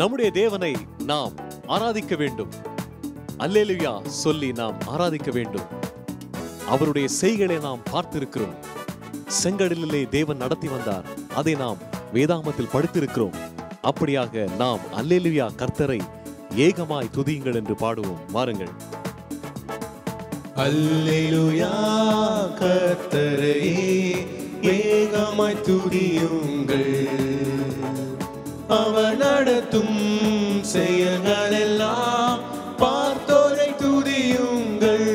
நம்முடைய தேவனை நாம் ஆராதிக்க வேண்டும் அல்லேலுயா சொல்லி நாம் ஆராதிக்க வேண்டும் அவருடைய செய்களை நாம் பார்த்திருக்கிறோம் செங்கடலிலே தேவன் நடத்தி வந்தார் அதை நாம் வேதாமத்தில் படித்திருக்கிறோம் அப்படியாக நாம் அல்லேலுயா கர்த்தரை ஏகமாய் துதியுங்கள் என்று பாடுவோம் வாருங்கள் அல்லேலுயா கர்த்தரை ஏகமாய் துதியுங்கள் அவர் நடத்தும் செயல்கள் எல்லாம் பார்த்தோரை துதியுங்கள்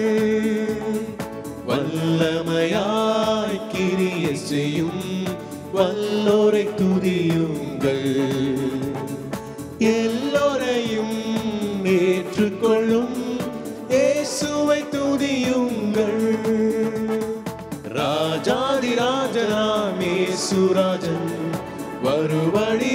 வல்லமையாய் கிரிய செய்யும் வல்லோரை துதியுங்கள் எல்லோரையும் ஏற்றுக்கொள்ளும் இயேசுவை துதியுங்கள் ராஜாதிராஜனாம் இயேசுராஜன் வருவடி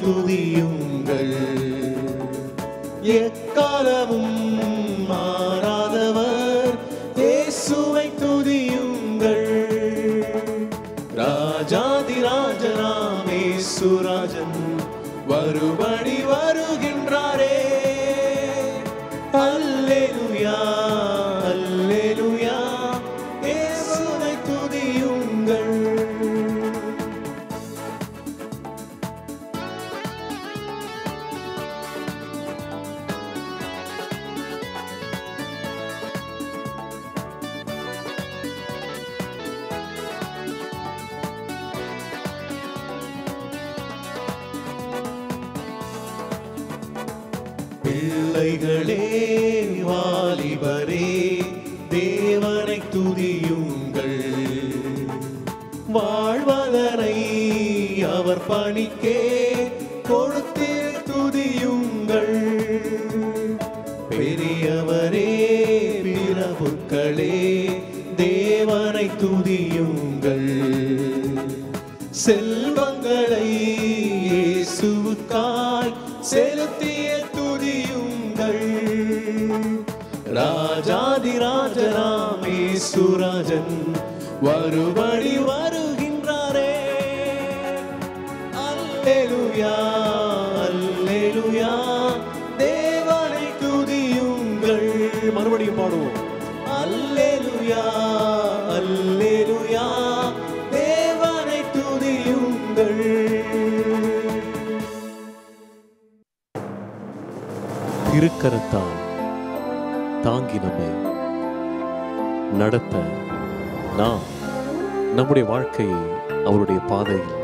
துதியுங்கள் எக்காலமும் ராஜாதிராஜராமே சுராஜன் வருபடி வருகின்றாரே அல்லேலுயா அல்லேலுயா தேவனை துதியுங்கள் மறுபடியும் பாடுவோம் அல்லேலுயா அல்லேலுயா தேவனை துதியுங்கள் திருக்கரத்தான் தாங்கி நம்மை நடத்த நாம் நம்முடைய வாழ்க்கையை அவருடைய பாதையில்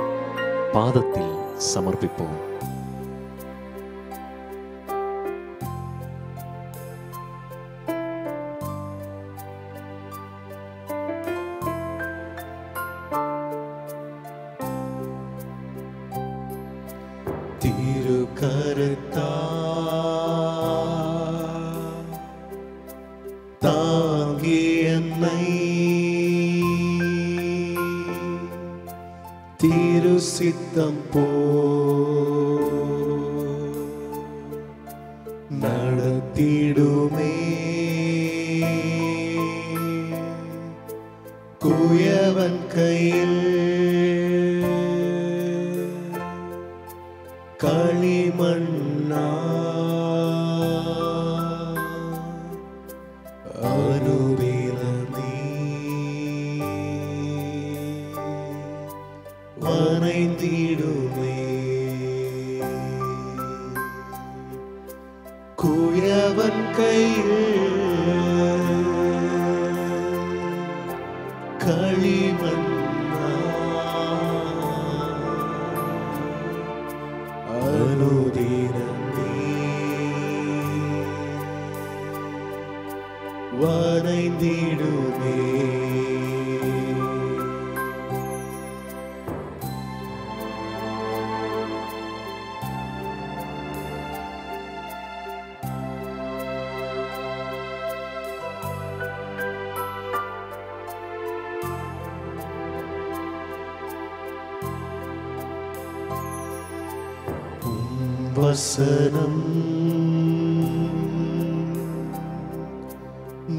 பாதத்தில் சமர்ப்பிப்போம்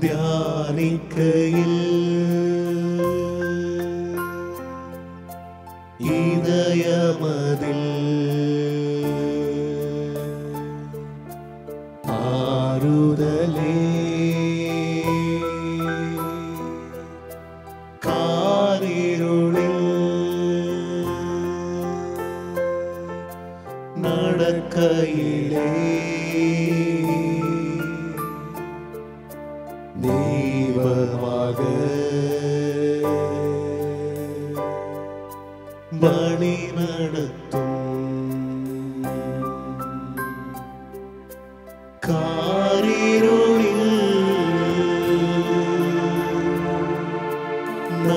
ध्यानिक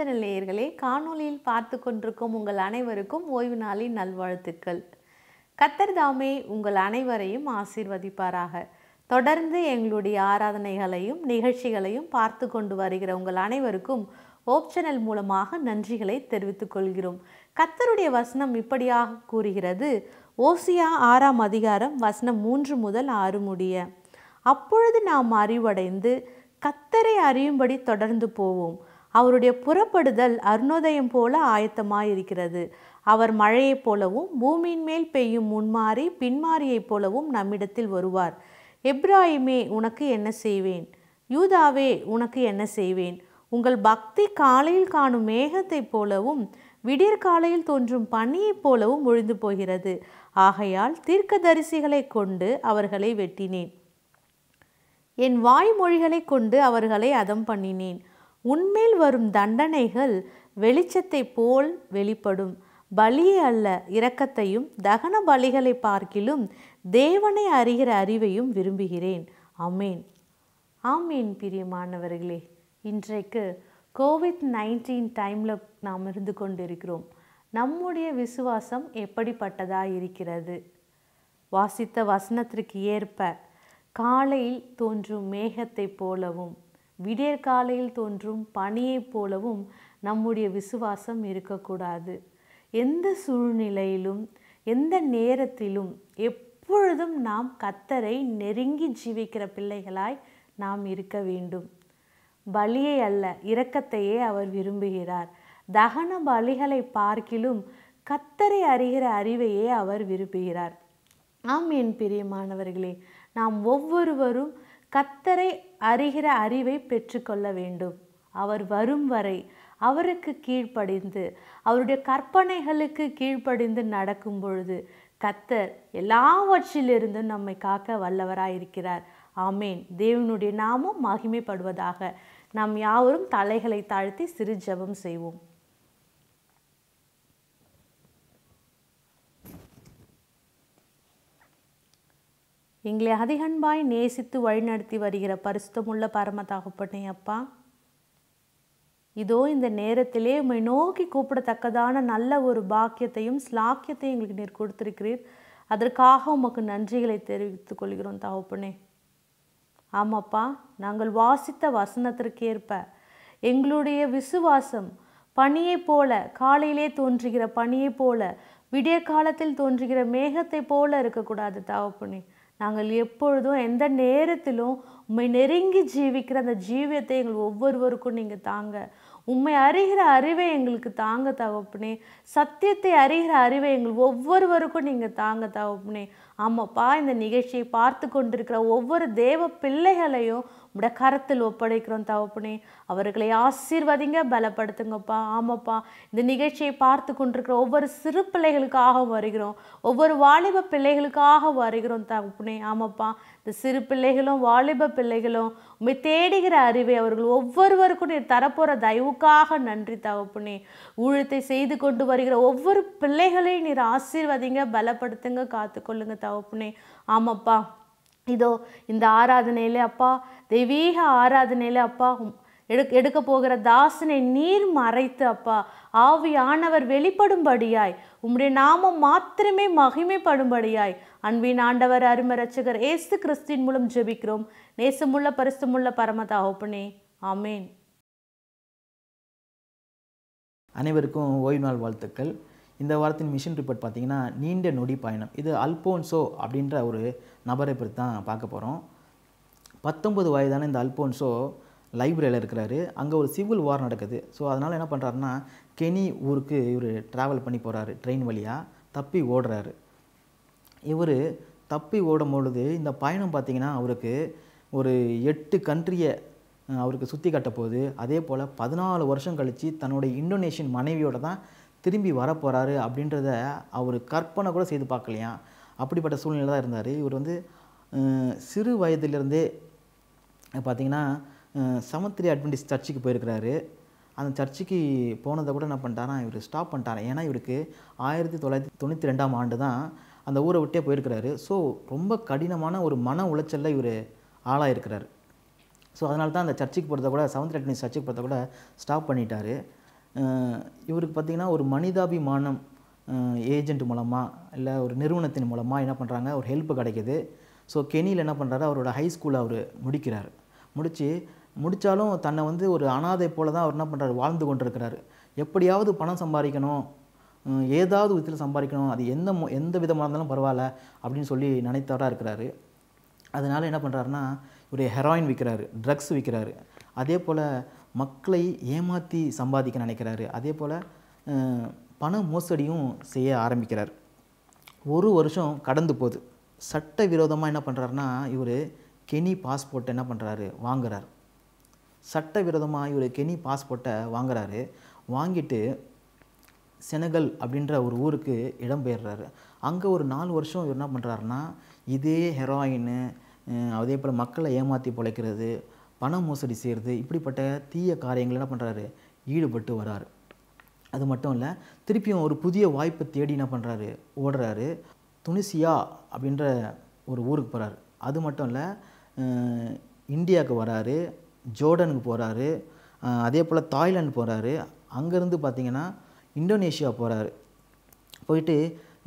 நட்சத்திர நேயர்களே காணொலியில் பார்த்து கொண்டிருக்கும் உங்கள் அனைவருக்கும் ஓய்வு நாளின் நல்வாழ்த்துக்கள் கத்தர் தாமே உங்கள் அனைவரையும் ஆசீர்வதிப்பாராக தொடர்ந்து எங்களுடைய ஆராதனைகளையும் நிகழ்ச்சிகளையும் பார்த்து கொண்டு வருகிற உங்கள் அனைவருக்கும் ஓப் சேனல் மூலமாக நன்றிகளை தெரிவித்துக் கொள்கிறோம் கத்தருடைய வசனம் இப்படியாக கூறுகிறது ஓசியா ஆறாம் அதிகாரம் வசனம் மூன்று முதல் ஆறு முடிய அப்பொழுது நாம் அறிவடைந்து கத்தரை அறியும்படி தொடர்ந்து போவோம் அவருடைய புறப்படுதல் அருணோதயம் போல ஆயத்தமாயிருக்கிறது அவர் மழையைப் போலவும் பூமியின் மேல் பெய்யும் முன்மாறி பின்மாரியைப் போலவும் நம்மிடத்தில் வருவார் எப்ராஹிமே உனக்கு என்ன செய்வேன் யூதாவே உனக்கு என்ன செய்வேன் உங்கள் பக்தி காலையில் காணும் மேகத்தைப் போலவும் காலையில் தோன்றும் பனியைப் போலவும் ஒழிந்து போகிறது ஆகையால் தீர்க்க தரிசிகளை கொண்டு அவர்களை வெட்டினேன் என் வாய்மொழிகளை கொண்டு அவர்களை அதம் பண்ணினேன் உண்மேல் வரும் தண்டனைகள் வெளிச்சத்தை போல் வெளிப்படும் பலியே அல்ல இரக்கத்தையும் தகன பலிகளை பார்க்கிலும் தேவனை அறிகிற அறிவையும் விரும்புகிறேன் அமேன் ஆமீன் பிரியமானவர்களே இன்றைக்கு கோவிட் நைன்டீன் டைமில் நாம் இருந்து கொண்டிருக்கிறோம் நம்முடைய விசுவாசம் எப்படிப்பட்டதாக இருக்கிறது வாசித்த வசனத்திற்கு ஏற்ப காலையில் தோன்றும் மேகத்தை போலவும் விடியற்காலையில் தோன்றும் பணியைப் போலவும் நம்முடைய விசுவாசம் இருக்கக்கூடாது எந்த சூழ்நிலையிலும் எந்த நேரத்திலும் எப்பொழுதும் நாம் கத்தரை நெருங்கி ஜீவிக்கிற பிள்ளைகளாய் நாம் இருக்க வேண்டும் பலியை அல்ல இரக்கத்தையே அவர் விரும்புகிறார் தகன பலிகளை பார்க்கிலும் கத்தரை அறிகிற அறிவையே அவர் விரும்புகிறார் ஆம் என் பிரியமானவர்களே நாம் ஒவ்வொருவரும் கத்தரை அறிகிற அறிவை பெற்றுக்கொள்ள வேண்டும் அவர் வரும் வரை அவருக்கு கீழ்ப்படிந்து அவருடைய கற்பனைகளுக்கு கீழ்ப்படிந்து நடக்கும் பொழுது கத்தர் எல்லாவற்றிலிருந்தும் நம்மை காக்க வல்லவராயிருக்கிறார் ஆமேன் தேவனுடைய நாமும் மகிமைப்படுவதாக நாம் யாவரும் தலைகளை தாழ்த்தி சிறு ஜபம் செய்வோம் எங்களை அதிகன்பாய் நேசித்து வழிநடத்தி வருகிற பரிசுத்தமுள்ள பரம தகப்பனே அப்பா இதோ இந்த நேரத்திலே உண்மை நோக்கி கூப்பிடத்தக்கதான நல்ல ஒரு பாக்கியத்தையும் ஸ்லாக்கியத்தையும் எங்களுக்கு நீர் கொடுத்துருக்கிறீர் அதற்காக உமக்கு நன்றிகளை தெரிவித்துக் கொள்கிறோம் தகப்பனே ஆமாப்பா நாங்கள் வாசித்த வசனத்திற்கேற்ப எங்களுடைய விசுவாசம் பனியைப் போல காலையிலே தோன்றுகிற பனியைப் போல விடிய காலத்தில் தோன்றுகிற மேகத்தை போல இருக்கக்கூடாது தகப்பனே நாங்கள் எப்பொழுதும் எந்த நேரத்திலும் உண்மை நெருங்கி ஜீவிக்கிற அந்த ஜீவியத்தை எங்கள் ஒவ்வொருவருக்கும் நீங்கள் தாங்க உண்மை அறிகிற அறிவை எங்களுக்கு தாங்க தகப்பனே சத்தியத்தை அறிகிற அறிவை எங்கள் ஒவ்வொருவருக்கும் நீங்கள் தாங்க தகப்பனே ஆமாப்பா இந்த நிகழ்ச்சியை பார்த்து கொண்டிருக்கிற ஒவ்வொரு தேவ பிள்ளைகளையும் உங்களோட கரத்தில் ஒப்படைக்கிறோம் தகப்பனே அவர்களை ஆசீர்வதிங்க பலப்படுத்துங்கப்பா ஆமாப்பா இந்த நிகழ்ச்சியை பார்த்து கொண்டிருக்கிற ஒவ்வொரு சிறு பிள்ளைகளுக்காக வருகிறோம் ஒவ்வொரு வாலிப பிள்ளைகளுக்காக வருகிறோம் தகப்பனே ஆமாப்பா இந்த சிறு பிள்ளைகளும் வாலிப பிள்ளைகளும் உண்மை தேடுகிற அறிவை அவர்கள் ஒவ்வொருவருக்கும் நீர் தரப்போகிற தயவுக்காக நன்றி தகப்பனே ஊழத்தை செய்து கொண்டு வருகிற ஒவ்வொரு பிள்ளைகளையும் நீர் ஆசீர்வதிங்க பலப்படுத்துங்க காத்துக்கொள்ளுங்க தகப்பனே ஆமாப்பா இதோ இந்த ஆராதனையில் அப்பா தெய்வீக ஆராதனையில் அப்பா எடு எடுக்க போகிற தாசனை நீர் மறைத்து அப்பா ஆவியானவர் வெளிப்படும்படியாய் உம்முடைய நாமம் மாத்திரமே மகிமைப்படும்படியாய் அன்பின் ஆண்டவர் அருமரட்சகர் ஏசு கிறிஸ்தின் மூலம் ஜெபிக்கிறோம் நேசமுள்ள பரிசுமுள்ள பரமதா ஓப்பனே ஆமேன் அனைவருக்கும் ஓய்வு நாள் வாழ்த்துக்கள் இந்த வாரத்தின் மிஷன் ரிப்போர்ட் பார்த்திங்கன்னா நீண்ட நொடி பயணம் இது அல்போன்சோ அப்படின்ற ஒரு நபரை பற்றி தான் பார்க்க போகிறோம் பத்தொம்பது வயதான இந்த அல்போன்சோ லைப்ரரியில் இருக்கிறாரு அங்கே ஒரு சிவில் வார் நடக்குது ஸோ அதனால் என்ன பண்ணுறாருன்னா கெனி ஊருக்கு இவர் ட்ராவல் பண்ணி போகிறாரு ட்ரெயின் வழியாக தப்பி ஓடுறாரு இவர் தப்பி ஓடும் பொழுது இந்த பயணம் பார்த்திங்கன்னா அவருக்கு ஒரு எட்டு கண்ட்ரியை அவருக்கு சுற்றி கட்ட போகுது அதே போல் பதினாலு வருஷம் கழித்து தன்னுடைய இந்தோனேஷியன் மனைவியோட தான் திரும்பி வரப்போகிறாரு அப்படின்றத அவர் கற்பனை கூட செய்து பார்க்கலையா அப்படிப்பட்ட சூழ்நிலை தான் இருந்தார் இவர் வந்து சிறு வயதிலிருந்தே பார்த்திங்கன்னா சமத்திரி அட்வென்டிஸ் சர்ச்சுக்கு போயிருக்கிறாரு அந்த சர்ச்சுக்கு போனதை கூட என்ன பண்ணிட்டாரா இவர் ஸ்டாப் பண்ணிட்டாரன் ஏன்னா இவருக்கு ஆயிரத்தி தொள்ளாயிரத்தி தொண்ணூற்றி ரெண்டாம் ஆண்டு தான் அந்த ஊரை விட்டே போயிருக்கிறாரு ஸோ ரொம்ப கடினமான ஒரு மன உளைச்சலில் இவர் ஆளாக இருக்கிறார் ஸோ அதனால தான் அந்த சர்ச்சுக்கு போகிறத கூட செவன்த் அட்வென்டிஸ் சர்ச்சுக்கு போகிறத கூட ஸ்டாப் பண்ணிட்டாரு இவருக்கு பார்த்திங்கன்னா ஒரு மனிதாபிமானம் ஏஜென்ட் மூலமாக இல்லை ஒரு நிறுவனத்தின் மூலமாக என்ன பண்ணுறாங்க ஒரு ஹெல்ப் கிடைக்கிது ஸோ கெனியில் என்ன பண்ணுறாரு அவரோட ஹை ஸ்கூலை அவர் முடிக்கிறார் முடித்து முடித்தாலும் தன்னை வந்து ஒரு அனாதை போல தான் அவர் என்ன பண்ணுறாரு வாழ்ந்து கொண்டிருக்கிறார் எப்படியாவது பணம் சம்பாதிக்கணும் ஏதாவது விதத்தில் சம்பாதிக்கணும் அது எந்த எந்த விதமாக இருந்தாலும் பரவாயில்ல அப்படின்னு சொல்லி நினைத்தவராக இருக்கிறாரு அதனால் என்ன பண்ணுறாருன்னா ஒரு ஹெராயின் விற்கிறாரு ட்ரக்ஸ் விற்கிறாரு அதே போல் மக்களை ஏமாற்றி சம்பாதிக்க நினைக்கிறாரு அதே போல் பண மோசடியும் செய்ய ஆரம்பிக்கிறார் ஒரு வருஷம் கடந்து போகுது சட்ட விரோதமாக என்ன பண்ணுறாருனா இவர் கெனி பாஸ்போர்ட்டை என்ன பண்ணுறாரு வாங்குறார் சட்ட விரோதமாக இவர் கெனி பாஸ்போர்ட்டை வாங்குறாரு வாங்கிட்டு செனகல் அப்படின்ற ஒரு ஊருக்கு இடம்பெயர்றாரு அங்கே ஒரு நாலு வருஷம் இவர் என்ன பண்ணுறாருனா இதே ஹெராயின் அதே போல் மக்களை ஏமாற்றி பிழைக்கிறது பண மோசடி செய்கிறது இப்படிப்பட்ட தீய காரியங்கள் என்ன பண்ணுறாரு ஈடுபட்டு வராரு அது மட்டும் இல்லை திருப்பியும் ஒரு புதிய வாய்ப்பை தேடி என்ன பண்ணுறாரு ஓடுறாரு துனிசியா அப்படின்ற ஒரு ஊருக்கு போகிறாரு அது மட்டும் இல்லை இந்தியாவுக்கு வராரு ஜோர்டனுக்கு போகிறாரு அதே போல் தாய்லாந்து போகிறாரு அங்கேருந்து பார்த்திங்கன்னா இந்தோனேஷியா போகிறாரு போயிட்டு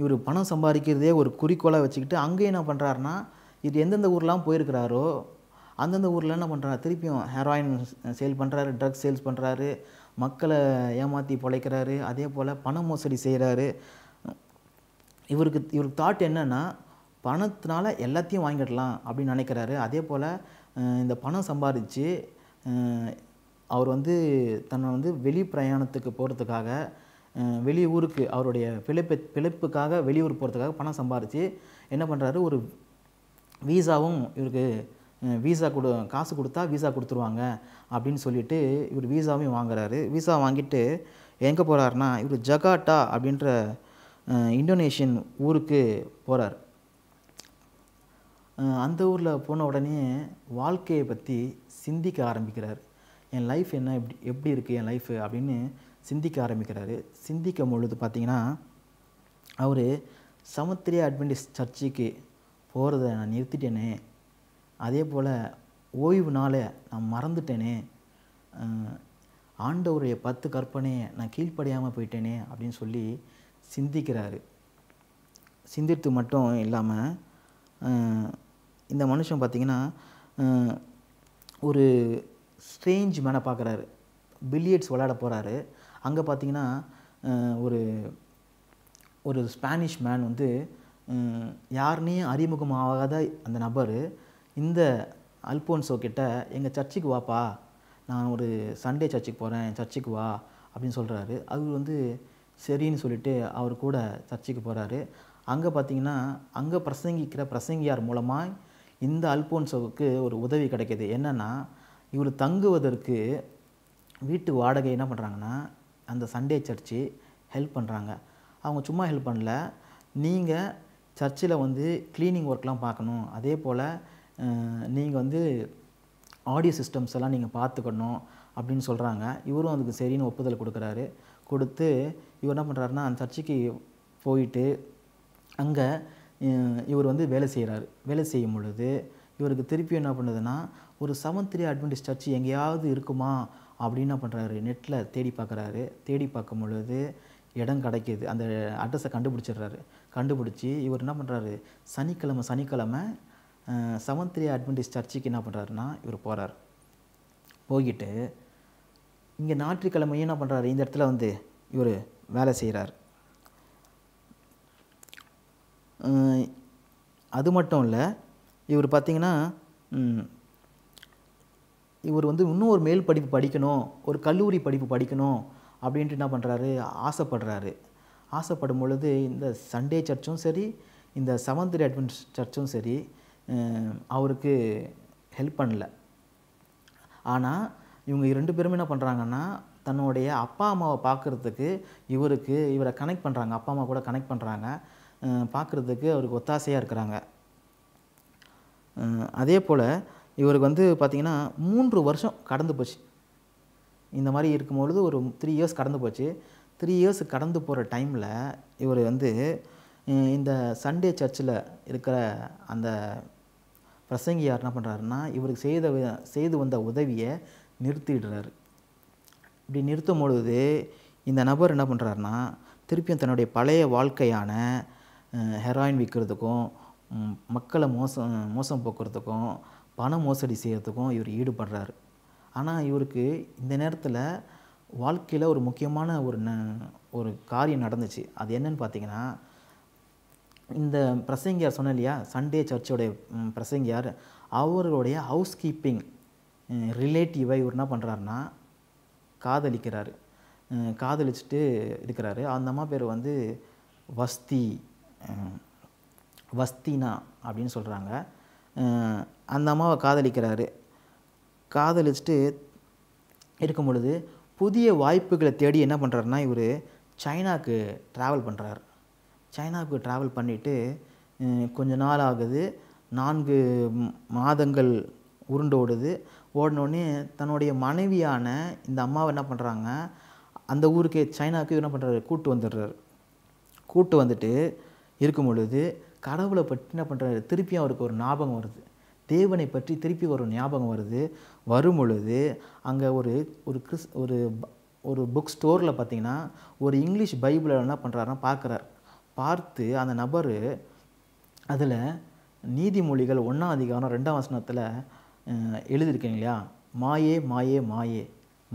இவர் பணம் சம்பாதிக்கிறதே ஒரு குறிக்கோளாக வச்சுக்கிட்டு அங்கே என்ன பண்ணுறாருனா இது எந்தெந்த ஊர்லாம் போயிருக்கிறாரோ அந்தந்த ஊரில் என்ன பண்ணுறாரு திருப்பியும் ஹெராயின் சேல் பண்ணுறாரு ட்ரக்ஸ் சேல்ஸ் பண்ணுறாரு மக்களை ஏமாற்றி பிழைக்கிறாரு அதே போல் பண மோசடி செய்கிறாரு இவருக்கு இவருக்கு தாட் என்னென்னா பணத்தினால எல்லாத்தையும் வாங்கிடலாம் அப்படின்னு நினைக்கிறாரு அதே போல் இந்த பணம் சம்பாதிச்சு அவர் வந்து தன்னை வந்து வெளி பிரயாணத்துக்கு போகிறதுக்காக வெளியூருக்கு அவருடைய பிழைப்பு பிழைப்புக்காக வெளியூர் போகிறதுக்காக பணம் சம்பாரித்து என்ன பண்ணுறாரு ஒரு வீசாவும் இவருக்கு வீசா கொடு காசு கொடுத்தா வீசா கொடுத்துருவாங்க அப்படின்னு சொல்லிட்டு இவர் வீசாவையும் வாங்குறாரு வீசா வாங்கிட்டு எங்கே போகிறாருன்னா இவர் ஜகாட்டா அப்படின்ற இந்தோனேஷியன் ஊருக்கு போகிறார் அந்த ஊரில் போன உடனே வாழ்க்கையை பற்றி சிந்திக்க ஆரம்பிக்கிறார் என் லைஃப் என்ன எப்படி எப்படி இருக்குது என் லைஃப் அப்படின்னு சிந்திக்க ஆரம்பிக்கிறாரு சிந்திக்கும் பொழுது பார்த்திங்கன்னா அவர் சமுத்திரிய அட்வென்டிஸ் சர்ச்சுக்கு போகிறத நான் நிறுத்திட்டேனே அதே போல் ஓய்வு நாளை நான் மறந்துட்டேனே ஆண்டவருடைய பத்து கற்பனையை நான் கீழ்ப்படியாமல் போயிட்டேனே அப்படின்னு சொல்லி சிந்திக்கிறாரு சிந்தித்து மட்டும் இல்லாமல் இந்த மனுஷன் பார்த்திங்கன்னா ஒரு ஸ்ட்ரேஞ்ச் மேனை பார்க்குறாரு பில்லியட்ஸ் விளையாட போகிறாரு அங்கே பார்த்திங்கன்னா ஒரு ஒரு ஸ்பானிஷ் மேன் வந்து யாருனே அறிமுகமாகாத அந்த நபர் இந்த அல்போன்ஸோ கிட்ட எங்கள் சர்ச்சுக்கு வாப்பா நான் ஒரு சண்டே சர்ச்சுக்கு போகிறேன் சர்ச்சுக்கு வா அப்படின்னு சொல்கிறாரு அவர் வந்து சரின்னு சொல்லிட்டு அவர் கூட சர்ச்சுக்கு போகிறாரு அங்கே பார்த்தீங்கன்னா அங்கே பிரசங்கிக்கிற பிரசங்கியார் மூலமாக இந்த அல்போன்சோவுக்கு ஒரு உதவி கிடைக்கிது என்னென்னா இவர் தங்குவதற்கு வீட்டு வாடகை என்ன பண்ணுறாங்கன்னா அந்த சண்டே சர்ச்சு ஹெல்ப் பண்ணுறாங்க அவங்க சும்மா ஹெல்ப் பண்ணல நீங்கள் சர்ச்சில் வந்து க்ளீனிங் ஒர்க்லாம் பார்க்கணும் அதே போல் நீங்கள் வந்து ஆடியோ சிஸ்டம்ஸ் எல்லாம் நீங்கள் பார்த்துக்கணும் அப்படின்னு சொல்கிறாங்க இவரும் அதுக்கு சரின்னு ஒப்புதல் கொடுக்குறாரு கொடுத்து இவர் என்ன பண்ணுறாருன்னா அந்த சர்ச்சுக்கு போயிட்டு அங்கே இவர் வந்து வேலை செய்கிறாரு வேலை செய்யும் பொழுது இவருக்கு திருப்பி என்ன பண்ணுதுன்னா ஒரு செவன் த்ரீ அட்வென்டேஜ் சர்ச் எங்கேயாவது இருக்குமா அப்படின்னு என்ன பண்ணுறாரு நெட்டில் தேடி பார்க்குறாரு தேடி பார்க்கும் பொழுது இடம் கிடைக்கிது அந்த அட்ரஸை கண்டுபிடிச்சிடுறாரு கண்டுபிடிச்சி இவர் என்ன பண்ணுறாரு சனிக்கிழமை சனிக்கிழமை த்ரீ அட்வென்டிஸ் சர்ச்சுக்கு என்ன பண்ணுறாருன்னா இவர் போகிறார் போய்கிட்டு இங்கே ஞாயிற்றுக்கிழமை என்ன பண்ணுறாரு இந்த இடத்துல வந்து இவர் வேலை செய்கிறார் அது மட்டும் இல்லை இவர் பார்த்திங்கன்னா இவர் வந்து இன்னும் ஒரு மேல் படிப்பு படிக்கணும் ஒரு கல்லூரி படிப்பு படிக்கணும் அப்படின்ட்டு என்ன பண்ணுறாரு ஆசைப்படுறாரு ஆசைப்படும் பொழுது இந்த சண்டே சர்ச்சும் சரி இந்த செவன்த் டே அட்வென்ட் சர்ச்சும் சரி அவருக்கு ஹெல்ப் பண்ணல ஆனால் இவங்க ரெண்டு பேரும் என்ன பண்ணுறாங்கன்னா தன்னுடைய அப்பா அம்மாவை பார்க்குறதுக்கு இவருக்கு இவரை கனெக்ட் பண்ணுறாங்க அப்பா அம்மா கூட கனெக்ட் பண்ணுறாங்க பார்க்குறதுக்கு அவருக்கு ஒத்தாசையாக இருக்கிறாங்க அதே போல் இவருக்கு வந்து பார்த்திங்கன்னா மூன்று வருஷம் கடந்து போச்சு இந்த மாதிரி இருக்கும்பொழுது ஒரு த்ரீ இயர்ஸ் கடந்து போச்சு த்ரீ இயர்ஸ் கடந்து போகிற டைமில் இவர் வந்து இந்த சண்டே சர்ச்சில் இருக்கிற அந்த பிரசங்கியார் என்ன பண்ணுறாருன்னா இவருக்கு செய்த செய்து வந்த உதவியை நிறுத்திடுறார் இப்படி நிறுத்தும் பொழுது இந்த நபர் என்ன பண்ணுறாருனா திருப்பியும் தன்னுடைய பழைய வாழ்க்கையான ஹெராயின் விற்கிறதுக்கும் மக்களை மோசம் மோசம் போக்குறதுக்கும் பண மோசடி செய்கிறதுக்கும் இவர் ஈடுபடுறார் ஆனால் இவருக்கு இந்த நேரத்தில் வாழ்க்கையில் ஒரு முக்கியமான ஒரு ந ஒரு காரியம் நடந்துச்சு அது என்னன்னு பார்த்தீங்கன்னா இந்த பிரசங்கியார் சொன்னேன் இல்லையா சண்டே சர்ச்சோடைய பிரசங்கியார் அவர்களுடைய ஹவுஸ் கீப்பிங் ரிலேட்டிவை இவர் என்ன பண்ணுறாருனா காதலிக்கிறார் காதலிச்சுட்டு இருக்கிறாரு அந்த அம்மா பேர் வந்து வஸ்தி வஸ்தினா அப்படின்னு சொல்கிறாங்க அந்த அம்மாவை காதலிக்கிறாரு காதலிச்சுட்டு இருக்கும் பொழுது புதிய வாய்ப்புகளை தேடி என்ன பண்ணுறாருனா இவர் சைனாவுக்கு ட்ராவல் பண்ணுறாரு சைனாவுக்கு ட்ராவல் பண்ணிவிட்டு கொஞ்ச நாள் ஆகுது நான்கு மாதங்கள் உருண்டோடுது ஓடினோடனே தன்னுடைய மனைவியான இந்த அம்மாவை என்ன பண்ணுறாங்க அந்த ஊருக்கு சைனாவுக்கு என்ன பண்ணுறாரு கூட்டு வந்துடுறாரு கூட்டு வந்துட்டு இருக்கும் பொழுது கடவுளை பற்றி என்ன பண்ணுறாரு திருப்பியும் அவருக்கு ஒரு ஞாபகம் வருது தேவனை பற்றி திருப்பி ஒரு ஞாபகம் வருது வரும் பொழுது அங்கே ஒரு ஒரு கிறிஸ் ஒரு ஒரு புக் ஸ்டோரில் பார்த்தீங்கன்னா ஒரு இங்கிலீஷ் பைபிளை என்ன பண்ணுறாருன்னா பார்க்குறாரு பார்த்து அந்த நபர் அதில் நீதிமொழிகள் ஒன்றாம் அதிகாரம் ரெண்டாம் வசனத்தில் எழுதியிருக்கேன் இல்லையா மாயே மாயே மாயே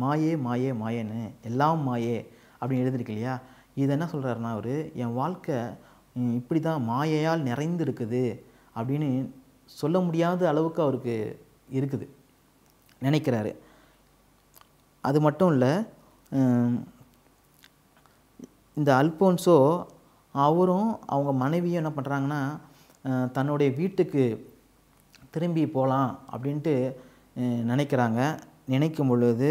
மாயே மாயே மாயேன்னு எல்லாம் மாயே அப்படின்னு எழுதியிருக்கு இல்லையா இது என்ன சொல்கிறாருன்னா அவர் என் வாழ்க்கை இப்படி தான் மாயையால் நிறைந்திருக்குது அப்படின்னு சொல்ல முடியாத அளவுக்கு அவருக்கு இருக்குது நினைக்கிறாரு அது மட்டும் இல்லை இந்த அல்போன்ஸோ அவரும் அவங்க மனைவியும் என்ன பண்ணுறாங்கன்னா தன்னுடைய வீட்டுக்கு திரும்பி போகலாம் அப்படின்ட்டு நினைக்கிறாங்க நினைக்கும் பொழுது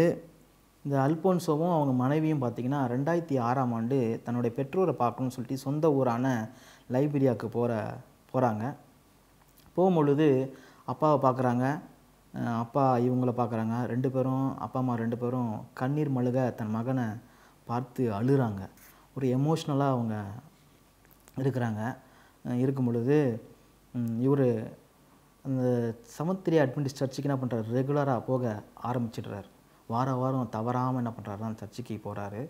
இந்த அல்போன்சோவும் அவங்க மனைவியும் பார்த்திங்கன்னா ரெண்டாயிரத்தி ஆறாம் ஆண்டு தன்னுடைய பெற்றோரை பார்க்கணும்னு சொல்லிட்டு சொந்த ஊரான லைபீரியாவுக்கு போகிற போகிறாங்க போகும்பொழுது அப்பாவை பார்க்குறாங்க அப்பா இவங்கள பார்க்குறாங்க ரெண்டு பேரும் அப்பா அம்மா ரெண்டு பேரும் கண்ணீர் மழுக தன் மகனை பார்த்து அழுகிறாங்க ஒரு எமோஷ்னலாக அவங்க இருக்கிறாங்க இருக்கும் பொழுது இவர் அந்த சமத்திரி அட்வென்டிஸ் சர்ச்சுக்கு என்ன பண்ணுறாரு ரெகுலராக போக ஆரம்பிச்சிடுறாரு வார வாரம் தவறாமல் என்ன பண்ணுறாருனா அந்த சர்ச்சுக்கு போகிறாரு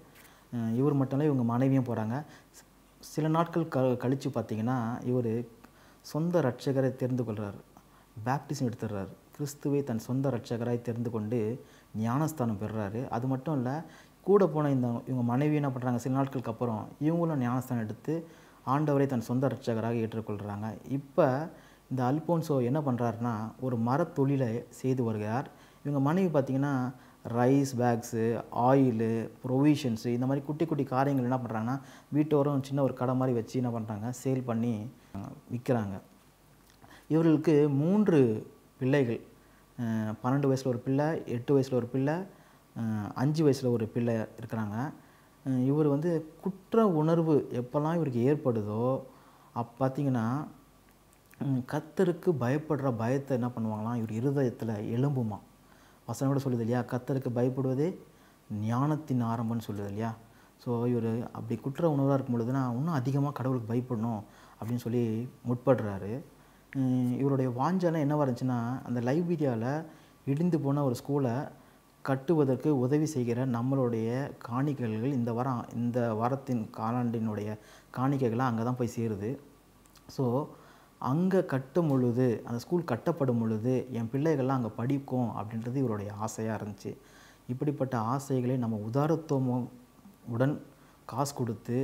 இவர் மட்டும் இல்லை இவங்க மனைவியும் போகிறாங்க சில நாட்கள் க கழித்து பார்த்திங்கன்னா இவர் சொந்த ரட்சகரை தெரிந்து கொள்கிறார் பேப்டிசம் எடுத்துடுறாரு கிறிஸ்துவை தன் சொந்த ரட்சகராய் தெரிந்து கொண்டு ஞானஸ்தானம் பெறுறாரு அது மட்டும் இல்லை கூட போன இந்த இவங்க மனைவி என்ன பண்ணுறாங்க சில நாட்களுக்கு அப்புறம் இவங்களும் ஞானஸ்தானம் எடுத்து ஆண்டவரை தன் சொந்த ரட்சகராக ஏற்றுக்கொள்கிறாங்க இப்போ இந்த அல்போன்சோ என்ன பண்ணுறாருனா ஒரு மரத்தொழிலை செய்து வருகிறார் இவங்க மனைவி பார்த்திங்கன்னா ரைஸ் பேக்ஸு ஆயிலு ப்ரொவிஷன்ஸு இந்த மாதிரி குட்டி குட்டி காரியங்கள் என்ன பண்ணுறாங்கன்னா வீட்டோரம் சின்ன ஒரு கடை மாதிரி வச்சு என்ன பண்ணுறாங்க சேல் பண்ணி விற்கிறாங்க இவர்களுக்கு மூன்று பிள்ளைகள் பன்னெண்டு வயசில் ஒரு பிள்ளை எட்டு வயசில் ஒரு பிள்ளை அஞ்சு வயசில் ஒரு பிள்ளை இருக்கிறாங்க இவர் வந்து குற்ற உணர்வு எப்போல்லாம் இவருக்கு ஏற்படுதோ அப்போ பார்த்திங்கன்னா கத்தருக்கு பயப்படுற பயத்தை என்ன பண்ணுவாங்களாம் இவர் இருதயத்தில் எலும்புமா வசனம் கூட சொல்லுது இல்லையா கத்தருக்கு பயப்படுவதே ஞானத்தின் ஆரம்பம்னு சொல்லுது இல்லையா ஸோ இவர் அப்படி குற்ற உணர்வாக இருக்கும் பொழுதுனா இன்னும் அதிகமாக கடவுளுக்கு பயப்படணும் அப்படின்னு சொல்லி முற்படுறாரு இவருடைய வாஞ்செல்லாம் என்னவாக இருந்துச்சுன்னா அந்த லைப்ரீரியாவில் இடிந்து போன ஒரு ஸ்கூலை கட்டுவதற்கு உதவி செய்கிற நம்மளுடைய காணிக்கைகள் இந்த வாரம் இந்த வாரத்தின் காலாண்டினுடைய காணிக்கைகளாக அங்கே தான் போய் சேருது ஸோ அங்கே கட்டும் பொழுது அந்த ஸ்கூல் கட்டப்படும் பொழுது என் பிள்ளைகள்லாம் அங்கே படிக்கும் அப்படின்றது இவருடைய ஆசையாக இருந்துச்சு இப்படிப்பட்ட ஆசைகளை நம்ம உதாரத்துவம் உடன் காசு கொடுத்து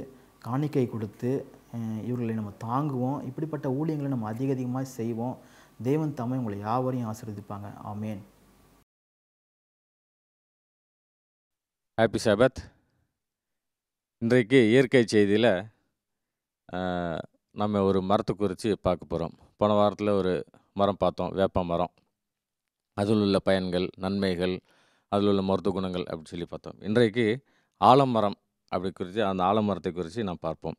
காணிக்கை கொடுத்து இவர்களை நம்ம தாங்குவோம் இப்படிப்பட்ட ஊழியங்களை நம்ம அதிக அதிகமாக செய்வோம் தேவன் தமிழ் உங்களை யாவரையும் ஆசீர்வதிப்பாங்க ஆமேன் ஹாப்பி சபத் இன்றைக்கு இயற்கை செய்தியில் நம்ம ஒரு மரத்தை குறித்து பார்க்க போகிறோம் போன வாரத்தில் ஒரு மரம் பார்த்தோம் வேப்ப மரம் அதில் உள்ள பயன்கள் நன்மைகள் அதில் உள்ள மருத்துவ குணங்கள் அப்படின்னு சொல்லி பார்த்தோம் இன்றைக்கு ஆலமரம் அப்படி குறித்து அந்த ஆலமரத்தை குறித்து நாம் பார்ப்போம்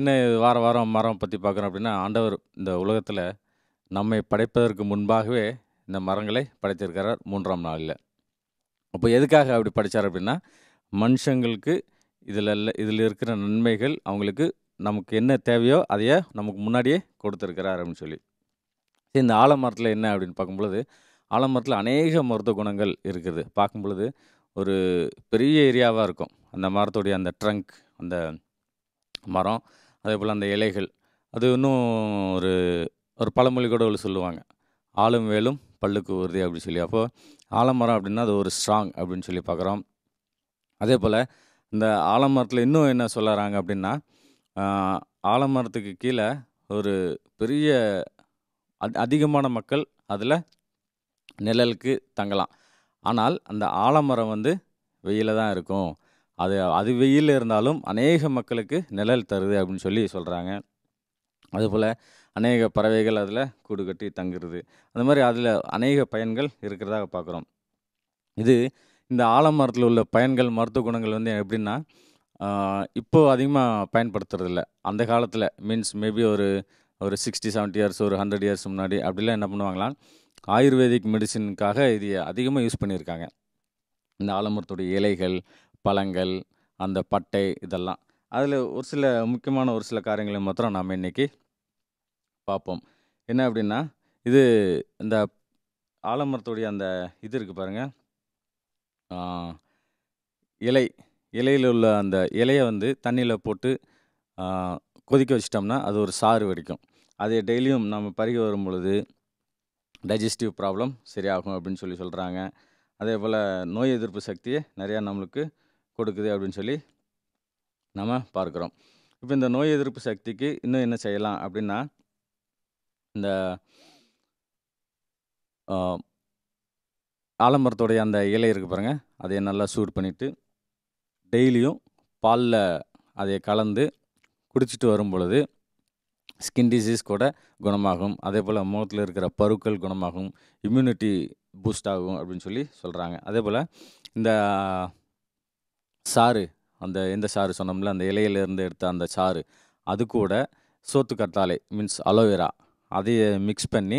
என்ன வார வாரம் மரம் பற்றி பார்க்குறோம் அப்படின்னா ஆண்டவர் இந்த உலகத்தில் நம்மை படைப்பதற்கு முன்பாகவே இந்த மரங்களை படைத்திருக்கிறார் மூன்றாம் நாளில் அப்போ எதுக்காக அப்படி படித்தார் அப்படின்னா மனுஷங்களுக்கு இதில் இதில் இருக்கிற நன்மைகள் அவங்களுக்கு நமக்கு என்ன தேவையோ அதையே நமக்கு முன்னாடியே கொடுத்துருக்கிறார் அப்படின்னு சொல்லி இந்த ஆலமரத்தில் என்ன அப்படின்னு பார்க்கும்பொழுது ஆலமரத்தில் அநேக மருத்துவ குணங்கள் இருக்குது பார்க்கும் பொழுது ஒரு பெரிய ஏரியாவாக இருக்கும் அந்த மரத்துடைய அந்த ட்ரங்க் அந்த மரம் அதே போல் அந்த இலைகள் அது இன்னும் ஒரு ஒரு பழமொழி கூட சொல்லுவாங்க ஆளும் வேலும் பல்லுக்கு உறுதி அப்படின்னு சொல்லி அப்போது ஆலமரம் அப்படின்னா அது ஒரு ஸ்ட்ராங் அப்படின்னு சொல்லி பார்க்குறோம் அதே போல் இந்த ஆலமரத்தில் இன்னும் என்ன சொல்லறாங்க அப்படின்னா ஆலமரத்துக்கு கீழே ஒரு பெரிய அதிகமான மக்கள் அதில் நிழலுக்கு தங்கலாம் ஆனால் அந்த ஆலமரம் வந்து வெயிலில் தான் இருக்கும் அது அது வெயில் இருந்தாலும் அநேக மக்களுக்கு நிழல் தருது அப்படின்னு சொல்லி சொல்கிறாங்க அதுபோல் அநேக பறவைகள் அதில் கூடு கட்டி தங்குறது அந்த மாதிரி அதில் அநேக பயன்கள் இருக்கிறதாக பார்க்குறோம் இது இந்த ஆலமரத்தில் உள்ள பயன்கள் மருத்துவ குணங்கள் வந்து எப்படின்னா இப்போது அதிகமாக பயன்படுத்துறதில்ல அந்த காலத்தில் மீன்ஸ் மேபி ஒரு ஒரு சிக்ஸ்டி செவன்ட்டி இயர்ஸ் ஒரு ஹண்ட்ரட் இயர்ஸ் முன்னாடி அப்படிலாம் என்ன பண்ணுவாங்களாம் ஆயுர்வேதிக் மெடிசினுக்காக இதை அதிகமாக யூஸ் பண்ணியிருக்காங்க இந்த ஆலமரத்துடைய இலைகள் பழங்கள் அந்த பட்டை இதெல்லாம் அதில் ஒரு சில முக்கியமான ஒரு சில காரியங்களை மாத்திரம் நாம் இன்றைக்கி பார்ப்போம் என்ன அப்படின்னா இது இந்த ஆலமரத்துடைய அந்த இது இருக்குது பாருங்கள் இலை இலையில் உள்ள அந்த இலையை வந்து தண்ணியில் போட்டு கொதிக்க வச்சிட்டோம்னா அது ஒரு சாறு வடிக்கும் அதை டெய்லியும் நம்ம பருகி வரும் பொழுது டைஜஸ்டிவ் ப்ராப்ளம் சரியாகும் அப்படின்னு சொல்லி சொல்கிறாங்க அதே போல் நோய் எதிர்ப்பு சக்தியை நிறையா நம்மளுக்கு கொடுக்குது அப்படின்னு சொல்லி நம்ம பார்க்குறோம் இப்போ இந்த நோய் எதிர்ப்பு சக்திக்கு இன்னும் என்ன செய்யலாம் அப்படின்னா இந்த ஆலமரத்துடைய அந்த இலை இருக்குது பாருங்கள் அதை நல்லா சூடு பண்ணிவிட்டு டெய்லியும் பாலில் அதை கலந்து குடிச்சிட்டு வரும் பொழுது ஸ்கின் டிசீஸ் கூட குணமாகும் அதே போல் முகத்தில் இருக்கிற பருக்கள் குணமாகும் இம்யூனிட்டி பூஸ்ட் ஆகும் அப்படின்னு சொல்லி சொல்கிறாங்க அதே போல் இந்த சாறு அந்த எந்த சாறு சொன்னோம்ல அந்த இலையிலேருந்து எடுத்த அந்த சாறு அது கூட சோத்துக்கத்தாலை மீன்ஸ் அலோவேரா அதையே மிக்ஸ் பண்ணி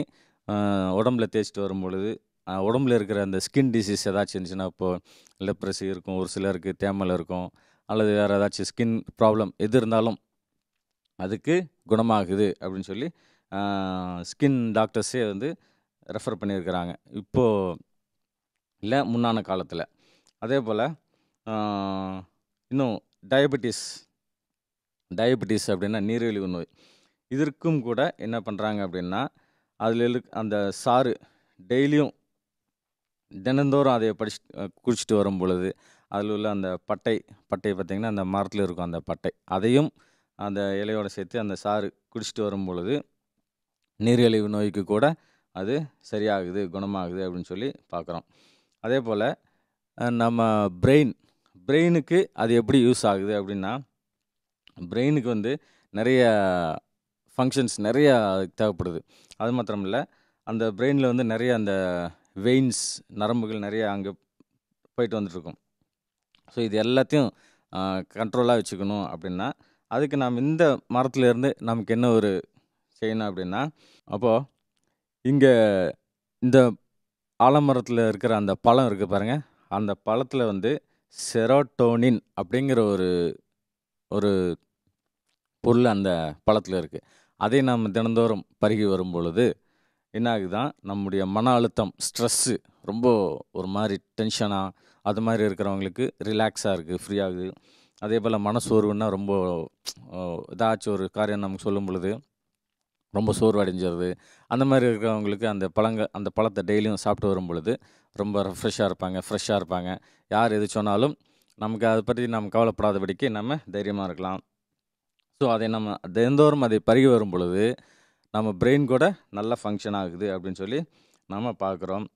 உடம்புல தேய்ச்சிட்டு வரும்பொழுது உடம்புல இருக்கிற அந்த ஸ்கின் டிசீஸ் ஏதாச்சும் இருந்துச்சுன்னா இப்போது லெப்ரஸி இருக்கும் ஒரு சிலருக்கு தேமல் இருக்கும் அல்லது வேறு ஏதாச்சும் ஸ்கின் ப்ராப்ளம் எது இருந்தாலும் அதுக்கு குணமாகுது அப்படின்னு சொல்லி ஸ்கின் டாக்டர்ஸே வந்து ரெஃபர் பண்ணியிருக்கிறாங்க இப்போது இல்லை முன்னான காலத்தில் அதே போல் இன்னும் டயபெட்டிஸ் டயபெட்டிஸ் அப்படின்னா நீரிழிவு நோய் இதற்கும் கூட என்ன பண்ணுறாங்க அப்படின்னா அதில் இருக்க அந்த சாறு டெய்லியும் தினந்தோறும் அதை படிச்சு குடிச்சிட்டு வரும் பொழுது அதில் உள்ள அந்த பட்டை பட்டை பார்த்திங்கன்னா அந்த மரத்தில் இருக்கும் அந்த பட்டை அதையும் அந்த இலையோடு சேர்த்து அந்த சாறு குடிச்சிட்டு வரும் பொழுது நீரிழிவு நோய்க்கு கூட அது சரியாகுது குணமாகுது அப்படின்னு சொல்லி பார்க்குறோம் அதே போல் நம்ம பிரெயின் பிரெயினுக்கு அது எப்படி யூஸ் ஆகுது அப்படின்னா பிரெயினுக்கு வந்து நிறைய ஃபங்க்ஷன்ஸ் நிறையா தேவைப்படுது அது மாத்திரம் இல்லை அந்த பிரெயினில் வந்து நிறைய அந்த வெயின்ஸ் நரம்புகள் நிறைய அங்கே போயிட்டு வந்துட்டுருக்கும் ஸோ இது எல்லாத்தையும் கண்ட்ரோலாக வச்சுக்கணும் அப்படின்னா அதுக்கு நாம் இந்த மரத்துலேருந்து நமக்கு என்ன ஒரு செய்யணும் அப்படின்னா அப்போது இங்கே இந்த ஆலமரத்தில் இருக்கிற அந்த பழம் இருக்குது பாருங்கள் அந்த பழத்தில் வந்து செரோட்டோனின் அப்படிங்கிற ஒரு ஒரு பொருள் அந்த பழத்தில் இருக்குது அதை நாம் தினந்தோறும் பருகி வரும் பொழுது என்னாகுதான் நம்முடைய மன அழுத்தம் ஸ்ட்ரெஸ்ஸு ரொம்ப ஒரு மாதிரி டென்ஷனாக அது மாதிரி இருக்கிறவங்களுக்கு ரிலாக்ஸாக இருக்குது ஃப்ரீயாகுது அதே போல் மன சோர்வுன்னா ரொம்ப ஏதாச்சும் ஒரு காரியம் நமக்கு சொல்லும் பொழுது ரொம்ப சோர்வடைஞ்சிருது அந்த மாதிரி இருக்கிறவங்களுக்கு அந்த பழங்க அந்த பழத்தை டெய்லியும் சாப்பிட்டு வரும் பொழுது ரொம்ப ஃப்ரெஷ்ஷாக இருப்பாங்க ஃப்ரெஷ்ஷாக இருப்பாங்க யார் எது சொன்னாலும் நமக்கு அதை பற்றி நம்ம கவலைப்படாதபடிக்கு நம்ம தைரியமாக இருக்கலாம் ஸோ அதை நம்ம தினந்தோறும் அதை பருகி வரும் பொழுது நம்ம பிரெயின் கூட நல்ல ஃபங்க்ஷன் ஆகுது அப்படின்னு சொல்லி நம்ம பார்க்குறோம்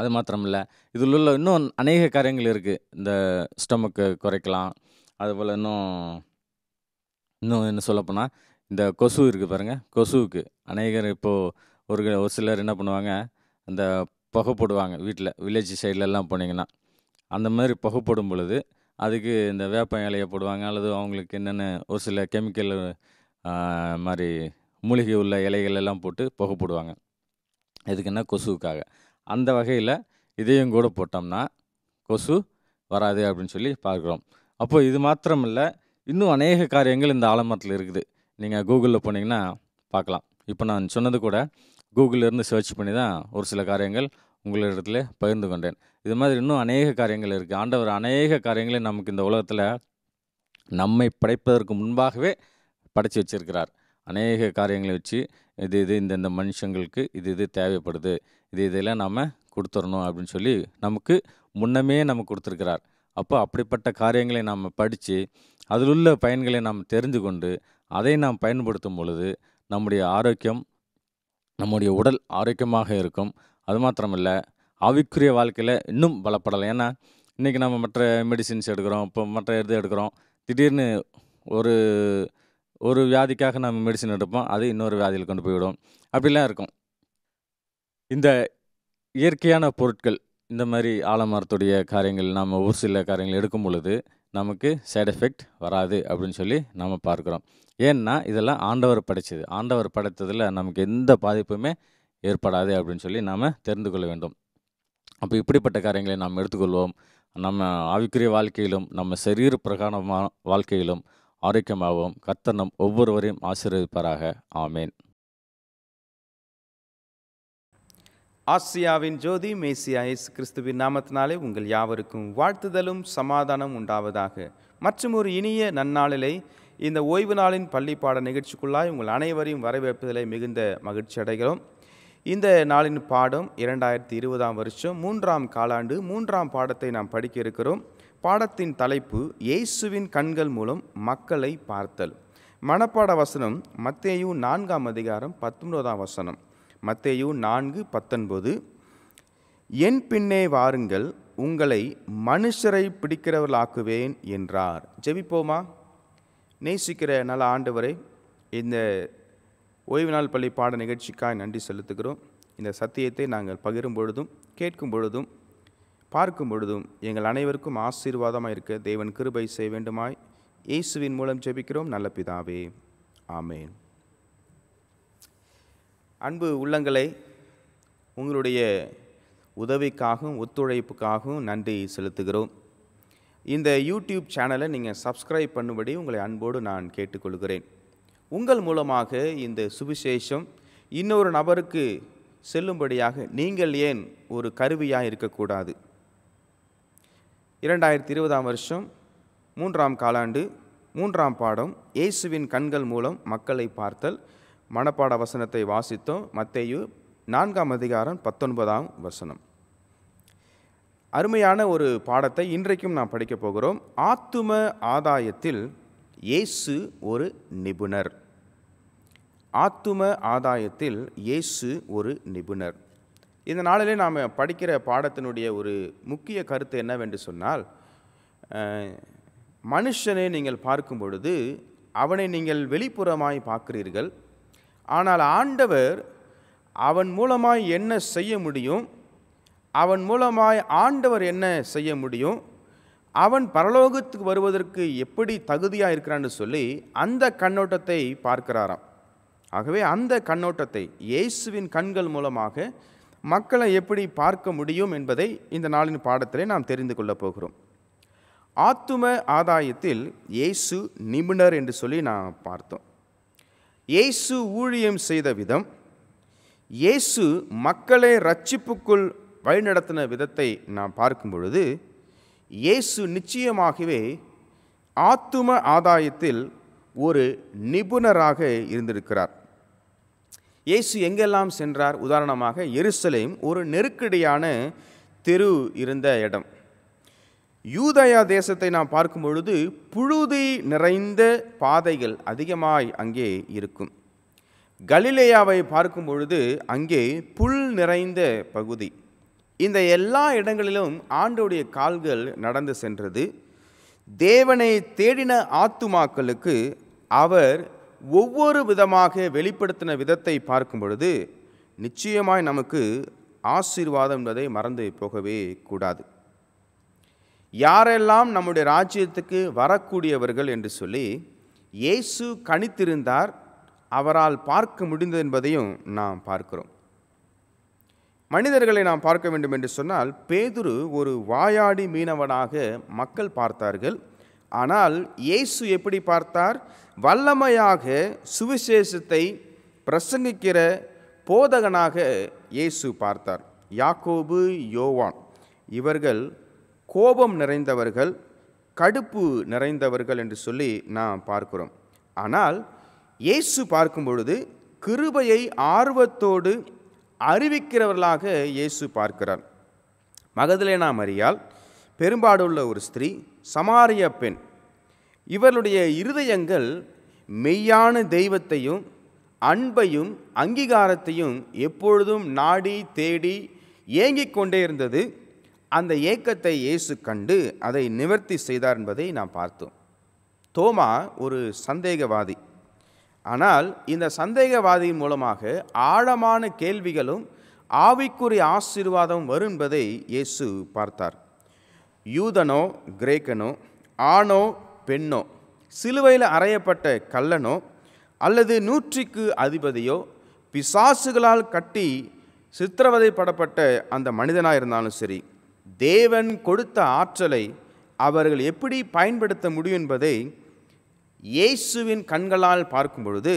அது மாத்திரம் இல்லை இதில் உள்ள இன்னும் அநேக காரியங்கள் இருக்குது இந்த ஸ்டொமக்கு குறைக்கலாம் அதுபோல் இன்னும் இன்னும் என்ன சொல்லப்போனால் இந்த கொசு இருக்குது பாருங்கள் கொசுவுக்கு அநேகர் இப்போது ஒரு ஒரு சிலர் என்ன பண்ணுவாங்க அந்த புகை போடுவாங்க வீட்டில் வில்லேஜ் சைட்லலாம் போனீங்கன்னா அந்த மாதிரி புகை போடும் பொழுது அதுக்கு இந்த வேப்ப இலையை போடுவாங்க அல்லது அவங்களுக்கு என்னென்ன ஒரு சில கெமிக்கல் மாதிரி மூலிகை உள்ள இலைகள் எல்லாம் போட்டு புகை போடுவாங்க எதுக்குன்னா கொசுவுக்காக அந்த வகையில் இதையும் கூட போட்டோம்னா கொசு வராது அப்படின்னு சொல்லி பார்க்குறோம் அப்போது இது மாத்திரம் இல்லை இன்னும் அநேக காரியங்கள் இந்த ஆலமரத்தில் இருக்குது நீங்கள் கூகுளில் போனீங்கன்னா பார்க்கலாம் இப்போ நான் சொன்னது கூட கூகுளிலேருந்து சர்ச் பண்ணி தான் ஒரு சில காரியங்கள் உங்களிடத்தில் பகிர்ந்து கொண்டேன் இது மாதிரி இன்னும் அநேக காரியங்கள் இருக்குது ஆண்டவர் அநேக காரியங்களை நமக்கு இந்த உலகத்தில் நம்மை படைப்பதற்கு முன்பாகவே படைச்சி வச்சிருக்கிறார் அநேக காரியங்களை வச்சு இது இது இந்தந்த மனுஷங்களுக்கு இது இது தேவைப்படுது இது இதெல்லாம் நாம் கொடுத்துடணும் அப்படின்னு சொல்லி நமக்கு முன்னமே நம்ம கொடுத்துருக்கிறார் அப்போ அப்படிப்பட்ட காரியங்களை நாம் படித்து அதில் உள்ள பயன்களை நாம் தெரிந்து கொண்டு அதை நாம் பயன்படுத்தும் பொழுது நம்முடைய ஆரோக்கியம் நம்முடைய உடல் ஆரோக்கியமாக இருக்கும் அது மாத்திரம் இல்லை ஆவிக்குரிய வாழ்க்கையில் இன்னும் பலப்படலை ஏன்னா இன்றைக்கி நம்ம மற்ற மெடிசின்ஸ் எடுக்கிறோம் இப்போ மற்ற இது எடுக்கிறோம் திடீர்னு ஒரு ஒரு வியாதிக்காக நம்ம மெடிசன் எடுப்போம் அது இன்னொரு வியாதியில் கொண்டு போய்விடும் அப்படிலாம் இருக்கும் இந்த இயற்கையான பொருட்கள் இந்த மாதிரி ஆலமரத்துடைய காரியங்கள் நாம் ஒரு சில காரியங்கள் எடுக்கும் பொழுது நமக்கு சைடு எஃபெக்ட் வராது அப்படின்னு சொல்லி நாம் பார்க்குறோம் ஏன்னா இதெல்லாம் ஆண்டவர் படைச்சது ஆண்டவர் படைத்ததில் நமக்கு எந்த பாதிப்புமே ஏற்படாது அப்படின்னு சொல்லி நாம் தெரிந்து கொள்ள வேண்டும் அப்போ இப்படிப்பட்ட காரியங்களை நாம் எடுத்துக்கொள்வோம் நம்ம ஆவிக்குரிய வாழ்க்கையிலும் நம்ம சரீர பிரகாரமான வாழ்க்கையிலும் ஆரோக்கியமாகவும் கர்த்தனம் ஒவ்வொருவரையும் ஆசீர்வதிப்பாராக ஆமேன் ஆசியாவின் ஜோதி மேசியா இயேசு கிறிஸ்துவின் நாமத்தினாலே உங்கள் யாவருக்கும் வாழ்த்துதலும் சமாதானம் உண்டாவதாக மற்றும் ஒரு இனிய நன்னாளிலே இந்த ஓய்வு நாளின் பள்ளிப்பாட நிகழ்ச்சிக்குள்ளாய் உங்கள் அனைவரையும் வரவேற்பதிலே மிகுந்த மகிழ்ச்சி அடைகிறோம் இந்த நாளின் பாடம் இரண்டாயிரத்தி இருபதாம் வருஷம் மூன்றாம் காலாண்டு மூன்றாம் பாடத்தை நாம் படிக்க இருக்கிறோம் பாடத்தின் தலைப்பு இயேசுவின் கண்கள் மூலம் மக்களை பார்த்தல் மனப்பாட வசனம் மத்தேயு நான்காம் அதிகாரம் பத்தொன்பதாம் வசனம் மத்தேயு நான்கு பத்தொன்பது என் பின்னே வாருங்கள் உங்களை மனுஷரை பிடிக்கிறவர்களாக்குவேன் என்றார் ஜெபிப்போமா நேசிக்கிற நல்ல வரை இந்த ஓய்வு நாள் பள்ளி பாட நிகழ்ச்சிக்காக நன்றி செலுத்துகிறோம் இந்த சத்தியத்தை நாங்கள் பகிரும் பொழுதும் கேட்கும் பொழுதும் பார்க்கும் பொழுதும் எங்கள் அனைவருக்கும் ஆசீர்வாதமாக இருக்க தேவன் கிருபை செய்ய வேண்டுமாய் இயேசுவின் மூலம் ஜெபிக்கிறோம் நல்ல பிதாவே ஆமேன் அன்பு உள்ளங்களை உங்களுடைய உதவிக்காகவும் ஒத்துழைப்புக்காகவும் நன்றி செலுத்துகிறோம் இந்த யூடியூப் சேனலை நீங்கள் சப்ஸ்கிரைப் பண்ணும்படி உங்களை அன்போடு நான் கேட்டுக்கொள்கிறேன் உங்கள் மூலமாக இந்த சுவிசேஷம் இன்னொரு நபருக்கு செல்லும்படியாக நீங்கள் ஏன் ஒரு கருவியாக இருக்கக்கூடாது இரண்டாயிரத்தி இருபதாம் வருஷம் மூன்றாம் காலாண்டு மூன்றாம் பாடம் இயேசுவின் கண்கள் மூலம் மக்களை பார்த்தல் மனப்பாட வசனத்தை வாசித்தோம் மத்தையு நான்காம் அதிகாரம் பத்தொன்பதாம் வசனம் அருமையான ஒரு பாடத்தை இன்றைக்கும் நாம் படிக்கப் போகிறோம் ஆத்தும ஆதாயத்தில் இயேசு ஒரு நிபுணர் ஆத்தும ஆதாயத்தில் இயேசு ஒரு நிபுணர் இந்த நாளிலே நாம் படிக்கிற பாடத்தினுடைய ஒரு முக்கிய கருத்து என்னவென்று சொன்னால் மனுஷனை நீங்கள் பார்க்கும் பொழுது அவனை நீங்கள் வெளிப்புறமாய் பார்க்கிறீர்கள் ஆனால் ஆண்டவர் அவன் மூலமாய் என்ன செய்ய முடியும் அவன் மூலமாய் ஆண்டவர் என்ன செய்ய முடியும் அவன் பரலோகத்துக்கு வருவதற்கு எப்படி தகுதியாக இருக்கிறான்னு சொல்லி அந்த கண்ணோட்டத்தை பார்க்கிறாராம் ஆகவே அந்த கண்ணோட்டத்தை இயேசுவின் கண்கள் மூலமாக மக்களை எப்படி பார்க்க முடியும் என்பதை இந்த நாளின் பாடத்திலே நாம் தெரிந்து கொள்ளப் போகிறோம் ஆத்தும ஆதாயத்தில் இயேசு நிபுணர் என்று சொல்லி நாம் பார்த்தோம் இயேசு ஊழியம் செய்த விதம் இயேசு மக்களை ரட்சிப்புக்குள் வழிநடத்தின விதத்தை நாம் பார்க்கும் பொழுது இயேசு நிச்சயமாகவே ஆத்தும ஆதாயத்தில் ஒரு நிபுணராக இருந்திருக்கிறார் இயேசு எங்கெல்லாம் சென்றார் உதாரணமாக எருசலேம் ஒரு நெருக்கடியான தெரு இருந்த இடம் யூதயா தேசத்தை நாம் பார்க்கும் பொழுது புழுதி நிறைந்த பாதைகள் அதிகமாய் அங்கே இருக்கும் கலிலேயாவை பார்க்கும் பொழுது அங்கே புல் நிறைந்த பகுதி இந்த எல்லா இடங்களிலும் ஆண்டோடைய கால்கள் நடந்து சென்றது தேவனை தேடின ஆத்துமாக்களுக்கு அவர் ஒவ்வொரு விதமாக வெளிப்படுத்தின விதத்தை பார்க்கும் பொழுது நிச்சயமாய் நமக்கு ஆசீர்வாதம் என்பதை மறந்து போகவே கூடாது யாரெல்லாம் நம்முடைய ராஜ்யத்துக்கு வரக்கூடியவர்கள் என்று சொல்லி இயேசு கணித்திருந்தார் அவரால் பார்க்க முடிந்தது என்பதையும் நாம் பார்க்கிறோம் மனிதர்களை நாம் பார்க்க வேண்டும் என்று சொன்னால் பேதுரு ஒரு வாயாடி மீனவனாக மக்கள் பார்த்தார்கள் ஆனால் இயேசு எப்படி பார்த்தார் வல்லமையாக சுவிசேஷத்தை பிரசங்கிக்கிற போதகனாக இயேசு பார்த்தார் யாக்கோபு யோவான் இவர்கள் கோபம் நிறைந்தவர்கள் கடுப்பு நிறைந்தவர்கள் என்று சொல்லி நாம் பார்க்கிறோம் ஆனால் இயேசு பார்க்கும் பொழுது கிருபையை ஆர்வத்தோடு அறிவிக்கிறவர்களாக இயேசு பார்க்கிறார் மகதிலேனா மரியால் பெரும்பாடுள்ள ஒரு ஸ்திரீ சமாரிய பெண் இவர்களுடைய இருதயங்கள் மெய்யான தெய்வத்தையும் அன்பையும் அங்கீகாரத்தையும் எப்பொழுதும் நாடி தேடி ஏங்கிக் கொண்டே இருந்தது அந்த ஏக்கத்தை இயேசு கண்டு அதை நிவர்த்தி செய்தார் என்பதை நாம் பார்த்தோம் தோமா ஒரு சந்தேகவாதி ஆனால் இந்த சந்தேகவாதியின் மூலமாக ஆழமான கேள்விகளும் ஆவிக்குரிய ஆசீர்வாதம் வரும் என்பதை இயேசு பார்த்தார் யூதனோ கிரேக்கனோ ஆணோ பெண்ணோ சிலுவையில் அறையப்பட்ட கல்லனோ அல்லது நூற்றிக்கு அதிபதியோ பிசாசுகளால் கட்டி சித்திரவதைப்படப்பட்ட அந்த மனிதனாக இருந்தாலும் சரி தேவன் கொடுத்த ஆற்றலை அவர்கள் எப்படி பயன்படுத்த முடியும் என்பதை இயேசுவின் கண்களால் பார்க்கும் பொழுது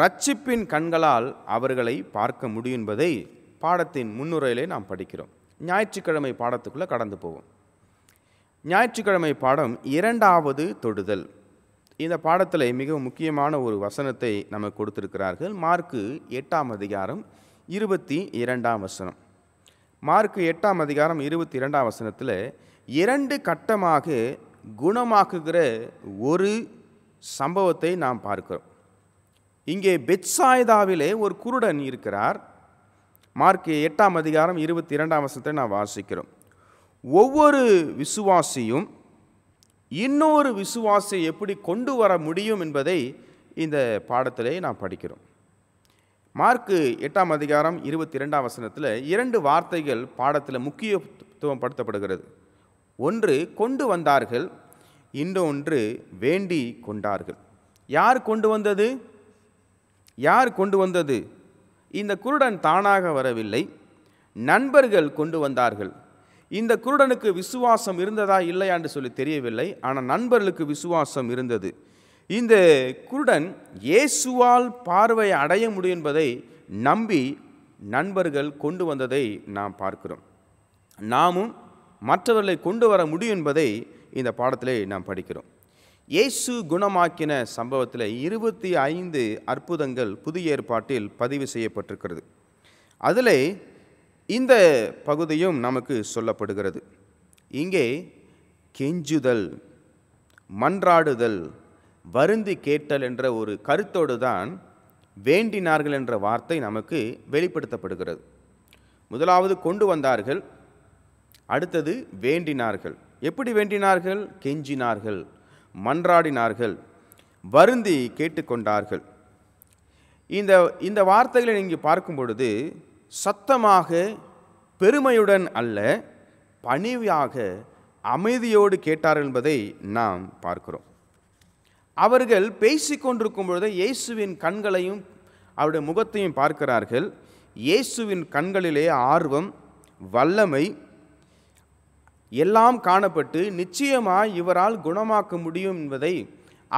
ரட்சிப்பின் கண்களால் அவர்களை பார்க்க முடியும் என்பதை பாடத்தின் முன்னுரையிலே நாம் படிக்கிறோம் ஞாயிற்றுக்கிழமை பாடத்துக்குள்ளே கடந்து போவோம் ஞாயிற்றுக்கிழமை பாடம் இரண்டாவது தொடுதல் இந்த பாடத்தில் மிக முக்கியமான ஒரு வசனத்தை நமக்கு கொடுத்திருக்கிறார்கள் மார்க்கு எட்டாம் அதிகாரம் இருபத்தி இரண்டாம் வசனம் மார்க்கு எட்டாம் அதிகாரம் இருபத்தி இரண்டாம் வசனத்தில் இரண்டு கட்டமாக குணமாக்குகிற ஒரு சம்பவத்தை நாம் பார்க்கிறோம் இங்கே பெட்சாய்தாவிலே ஒரு குருடன் இருக்கிறார் மார்க் எட்டாம் அதிகாரம் இருபத்தி இரண்டாம் வருஷத்தை நாம் வாசிக்கிறோம் ஒவ்வொரு விசுவாசியும் இன்னொரு விசுவாசியை எப்படி கொண்டு வர முடியும் என்பதை இந்த பாடத்திலே நாம் படிக்கிறோம் மார்க்கு எட்டாம் அதிகாரம் இருபத்தி இரண்டாம் வசனத்தில் இரண்டு வார்த்தைகள் பாடத்தில் முக்கியத்துவம் படுத்தப்படுகிறது ஒன்று கொண்டு வந்தார்கள் இன்னொன்று வேண்டி கொண்டார்கள் யார் கொண்டு வந்தது யார் கொண்டு வந்தது இந்த குருடன் தானாக வரவில்லை நண்பர்கள் கொண்டு வந்தார்கள் இந்த குருடனுக்கு விசுவாசம் இருந்ததா இல்லையா என்று சொல்லி தெரியவில்லை ஆனால் நண்பர்களுக்கு விசுவாசம் இருந்தது இந்த குருடன் இயேசுவால் பார்வையை அடைய முடியும் என்பதை நம்பி நண்பர்கள் கொண்டு வந்ததை நாம் பார்க்கிறோம் நாமும் மற்றவர்களை கொண்டு வர முடியும் என்பதை இந்த பாடத்திலே நாம் படிக்கிறோம் இயேசு குணமாக்கின சம்பவத்தில் இருபத்தி ஐந்து அற்புதங்கள் புதிய ஏற்பாட்டில் பதிவு செய்யப்பட்டிருக்கிறது அதில் இந்த பகுதியும் நமக்கு சொல்லப்படுகிறது இங்கே கெஞ்சுதல் மன்றாடுதல் வருந்தி கேட்டல் என்ற ஒரு கருத்தோடு தான் வேண்டினார்கள் என்ற வார்த்தை நமக்கு வெளிப்படுத்தப்படுகிறது முதலாவது கொண்டு வந்தார்கள் அடுத்தது வேண்டினார்கள் எப்படி வேண்டினார்கள் கெஞ்சினார்கள் மன்றாடினார்கள் வருந்தி கேட்டுக்கொண்டார்கள் இந்த இந்த வார்த்தைகளை நீங்கள் பார்க்கும் பொழுது சத்தமாக பெருமையுடன் அல்ல பணிவியாக அமைதியோடு கேட்டார்கள் என்பதை நாம் பார்க்கிறோம் அவர்கள் பேசிக்கொண்டிருக்கும் பொழுது இயேசுவின் கண்களையும் அவருடைய முகத்தையும் பார்க்கிறார்கள் இயேசுவின் கண்களிலே ஆர்வம் வல்லமை எல்லாம் காணப்பட்டு நிச்சயமாய் இவரால் குணமாக்க முடியும் என்பதை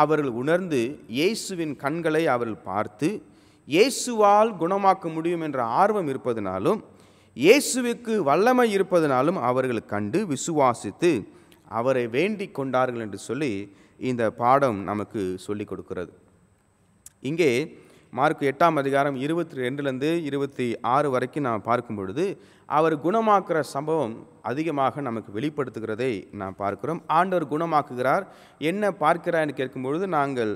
அவர்கள் உணர்ந்து இயேசுவின் கண்களை அவர்கள் பார்த்து இயேசுவால் குணமாக்க முடியும் என்ற ஆர்வம் இருப்பதனாலும் இயேசுவுக்கு வல்லமை இருப்பதனாலும் அவர்கள் கண்டு விசுவாசித்து அவரை வேண்டிக் கொண்டார்கள் என்று சொல்லி இந்த பாடம் நமக்கு சொல்லிக் கொடுக்கிறது இங்கே மார்க் எட்டாம் அதிகாரம் இருபத்தி ரெண்டுலேருந்து இருபத்தி ஆறு வரைக்கும் நாம் பார்க்கும் பொழுது அவர் குணமாக்குற சம்பவம் அதிகமாக நமக்கு வெளிப்படுத்துகிறதை நாம் பார்க்கிறோம் ஆண்டவர் குணமாக்குகிறார் என்ன பார்க்கிறான்னு கேட்கும்பொழுது நாங்கள்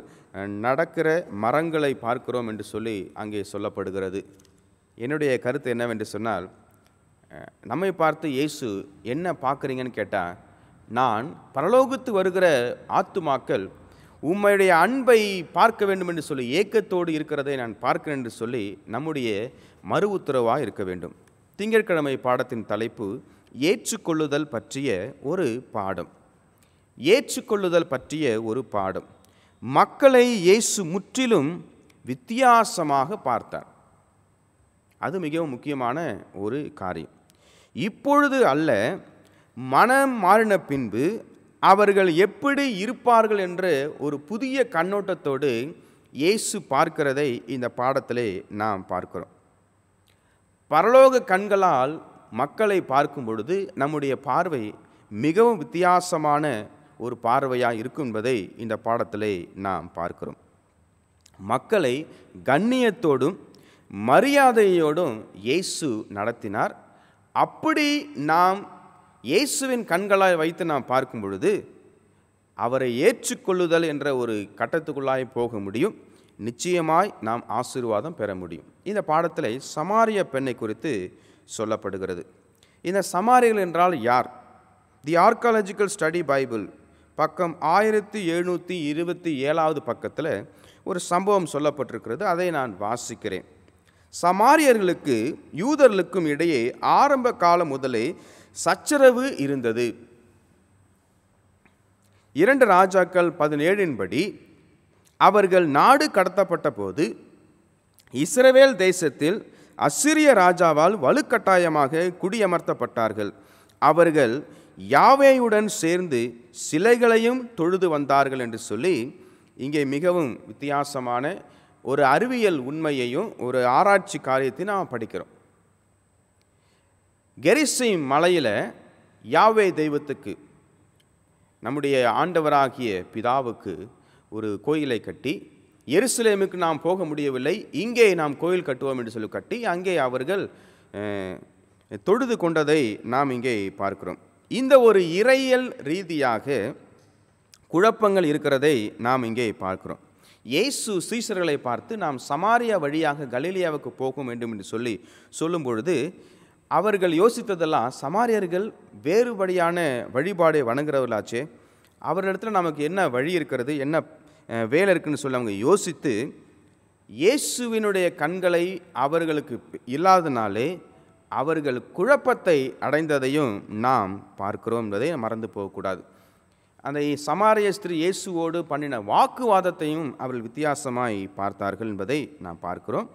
நடக்கிற மரங்களை பார்க்கிறோம் என்று சொல்லி அங்கே சொல்லப்படுகிறது என்னுடைய கருத்து என்னவென்று சொன்னால் நம்மை பார்த்து இயேசு என்ன பார்க்குறீங்கன்னு கேட்டால் நான் பரலோகத்து வருகிற ஆத்துமாக்கள் உம்முடைய அன்பை பார்க்க வேண்டும் என்று சொல்லி ஏக்கத்தோடு இருக்கிறதை நான் பார்க்கிறேன் என்று சொல்லி நம்முடைய மறு உத்தரவாக இருக்க வேண்டும் திங்கட்கிழமை பாடத்தின் தலைப்பு ஏற்றுக்கொள்ளுதல் பற்றிய ஒரு பாடம் ஏற்றுக்கொள்ளுதல் பற்றிய ஒரு பாடம் மக்களை இயேசு முற்றிலும் வித்தியாசமாக பார்த்தார் அது மிகவும் முக்கியமான ஒரு காரியம் இப்பொழுது அல்ல மனம் மாறின பின்பு அவர்கள் எப்படி இருப்பார்கள் என்று ஒரு புதிய கண்ணோட்டத்தோடு இயேசு பார்க்கிறதை இந்த பாடத்திலே நாம் பார்க்கிறோம் பரலோக கண்களால் மக்களை பார்க்கும் பொழுது நம்முடைய பார்வை மிகவும் வித்தியாசமான ஒரு பார்வையாக இருக்கும் என்பதை இந்த பாடத்திலே நாம் பார்க்கிறோம் மக்களை கண்ணியத்தோடும் மரியாதையோடும் இயேசு நடத்தினார் அப்படி நாம் இயேசுவின் கண்களாய் வைத்து நாம் பார்க்கும் பொழுது அவரை ஏற்றுக்கொள்ளுதல் என்ற ஒரு கட்டத்துக்குள்ளாய் போக முடியும் நிச்சயமாய் நாம் ஆசீர்வாதம் பெற முடியும் இந்த பாடத்தில் சமாரிய பெண்ணை குறித்து சொல்லப்படுகிறது இந்த சமாரிகள் என்றால் யார் தி ஆர்காலஜிக்கல் ஸ்டடி பைபிள் பக்கம் ஆயிரத்தி எழுநூற்றி இருபத்தி ஏழாவது பக்கத்தில் ஒரு சம்பவம் சொல்லப்பட்டிருக்கிறது அதை நான் வாசிக்கிறேன் சமாரியர்களுக்கு யூதர்களுக்கும் இடையே ஆரம்ப காலம் முதலே சச்சரவு இருந்தது இரண்டு ராஜாக்கள் பதினேழின்படி அவர்கள் நாடு கடத்தப்பட்ட போது இஸ்ரவேல் தேசத்தில் அசிரிய ராஜாவால் வலுக்கட்டாயமாக குடியமர்த்தப்பட்டார்கள் அவர்கள் யாவேயுடன் சேர்ந்து சிலைகளையும் தொழுது வந்தார்கள் என்று சொல்லி இங்கே மிகவும் வித்தியாசமான ஒரு அறிவியல் உண்மையையும் ஒரு ஆராய்ச்சி காரியத்தையும் நாம் படிக்கிறோம் கெரிசீம் மலையில் யாவே தெய்வத்துக்கு நம்முடைய ஆண்டவராகிய பிதாவுக்கு ஒரு கோயிலை கட்டி எருசலேமுக்கு நாம் போக முடியவில்லை இங்கே நாம் கோயில் கட்டுவோம் என்று சொல்லி கட்டி அங்கே அவர்கள் தொழுது கொண்டதை நாம் இங்கே பார்க்கிறோம் இந்த ஒரு இறையல் ரீதியாக குழப்பங்கள் இருக்கிறதை நாம் இங்கே பார்க்கிறோம் இயேசு சீசர்களை பார்த்து நாம் சமாரியா வழியாக கலீலியாவுக்கு போகும் வேண்டும் என்று சொல்லி சொல்லும் பொழுது அவர்கள் யோசித்ததெல்லாம் சமாரியர்கள் வேறுபடியான வழிபாடு வணங்குறவர்களாச்சு அவரிடத்துல நமக்கு என்ன வழி இருக்கிறது என்ன வேலை இருக்குன்னு சொல்லி அவங்க யோசித்து இயேசுவினுடைய கண்களை அவர்களுக்கு இல்லாததுனாலே அவர்கள் குழப்பத்தை அடைந்ததையும் நாம் பார்க்கிறோம் என்பதை மறந்து போகக்கூடாது அந்த சமாரிய ஸ்திரீ இயேசுவோடு பண்ணின வாக்குவாதத்தையும் அவர்கள் வித்தியாசமாய் பார்த்தார்கள் என்பதை நாம் பார்க்கிறோம்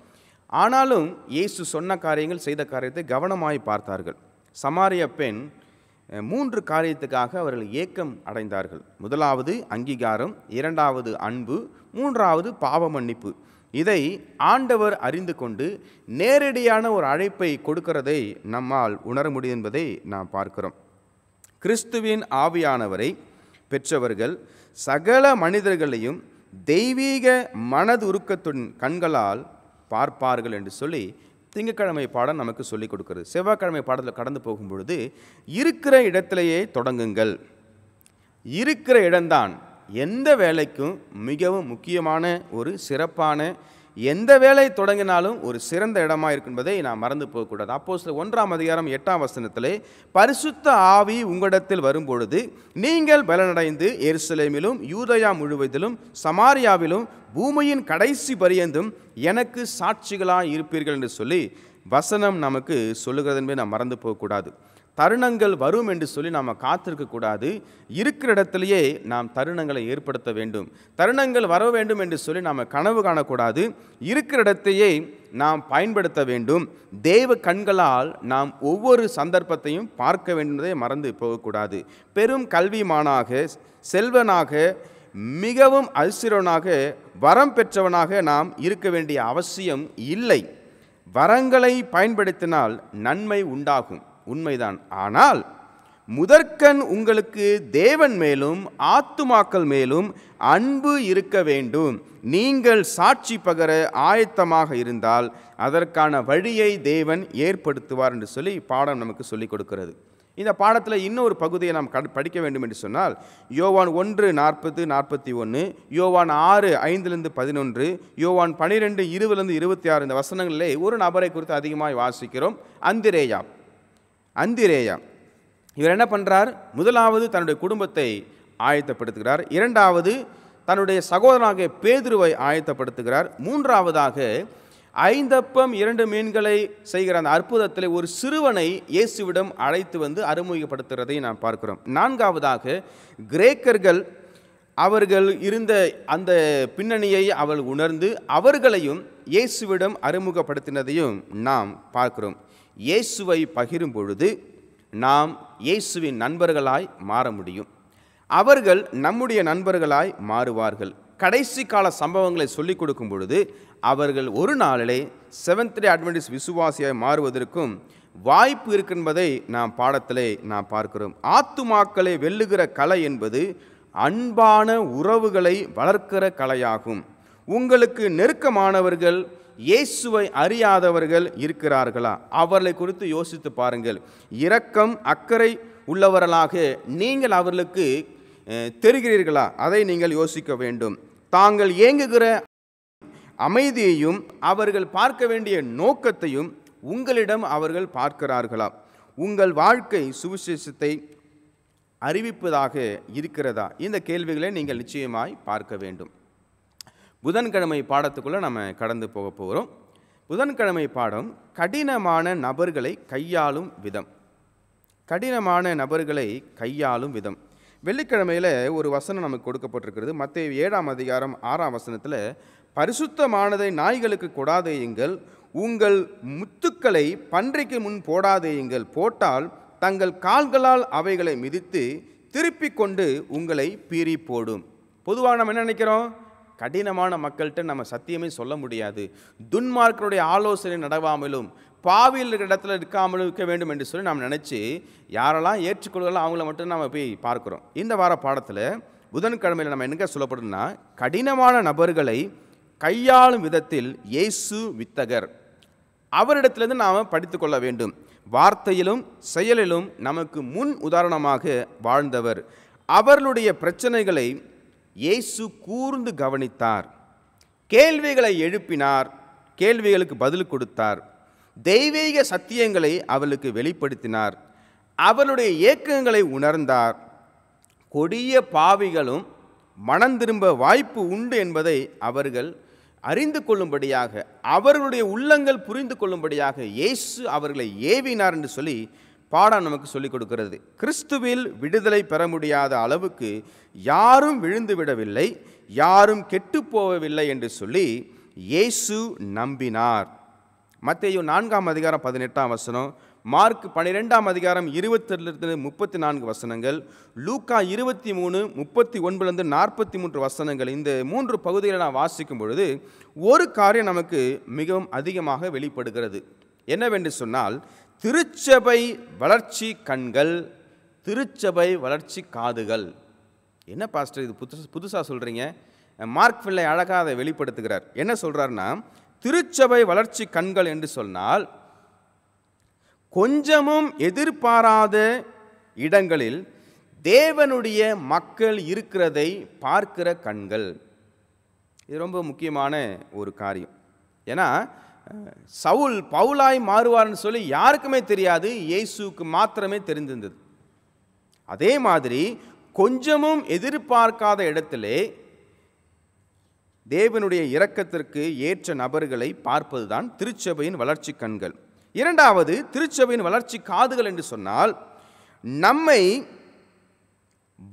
ஆனாலும் இயேசு சொன்ன காரியங்கள் செய்த காரியத்தை கவனமாய் பார்த்தார்கள் சமாரிய பெண் மூன்று காரியத்துக்காக அவர்கள் ஏக்கம் அடைந்தார்கள் முதலாவது அங்கீகாரம் இரண்டாவது அன்பு மூன்றாவது பாவ மன்னிப்பு இதை ஆண்டவர் அறிந்து கொண்டு நேரடியான ஒரு அழைப்பை கொடுக்கிறதை நம்மால் உணர முடியும் என்பதை நாம் பார்க்கிறோம் கிறிஸ்துவின் ஆவியானவரை பெற்றவர்கள் சகல மனிதர்களையும் தெய்வீக உருக்கத்துடன் கண்களால் பார்ப்பார்கள் என்று சொல்லி திங்கக்கிழமை பாடம் நமக்கு சொல்லிக் கொடுக்குறது செவ்வாய்க்கிழமை பாடத்தில் கடந்து போகும் பொழுது இருக்கிற இடத்திலேயே தொடங்குங்கள் இருக்கிற இடம்தான் எந்த வேலைக்கும் மிகவும் முக்கியமான ஒரு சிறப்பான எந்த வேலை தொடங்கினாலும் ஒரு சிறந்த இடமாக இருக்கு என்பதை நான் மறந்து போகக்கூடாது அப்போ சில ஒன்றாம் அதிகாரம் எட்டாம் வசனத்திலே பரிசுத்த ஆவி உங்களிடத்தில் வரும்பொழுது நீங்கள் பலனடைந்து எருசலேமிலும் யூதயா முழுவதிலும் சமாரியாவிலும் பூமியின் கடைசி பரியந்தும் எனக்கு சாட்சிகளாக இருப்பீர்கள் என்று சொல்லி வசனம் நமக்கு சொல்லுகிறது நான் மறந்து போகக்கூடாது தருணங்கள் வரும் என்று சொல்லி நாம் காத்திருக்கக்கூடாது இருக்கிற இடத்துலையே நாம் தருணங்களை ஏற்படுத்த வேண்டும் தருணங்கள் வர வேண்டும் என்று சொல்லி நாம் கனவு காணக்கூடாது இருக்கிற இடத்தையே நாம் பயன்படுத்த வேண்டும் தேவ கண்களால் நாம் ஒவ்வொரு சந்தர்ப்பத்தையும் பார்க்க வேண்டியதை மறந்து போகக்கூடாது பெரும் கல்விமானாக செல்வனாக மிகவும் அசிரவனாக வரம் பெற்றவனாக நாம் இருக்க வேண்டிய அவசியம் இல்லை வரங்களை பயன்படுத்தினால் நன்மை உண்டாகும் உண்மைதான் ஆனால் முதற்கண் உங்களுக்கு தேவன் மேலும் ஆத்துமாக்கள் மேலும் அன்பு இருக்க வேண்டும் நீங்கள் சாட்சி பகர ஆயத்தமாக இருந்தால் அதற்கான வழியை தேவன் ஏற்படுத்துவார் என்று சொல்லி பாடம் நமக்கு சொல்லிக் கொடுக்கிறது இந்த பாடத்தில் இன்னொரு பகுதியை நாம் படிக்க வேண்டும் என்று சொன்னால் யோவான் ஒன்று நாற்பது நாற்பத்தி ஒன்று யோவான் ஆறு ஐந்துலேருந்து பதினொன்று யோவான் பனிரெண்டு இருபதுலேருந்து இருபத்தி ஆறு இந்த வசனங்களிலே ஒரு நபரை குறித்து அதிகமாக வாசிக்கிறோம் அந்திரேயா அந்திரேயா இவர் என்ன பண்ணுறார் முதலாவது தன்னுடைய குடும்பத்தை ஆயத்தப்படுத்துகிறார் இரண்டாவது தன்னுடைய சகோதரனாகிய பேதுருவை ஆயத்தப்படுத்துகிறார் மூன்றாவதாக ஐந்தப்பம் இரண்டு மீன்களை செய்கிற அந்த அற்புதத்தில் ஒரு சிறுவனை இயேசுவிடம் அழைத்து வந்து அறிமுகப்படுத்துகிறதை நாம் பார்க்கிறோம் நான்காவதாக கிரேக்கர்கள் அவர்கள் இருந்த அந்த பின்னணியை அவள் உணர்ந்து அவர்களையும் இயேசுவிடம் அறிமுகப்படுத்தினதையும் நாம் பார்க்கிறோம் இயேசுவை பகிரும் பொழுது நாம் இயேசுவின் நண்பர்களாய் மாற முடியும் அவர்கள் நம்முடைய நண்பர்களாய் மாறுவார்கள் கடைசி கால சம்பவங்களை சொல்லிக் கொடுக்கும் பொழுது அவர்கள் ஒரு நாளிலே செவன்த் டே அட்வென்டிஸ் விசுவாசியாய் மாறுவதற்கும் வாய்ப்பு இருக்கென்பதை நாம் பாடத்திலே நாம் பார்க்கிறோம் ஆத்துமாக்களை வெல்லுகிற கலை என்பது அன்பான உறவுகளை வளர்க்கிற கலையாகும் உங்களுக்கு நெருக்கமானவர்கள் இயேசுவை அறியாதவர்கள் இருக்கிறார்களா அவர்களை குறித்து யோசித்து பாருங்கள் இரக்கம் அக்கறை உள்ளவர்களாக நீங்கள் அவர்களுக்கு தெரிகிறீர்களா அதை நீங்கள் யோசிக்க வேண்டும் தாங்கள் இயங்குகிற அமைதியையும் அவர்கள் பார்க்க வேண்டிய நோக்கத்தையும் உங்களிடம் அவர்கள் பார்க்கிறார்களா உங்கள் வாழ்க்கை சுவிசேஷத்தை அறிவிப்பதாக இருக்கிறதா இந்த கேள்விகளை நீங்கள் நிச்சயமாய் பார்க்க வேண்டும் புதன்கிழமை பாடத்துக்குள்ளே நம்ம கடந்து போக போகிறோம் புதன்கிழமை பாடம் கடினமான நபர்களை கையாளும் விதம் கடினமான நபர்களை கையாளும் விதம் வெள்ளிக்கிழமையில் ஒரு வசனம் நமக்கு கொடுக்கப்பட்டிருக்கிறது மற்ற ஏழாம் அதிகாரம் ஆறாம் வசனத்தில் பரிசுத்தமானதை நாய்களுக்கு கொடாதேயுங்கள் உங்கள் முத்துக்களை பன்றைக்கு முன் போடாதேயுங்கள் போட்டால் தங்கள் கால்களால் அவைகளை மிதித்து திருப்பிக் கொண்டு உங்களை பீறி போடும் பொதுவாக நம்ம என்ன நினைக்கிறோம் கடினமான மக்கள்கிட்ட நம்ம சத்தியமே சொல்ல முடியாது துன்மார்க்கருடைய ஆலோசனை நடவாமலும் பாவியில் இருக்கிற இடத்துல இருக்காமல் இருக்க வேண்டும் என்று சொல்லி நாம் நினச்சி யாரெல்லாம் ஏற்றுக்கொள்கிறோம் அவங்கள மட்டும் நாம் போய் பார்க்குறோம் இந்த வார பாடத்தில் புதன்கிழமையில் நம்ம என்னங்க சொல்லப்படுதுன்னா கடினமான நபர்களை கையாளும் விதத்தில் இயேசு வித்தகர் அவரிடத்திலிருந்து நாம் படித்துக்கொள்ள வேண்டும் வார்த்தையிலும் செயலிலும் நமக்கு முன் உதாரணமாக வாழ்ந்தவர் அவர்களுடைய பிரச்சனைகளை இயேசு கூர்ந்து கவனித்தார் கேள்விகளை எழுப்பினார் கேள்விகளுக்கு பதில் கொடுத்தார் தெய்வீக சத்தியங்களை அவளுக்கு வெளிப்படுத்தினார் அவளுடைய இயக்கங்களை உணர்ந்தார் கொடிய பாவிகளும் மனம் திரும்ப வாய்ப்பு உண்டு என்பதை அவர்கள் அறிந்து கொள்ளும்படியாக அவர்களுடைய உள்ளங்கள் புரிந்து கொள்ளும்படியாக இயேசு அவர்களை ஏவினார் என்று சொல்லி பாடம் நமக்கு சொல்லிக் கொடுக்கிறது கிறிஸ்துவில் விடுதலை பெற முடியாத அளவுக்கு யாரும் விழுந்து விடவில்லை யாரும் கெட்டு போகவில்லை என்று சொல்லி இயேசு நம்பினார் மத்தையோ நான்காம் அதிகாரம் பதினெட்டாம் வசனம் மார்க் பன்னிரெண்டாம் அதிகாரம் இருபத்திலிருந்து முப்பத்தி நான்கு வசனங்கள் லூக்கா இருபத்தி மூணு முப்பத்தி ஒன்பதுலேருந்து நாற்பத்தி மூன்று வசனங்கள் இந்த மூன்று பகுதிகளை நான் வாசிக்கும் பொழுது ஒரு காரியம் நமக்கு மிகவும் அதிகமாக வெளிப்படுகிறது என்னவென்று சொன்னால் திருச்சபை வளர்ச்சி கண்கள் திருச்சபை வளர்ச்சி காதுகள் என்ன பாஸ்டர் இது புது புதுசாக சொல்கிறீங்க மார்க் பிள்ளை அழகாக அதை வெளிப்படுத்துகிறார் என்ன சொல்கிறார்னா திருச்சபை வளர்ச்சி கண்கள் என்று சொன்னால் கொஞ்சமும் எதிர்பாராத இடங்களில் தேவனுடைய மக்கள் இருக்கிறதை பார்க்கிற கண்கள் இது ரொம்ப முக்கியமான ஒரு காரியம் ஏன்னா சவுல் பவுலாய் மாறுவார்னு சொல்லி யாருக்குமே தெரியாது இயேசுக்கு மாத்திரமே தெரிந்திருந்தது அதே மாதிரி கொஞ்சமும் எதிர்பார்க்காத இடத்திலே தேவனுடைய இரக்கத்திற்கு ஏற்ற நபர்களை பார்ப்பதுதான் திருச்சபையின் வளர்ச்சி கண்கள் இரண்டாவது திருச்சபையின் வளர்ச்சி காதுகள் என்று சொன்னால் நம்மை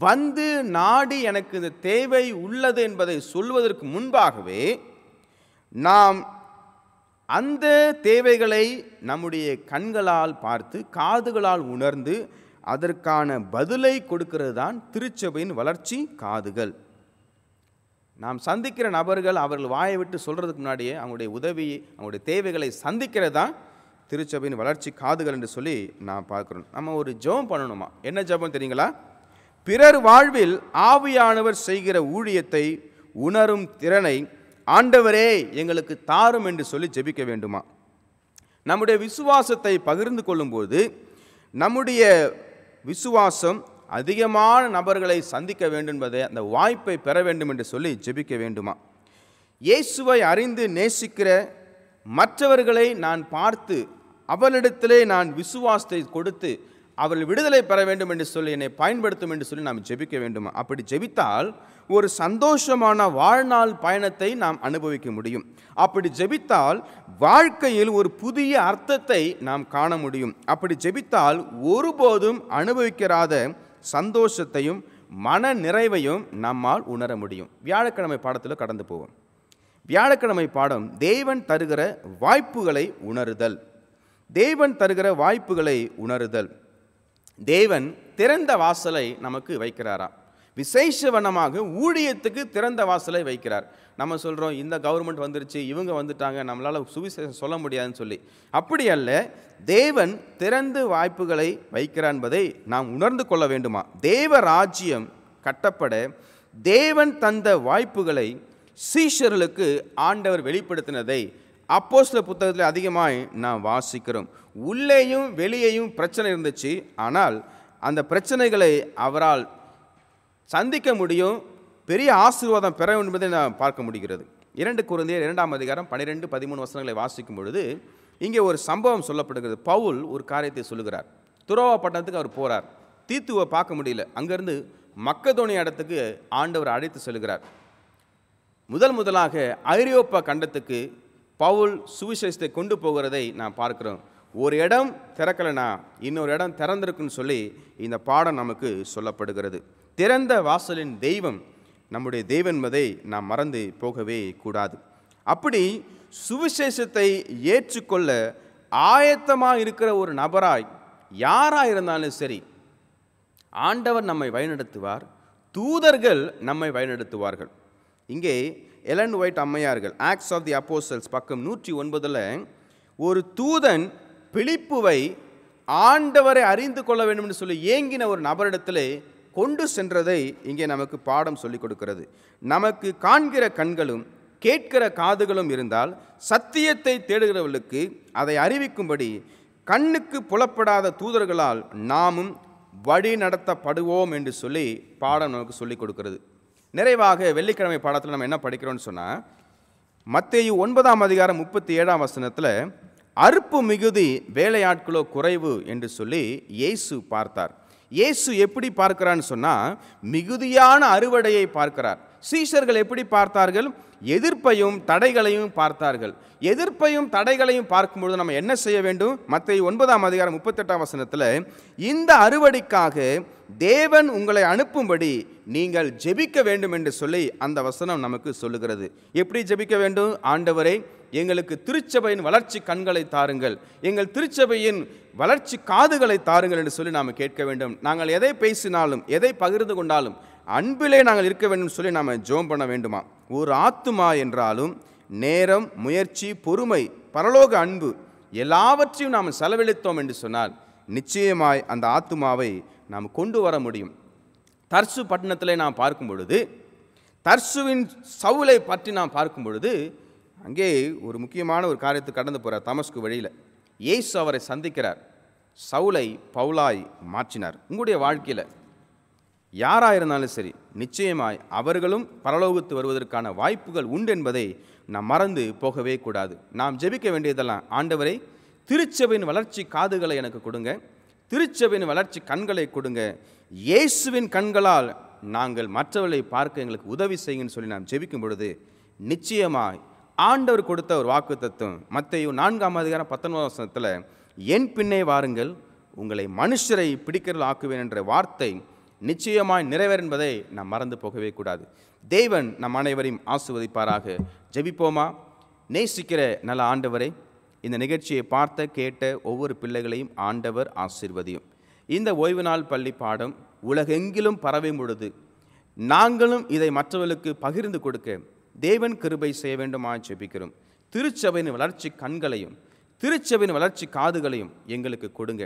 வந்து நாடி எனக்கு இந்த தேவை உள்ளது என்பதை சொல்வதற்கு முன்பாகவே நாம் அந்த தேவைகளை நம்முடைய கண்களால் பார்த்து காதுகளால் உணர்ந்து அதற்கான பதிலை கொடுக்கிறது தான் திருச்சபையின் வளர்ச்சி காதுகள் நாம் சந்திக்கிற நபர்கள் அவர்கள் வாயை விட்டு சொல்கிறதுக்கு முன்னாடியே அவங்களுடைய உதவி அவங்களுடைய தேவைகளை சந்திக்கிறது தான் திருச்சபையின் வளர்ச்சி காதுகள் என்று சொல்லி நான் பார்க்குறோம் நம்ம ஒரு ஜெபம் பண்ணணுமா என்ன ஜெபம் தெரியுங்களா பிறர் வாழ்வில் ஆவியானவர் செய்கிற ஊழியத்தை உணரும் திறனை ஆண்டவரே எங்களுக்கு தாரும் என்று சொல்லி ஜெபிக்க வேண்டுமா நம்முடைய விசுவாசத்தை பகிர்ந்து கொள்ளும்போது நம்முடைய விசுவாசம் அதிகமான நபர்களை சந்திக்க வேண்டும் என்பதை அந்த வாய்ப்பை பெற வேண்டும் என்று சொல்லி ஜெபிக்க வேண்டுமா இயேசுவை அறிந்து நேசிக்கிற மற்றவர்களை நான் பார்த்து அவளிடத்திலே நான் விசுவாசத்தை கொடுத்து அவள் விடுதலை பெற வேண்டும் என்று சொல்லி என்னை பயன்படுத்தும் என்று சொல்லி நாம் ஜெபிக்க வேண்டுமா அப்படி ஜெபித்தால் ஒரு சந்தோஷமான வாழ்நாள் பயணத்தை நாம் அனுபவிக்க முடியும் அப்படி ஜெபித்தால் வாழ்க்கையில் ஒரு புதிய அர்த்தத்தை நாம் காண முடியும் அப்படி ஜெபித்தால் ஒருபோதும் அனுபவிக்கிறாத சந்தோஷத்தையும் மன நிறைவையும் நம்மால் உணர முடியும் வியாழக்கிழமை பாடத்தில் கடந்து போவோம் வியாழக்கிழமை பாடம் தேவன் தருகிற வாய்ப்புகளை உணருதல் தேவன் தருகிற வாய்ப்புகளை உணருதல் தேவன் திறந்த வாசலை நமக்கு வைக்கிறாரா விசேஷவனமாக ஊழியத்துக்கு திறந்த வாசலை வைக்கிறார் நம்ம சொல்கிறோம் இந்த கவர்மெண்ட் வந்துருச்சு இவங்க வந்துட்டாங்க நம்மளால் சுவிசேஷம் சொல்ல முடியாதுன்னு சொல்லி அப்படி அல்ல தேவன் திறந்து வாய்ப்புகளை வைக்கிறார் என்பதை நாம் உணர்ந்து கொள்ள வேண்டுமா தேவ ராஜ்யம் கட்டப்பட தேவன் தந்த வாய்ப்புகளை சீஷர்களுக்கு ஆண்டவர் வெளிப்படுத்தினதை அப்போ சில புத்தகத்தில் அதிகமாக நாம் வாசிக்கிறோம் உள்ளேயும் வெளியேயும் பிரச்சனை இருந்துச்சு ஆனால் அந்த பிரச்சனைகளை அவரால் சந்திக்க முடியும் பெரிய ஆசீர்வாதம் பெற என்பதை நான் பார்க்க முடிகிறது இரண்டு குழந்தையர் இரண்டாம் அதிகாரம் பன்னிரெண்டு பதிமூணு வசனங்களை வாசிக்கும் பொழுது இங்கே ஒரு சம்பவம் சொல்லப்படுகிறது பவுல் ஒரு காரியத்தை சொல்லுகிறார் துரோவா பட்டணத்துக்கு அவர் போகிறார் தீத்துவை பார்க்க முடியல அங்கேருந்து மக்கதோனி இடத்துக்கு ஆண்டவர் அழைத்து செல்கிறார் முதல் முதலாக ஐரோப்பா கண்டத்துக்கு பவுல் சுவிசேஷத்தை கொண்டு போகிறதை நான் பார்க்குறோம் ஒரு இடம் திறக்கலைனா இன்னொரு இடம் திறந்திருக்குன்னு சொல்லி இந்த பாடம் நமக்கு சொல்லப்படுகிறது திறந்த வாசலின் தெய்வம் நம்முடைய தெய்வன்பதை நாம் மறந்து போகவே கூடாது அப்படி சுவிசேஷத்தை ஏற்றுக்கொள்ள ஆயத்தமாக இருக்கிற ஒரு நபராய் யாராக இருந்தாலும் சரி ஆண்டவர் நம்மை வழிநடத்துவார் தூதர்கள் நம்மை வழிநடத்துவார்கள் இங்கே எலன் ஒயிட் அம்மையார்கள் ஆக்ட்ஸ் ஆஃப் தி அப்போசல்ஸ் பக்கம் நூற்றி ஒன்பதில் ஒரு தூதன் பிழிப்புவை ஆண்டவரை அறிந்து கொள்ள வேண்டும் என்று சொல்லி ஏங்கின ஒரு நபரிடத்தில் கொண்டு சென்றதை இங்கே நமக்கு பாடம் சொல்லிக் கொடுக்கிறது நமக்கு காண்கிற கண்களும் கேட்கிற காதுகளும் இருந்தால் சத்தியத்தை தேடுகிறவர்களுக்கு அதை அறிவிக்கும்படி கண்ணுக்கு புலப்படாத தூதர்களால் நாமும் வழி நடத்தப்படுவோம் என்று சொல்லி பாடம் நமக்கு சொல்லிக் கொடுக்கிறது நிறைவாக வெள்ளிக்கிழமை பாடத்தில் நம்ம என்ன படிக்கிறோம்னு சொன்னால் மத்திய ஒன்பதாம் அதிகாரம் முப்பத்தி ஏழாம் வசனத்தில் அறுப்பு மிகுதி வேலையாட்களோ குறைவு என்று சொல்லி இயேசு பார்த்தார் இயேசு எப்படி பார்க்கிறான்னு சொன்னால் மிகுதியான அறுவடையை பார்க்கிறார் சீஷர்கள் எப்படி பார்த்தார்கள் எதிர்ப்பையும் தடைகளையும் பார்த்தார்கள் எதிர்ப்பையும் தடைகளையும் பார்க்கும்பொழுது நம்ம என்ன செய்ய வேண்டும் மற்ற ஒன்பதாம் அதிகாரம் முப்பத்தெட்டாம் வசனத்தில் இந்த அறுவடைக்காக தேவன் உங்களை அனுப்பும்படி நீங்கள் ஜெபிக்க வேண்டும் என்று சொல்லி அந்த வசனம் நமக்கு சொல்லுகிறது எப்படி ஜெபிக்க வேண்டும் ஆண்டவரை எங்களுக்கு திருச்சபையின் வளர்ச்சி கண்களை தாருங்கள் எங்கள் திருச்சபையின் வளர்ச்சி காதுகளை தாருங்கள் என்று சொல்லி நாம் கேட்க வேண்டும் நாங்கள் எதை பேசினாலும் எதை பகிர்ந்து கொண்டாலும் அன்பிலே நாங்கள் இருக்க வேண்டும் சொல்லி நாம் ஜோம் பண்ண வேண்டுமா ஒரு ஆத்துமா என்றாலும் நேரம் முயற்சி பொறுமை பரலோக அன்பு எல்லாவற்றையும் நாம் செலவழித்தோம் என்று சொன்னால் நிச்சயமாய் அந்த ஆத்துமாவை நாம் கொண்டு வர முடியும் தர்சு பட்டணத்தில் நாம் பார்க்கும் பொழுது தர்சுவின் சவுலை பற்றி நாம் பார்க்கும் பொழுது அங்கே ஒரு முக்கியமான ஒரு காரியத்தை கடந்து போகிறார் தமஸ்கு வழியில் ஏசு அவரை சந்திக்கிறார் சவுலை பவுலாய் மாற்றினார் உங்களுடைய வாழ்க்கையில் யாராக இருந்தாலும் சரி நிச்சயமாய் அவர்களும் பரலோகத்து வருவதற்கான வாய்ப்புகள் உண்டு என்பதை நாம் மறந்து போகவே கூடாது நாம் ஜெபிக்க வேண்டியதெல்லாம் ஆண்டவரை திருச்சபையின் வளர்ச்சி காதுகளை எனக்கு கொடுங்க திருச்சபையின் வளர்ச்சி கண்களை கொடுங்க இயேசுவின் கண்களால் நாங்கள் மற்றவர்களை பார்க்க எங்களுக்கு உதவி செய்யுங்கன்னு சொல்லி நாம் ஜெபிக்கும் பொழுது நிச்சயமாய் ஆண்டவர் கொடுத்த ஒரு வாக்கு தத்துவம் மத்தையும் நான்காம் அதிகாரம் பத்தொன்பதாம் வருஷத்தில் என் பின்னே வாருங்கள் உங்களை மனுஷரை பிடிக்கிறல் ஆக்குவேன் என்ற வார்த்தை நிச்சயமாய் நிறைவேற என்பதை நாம் மறந்து போகவே கூடாது தேவன் நம் அனைவரையும் ஆசுவதிப்பாராக ஜெபிப்போமா நேசிக்கிற நல்ல ஆண்டவரை இந்த நிகழ்ச்சியை பார்த்த கேட்ட ஒவ்வொரு பிள்ளைகளையும் ஆண்டவர் ஆசிர்வதியும் இந்த ஓய்வு நாள் பள்ளி பாடம் உலகெங்கிலும் பரவும் பொழுது நாங்களும் இதை மற்றவர்களுக்கு பகிர்ந்து கொடுக்க தேவன் கிருபை செய்ய வேண்டுமாய் ஜெபிக்கிறோம் திருச்சபையின் வளர்ச்சி கண்களையும் திருச்சபையின் வளர்ச்சி காதுகளையும் எங்களுக்கு கொடுங்க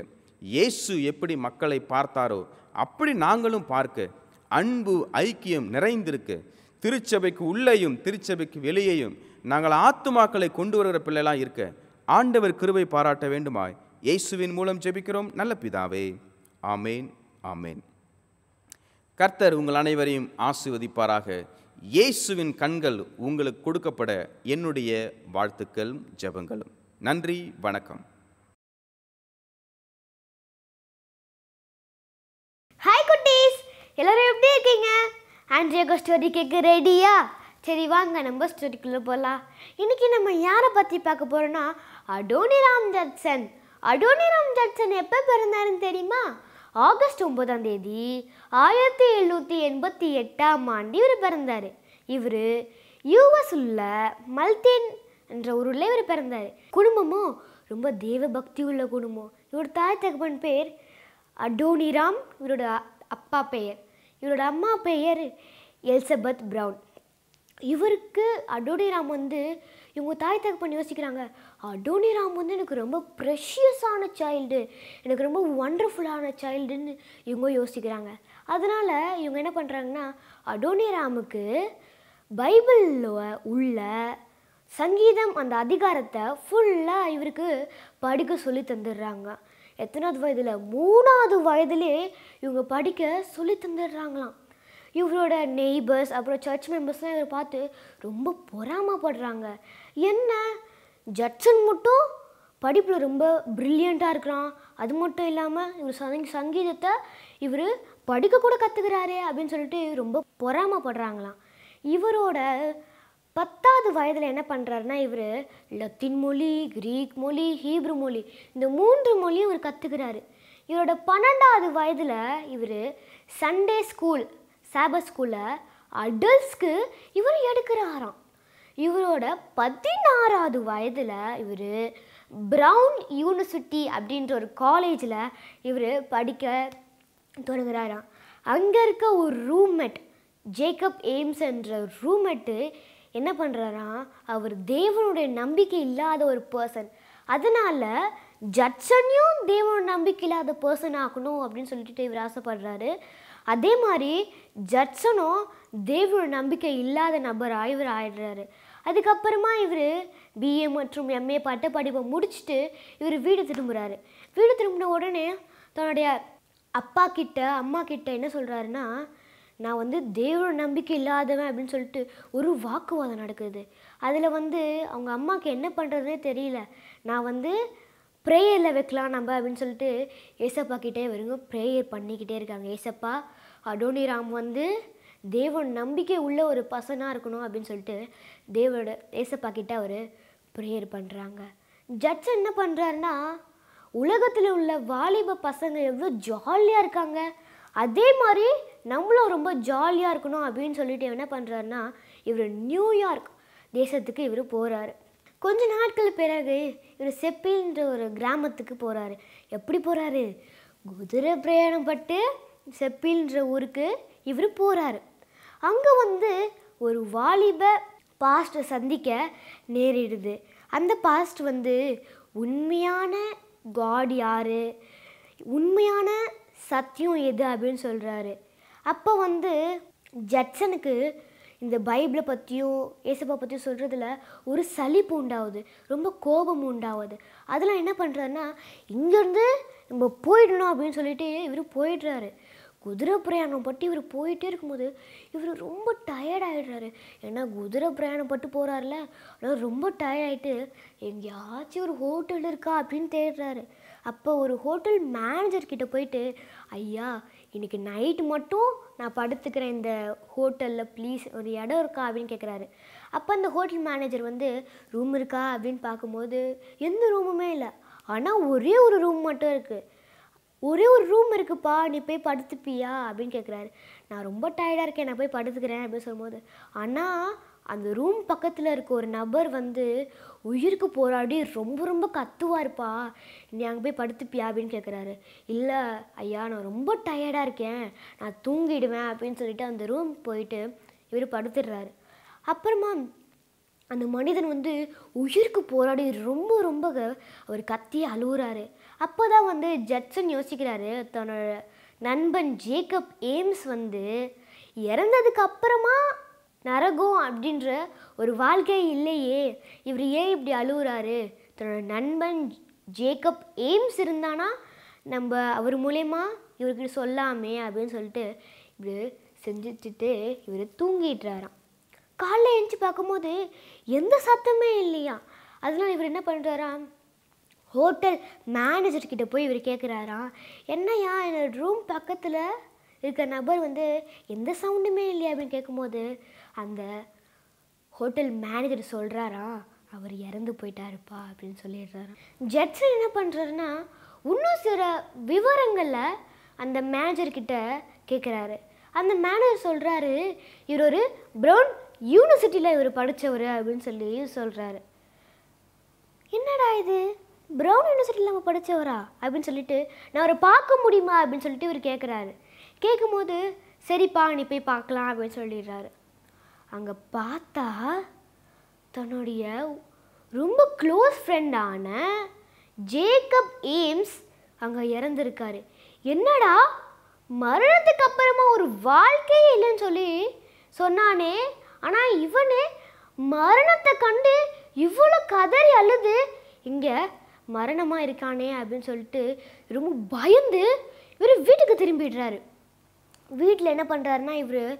இயேசு எப்படி மக்களை பார்த்தாரோ அப்படி நாங்களும் பார்க்க அன்பு ஐக்கியம் நிறைந்திருக்கு திருச்சபைக்கு உள்ளேயும் திருச்சபைக்கு வெளியேயும் நாங்கள் ஆத்துமாக்களை கொண்டு வருகிற பிள்ளைலாம் இருக்க ஆண்டவர் கிருவை பாராட்ட வேண்டுமாய் இயேசுவின் மூலம் ஜெபிக்கிறோம் நல்ல பிதாவே ஆமேன் ஆமேன் கர்த்தர் உங்கள் அனைவரையும் ஆசிர்வதிப்பாராக இயேசுவின் கண்கள் உங்களுக்கு கொடுக்கப்பட என்னுடைய வாழ்த்துக்கள் ஜபங்களும் நன்றி வணக்கம் ஹாய் குட்டீஸ் எல்லோரும் எப்படி இருக்கீங்க ஆண்ட்ரியாகோ ஸ்டோரி கேட்க ரெடியா சரி வாங்க நம்ம ஸ்டோரிக்குள்ளே போகலாம் இன்னைக்கு நம்ம யாரை பற்றி பார்க்க போகிறோன்னா Adoniram Judson Adoniram Judson எப்போ பிறந்தாருன்னு தெரியுமா ஆகஸ்ட் ஒன்பதாம் தேதி ஆயிரத்தி எழுநூற்றி எண்பத்தி எட்டாம் ஆண்டு இவர் பிறந்தார் இவர் யூஎஸ் உள்ள மல்தேன் என்ற ஊரில் இவர் பிறந்தார் குடும்பமும் ரொம்ப தேவ பக்தி உள்ள குடும்பம் இவரோட தாய் தகப்பன் பெயர் அடோனிராம் இவரோட அப்பா பெயர் இவரோட அம்மா பெயர் எலிசபெத் ப்ரவுன் இவருக்கு அடோனிராம் வந்து இவங்க தாய் தகப்பன் யோசிக்கிறாங்க அடோனிராம் ராம் வந்து எனக்கு ரொம்ப ப்ரெஷியஸான சைல்டு எனக்கு ரொம்ப ஒண்டர்ஃபுல்லான சைல்டுன்னு இவங்க யோசிக்கிறாங்க அதனால் இவங்க என்ன பண்ணுறாங்கன்னா அடோனிராமுக்கு ராமுக்கு பைபிளில் உள்ள சங்கீதம் அந்த அதிகாரத்தை ஃபுல்லாக இவருக்கு படிக்க சொல்லி தந்துடுறாங்க எத்தனாவது வயதில் மூணாவது வயதிலே இவங்க படிக்க சொல்லி தந்துடுறாங்களாம் இவரோட நெய்பர்ஸ் அப்புறம் சர்ச் மெம்பர்ஸ்லாம் இவரை பார்த்து ரொம்ப பொறாமப்படுறாங்க என்ன ஜட்சன் மட்டும் படிப்பில் ரொம்ப ப்ரில்லியண்ட்டாக இருக்கிறான் அது மட்டும் இல்லாமல் இவர் சங்க சங்கீதத்தை இவர் படிக்க கூட கற்றுக்கிறாரே அப்படின்னு சொல்லிட்டு ரொம்ப பொறாமப்படுறாங்களாம் இவரோட பத்தாவது வயதில் என்ன பண்ணுறாருன்னா இவர் லத்தீன் மொழி கிரீக் மொழி ஹீப்ரு மொழி இந்த மூன்று மொழியும் இவர் கற்றுக்கிறாரு இவரோட பன்னெண்டாவது வயதில் இவர் சண்டே ஸ்கூல் சாப ஸ்கூலில் அடல்ஸ்க்கு இவர் எடுக்கிறாராம் இவரோட பதினாறாவது வயதில் இவர் ப்ரௌன் யூனிவர்சிட்டி அப்படின்ற ஒரு காலேஜில் இவர் படிக்க தொடங்குறாராம் அங்கே இருக்க ஒரு ரூம்மேட் ஜேக்கப் எய்ம்ஸ் என்ற ரூம்மேட்டு என்ன பண்ணுறாராம் அவர் தேவனுடைய நம்பிக்கை இல்லாத ஒரு பர்சன் அதனால் ஜட்சனையும் தேவனோட நம்பிக்கை இல்லாத பர்சன் ஆகணும் அப்படின்னு சொல்லிட்டு இவர் ஆசைப்படுறாரு அதே மாதிரி ஜட்சனும் தேவனோட நம்பிக்கை இல்லாத நபர் ஆய்வர் ஆயிடுறாரு அதுக்கப்புறமா இவர் பிஏ மற்றும் எம்ஏ படிப்பை முடிச்சுட்டு இவர் வீடு திரும்புகிறாரு வீடு திரும்பின உடனே தன்னுடைய அப்பா கிட்ட அம்மா கிட்ட என்ன சொல்கிறாருன்னா நான் வந்து தேவோட நம்பிக்கை இல்லாதவன் அப்படின்னு சொல்லிட்டு ஒரு வாக்குவாதம் நடக்குது அதில் வந்து அவங்க அம்மாவுக்கு என்ன பண்ணுறதுனே தெரியல நான் வந்து ப்ரேயரில் வைக்கலாம் நம்ம அப்படின்னு சொல்லிட்டு ஏசப்பா கிட்டே வருங்க ப்ரேயர் பண்ணிக்கிட்டே இருக்காங்க ஏசப்பா அடோனிராம் வந்து தேவன் நம்பிக்கை உள்ள ஒரு பசனாக இருக்கணும் அப்படின்னு சொல்லிட்டு தேவோட ஏசப்பா கிட்ட அவர் ப்ரேயர் பண்ணுறாங்க ஜட்ஜ் என்ன பண்ணுறாருன்னா உலகத்தில் உள்ள வாலிப பசங்க எவ்வளோ ஜாலியாக இருக்காங்க அதே மாதிரி நம்மளும் ரொம்ப ஜாலியாக இருக்கணும் அப்படின்னு சொல்லிட்டு என்ன பண்ணுறாருன்னா இவர் நியூயார்க் தேசத்துக்கு இவர் போகிறாரு கொஞ்ச நாட்கள் பிறகு இவர் செப்பின்ற ஒரு கிராமத்துக்கு போகிறாரு எப்படி போகிறாரு குதிரை பிரயாணம் பட்டு செப்பின்ற ஊருக்கு இவர் போகிறாரு அங்கே வந்து ஒரு வாலிப பாஸ்ட்டை சந்திக்க நேரிடுது அந்த பாஸ்ட் வந்து உண்மையான காட் யார் உண்மையான சத்தியம் எது அப்படின்னு சொல்கிறாரு அப்போ வந்து ஜட்சனுக்கு இந்த பைபிளை பற்றியும் ஏசப்பா பற்றியும் சொல்கிறதுல ஒரு சலிப்பு உண்டாகுது ரொம்ப கோபம் உண்டாகுது அதெல்லாம் என்ன பண்ணுறாருன்னா இங்கேருந்து நம்ம போயிடணும் அப்படின்னு சொல்லிட்டு இவர் போயிடுறாரு குதிரை பிரயாணம் பட்டு இவர் போயிட்டே இருக்கும்போது இவர் ரொம்ப டயர்ட் ஆகிடுறாரு ஏன்னா குதிரை பிரயாணம் பட்டு போகிறாருல ஆனால் ரொம்ப டயர்ட் ஆகிட்டு எங்கேயாச்சும் ஒரு ஹோட்டல் இருக்கா அப்படின்னு தேடுறாரு அப்போ ஒரு ஹோட்டல் மேனேஜர் கிட்டே போயிட்டு ஐயா இன்றைக்கி நைட்டு மட்டும் நான் படுத்துக்கிறேன் இந்த ஹோட்டலில் ப்ளீஸ் ஒரு இடம் இருக்கா அப்படின்னு கேட்குறாரு அப்போ அந்த ஹோட்டல் மேனேஜர் வந்து ரூம் இருக்கா அப்படின்னு பார்க்கும்போது எந்த ரூமுமே இல்லை ஆனால் ஒரே ஒரு ரூம் மட்டும் இருக்குது ஒரே ஒரு ரூம் இருக்குப்பா நீ போய் படுத்துப்பியா அப்படின்னு கேட்குறாரு நான் ரொம்ப டயர்டாக இருக்கேன் நான் போய் படுத்துக்கிறேன் அப்படின்னு சொல்லும்போது ஆனால் அந்த ரூம் பக்கத்தில் இருக்க ஒரு நபர் வந்து உயிருக்கு போராடி ரொம்ப ரொம்ப கத்துவார்ப்பா நீ அங்கே போய் படுத்துப்பியா அப்படின்னு கேட்குறாரு இல்லை ஐயா நான் ரொம்ப டயர்டாக இருக்கேன் நான் தூங்கிடுவேன் அப்படின்னு சொல்லிட்டு அந்த ரூம் போயிட்டு இவர் படுத்துடுறாரு அப்புறமா அந்த மனிதன் வந்து உயிருக்கு போராடி ரொம்ப ரொம்ப அவர் கத்தி அழுகுறாரு அப்போ தான் வந்து ஜட்சன் யோசிக்கிறாரு தன்னோட நண்பன் ஜேக்கப் ஏம்ஸ் வந்து இறந்ததுக்கு அப்புறமா நரகம் அப்படின்ற ஒரு வாழ்க்கை இல்லையே இவர் ஏன் இப்படி அழுகுறாரு தன்னோட நண்பன் ஜேக்கப் எய்ம்ஸ் இருந்தானா நம்ம அவர் மூலயமா இவருக்கு சொல்லாமே அப்படின்னு சொல்லிட்டு இப்படி செஞ்சுட்டு இவர் தூங்கிட்டுறாராம் காலைல எழுந்து பார்க்கும்போது எந்த சத்தமே இல்லையா அதனால் இவர் என்ன பண்ணுறாரா ஹோட்டல் மேனேஜர்கிட்ட போய் இவர் கேட்குறாரா என்னையா என்னோட ரூம் பக்கத்தில் இருக்க நபர் வந்து எந்த சவுண்டுமே இல்லையா அப்படின்னு கேட்கும்போது அந்த ஹோட்டல் மேனேஜர் சொல்கிறாரா அவர் இறந்து போயிட்டாருப்பா அப்படின்னு சொல்லிடுறாரு ஜட்ஜர் என்ன பண்ணுறாருன்னா இன்னும் சில விவரங்களை அந்த மேனேஜர்கிட்ட கேட்குறாரு அந்த மேனேஜர் சொல்கிறாரு இவர் ஒரு ப்ரௌன் யூனிவர்சிட்டியில் இவர் படித்தவர் அப்படின்னு சொல்லி சொல்கிறாரு என்னடா இது ப்ரௌன் யூனிவர்சிட்டியில் நம்ம படித்தவரா அப்படின்னு சொல்லிட்டு நான் அவரை பார்க்க முடியுமா அப்படின்னு சொல்லிட்டு இவர் கேட்குறாரு கேட்கும்போது சரிப்பா நீ போய் பார்க்கலாம் அப்படின்னு சொல்லிடுறாரு அங்கே பார்த்தா தன்னுடைய ரொம்ப க்ளோஸ் ஃப்ரெண்டான ஜேக்கப் ஏம்ஸ் அங்கே இறந்துருக்காரு என்னடா மரணத்துக்கு அப்புறமா ஒரு வாழ்க்கையே இல்லைன்னு சொல்லி சொன்னானே ஆனால் இவனே மரணத்தை கண்டு இவ்வளோ கதறி அழுது இங்கே மரணமாக இருக்கானே அப்படின்னு சொல்லிட்டு ரொம்ப பயந்து இவர் வீட்டுக்கு திரும்பிடுறாரு வீட்டில் என்ன பண்ணுறாருன்னா இவர்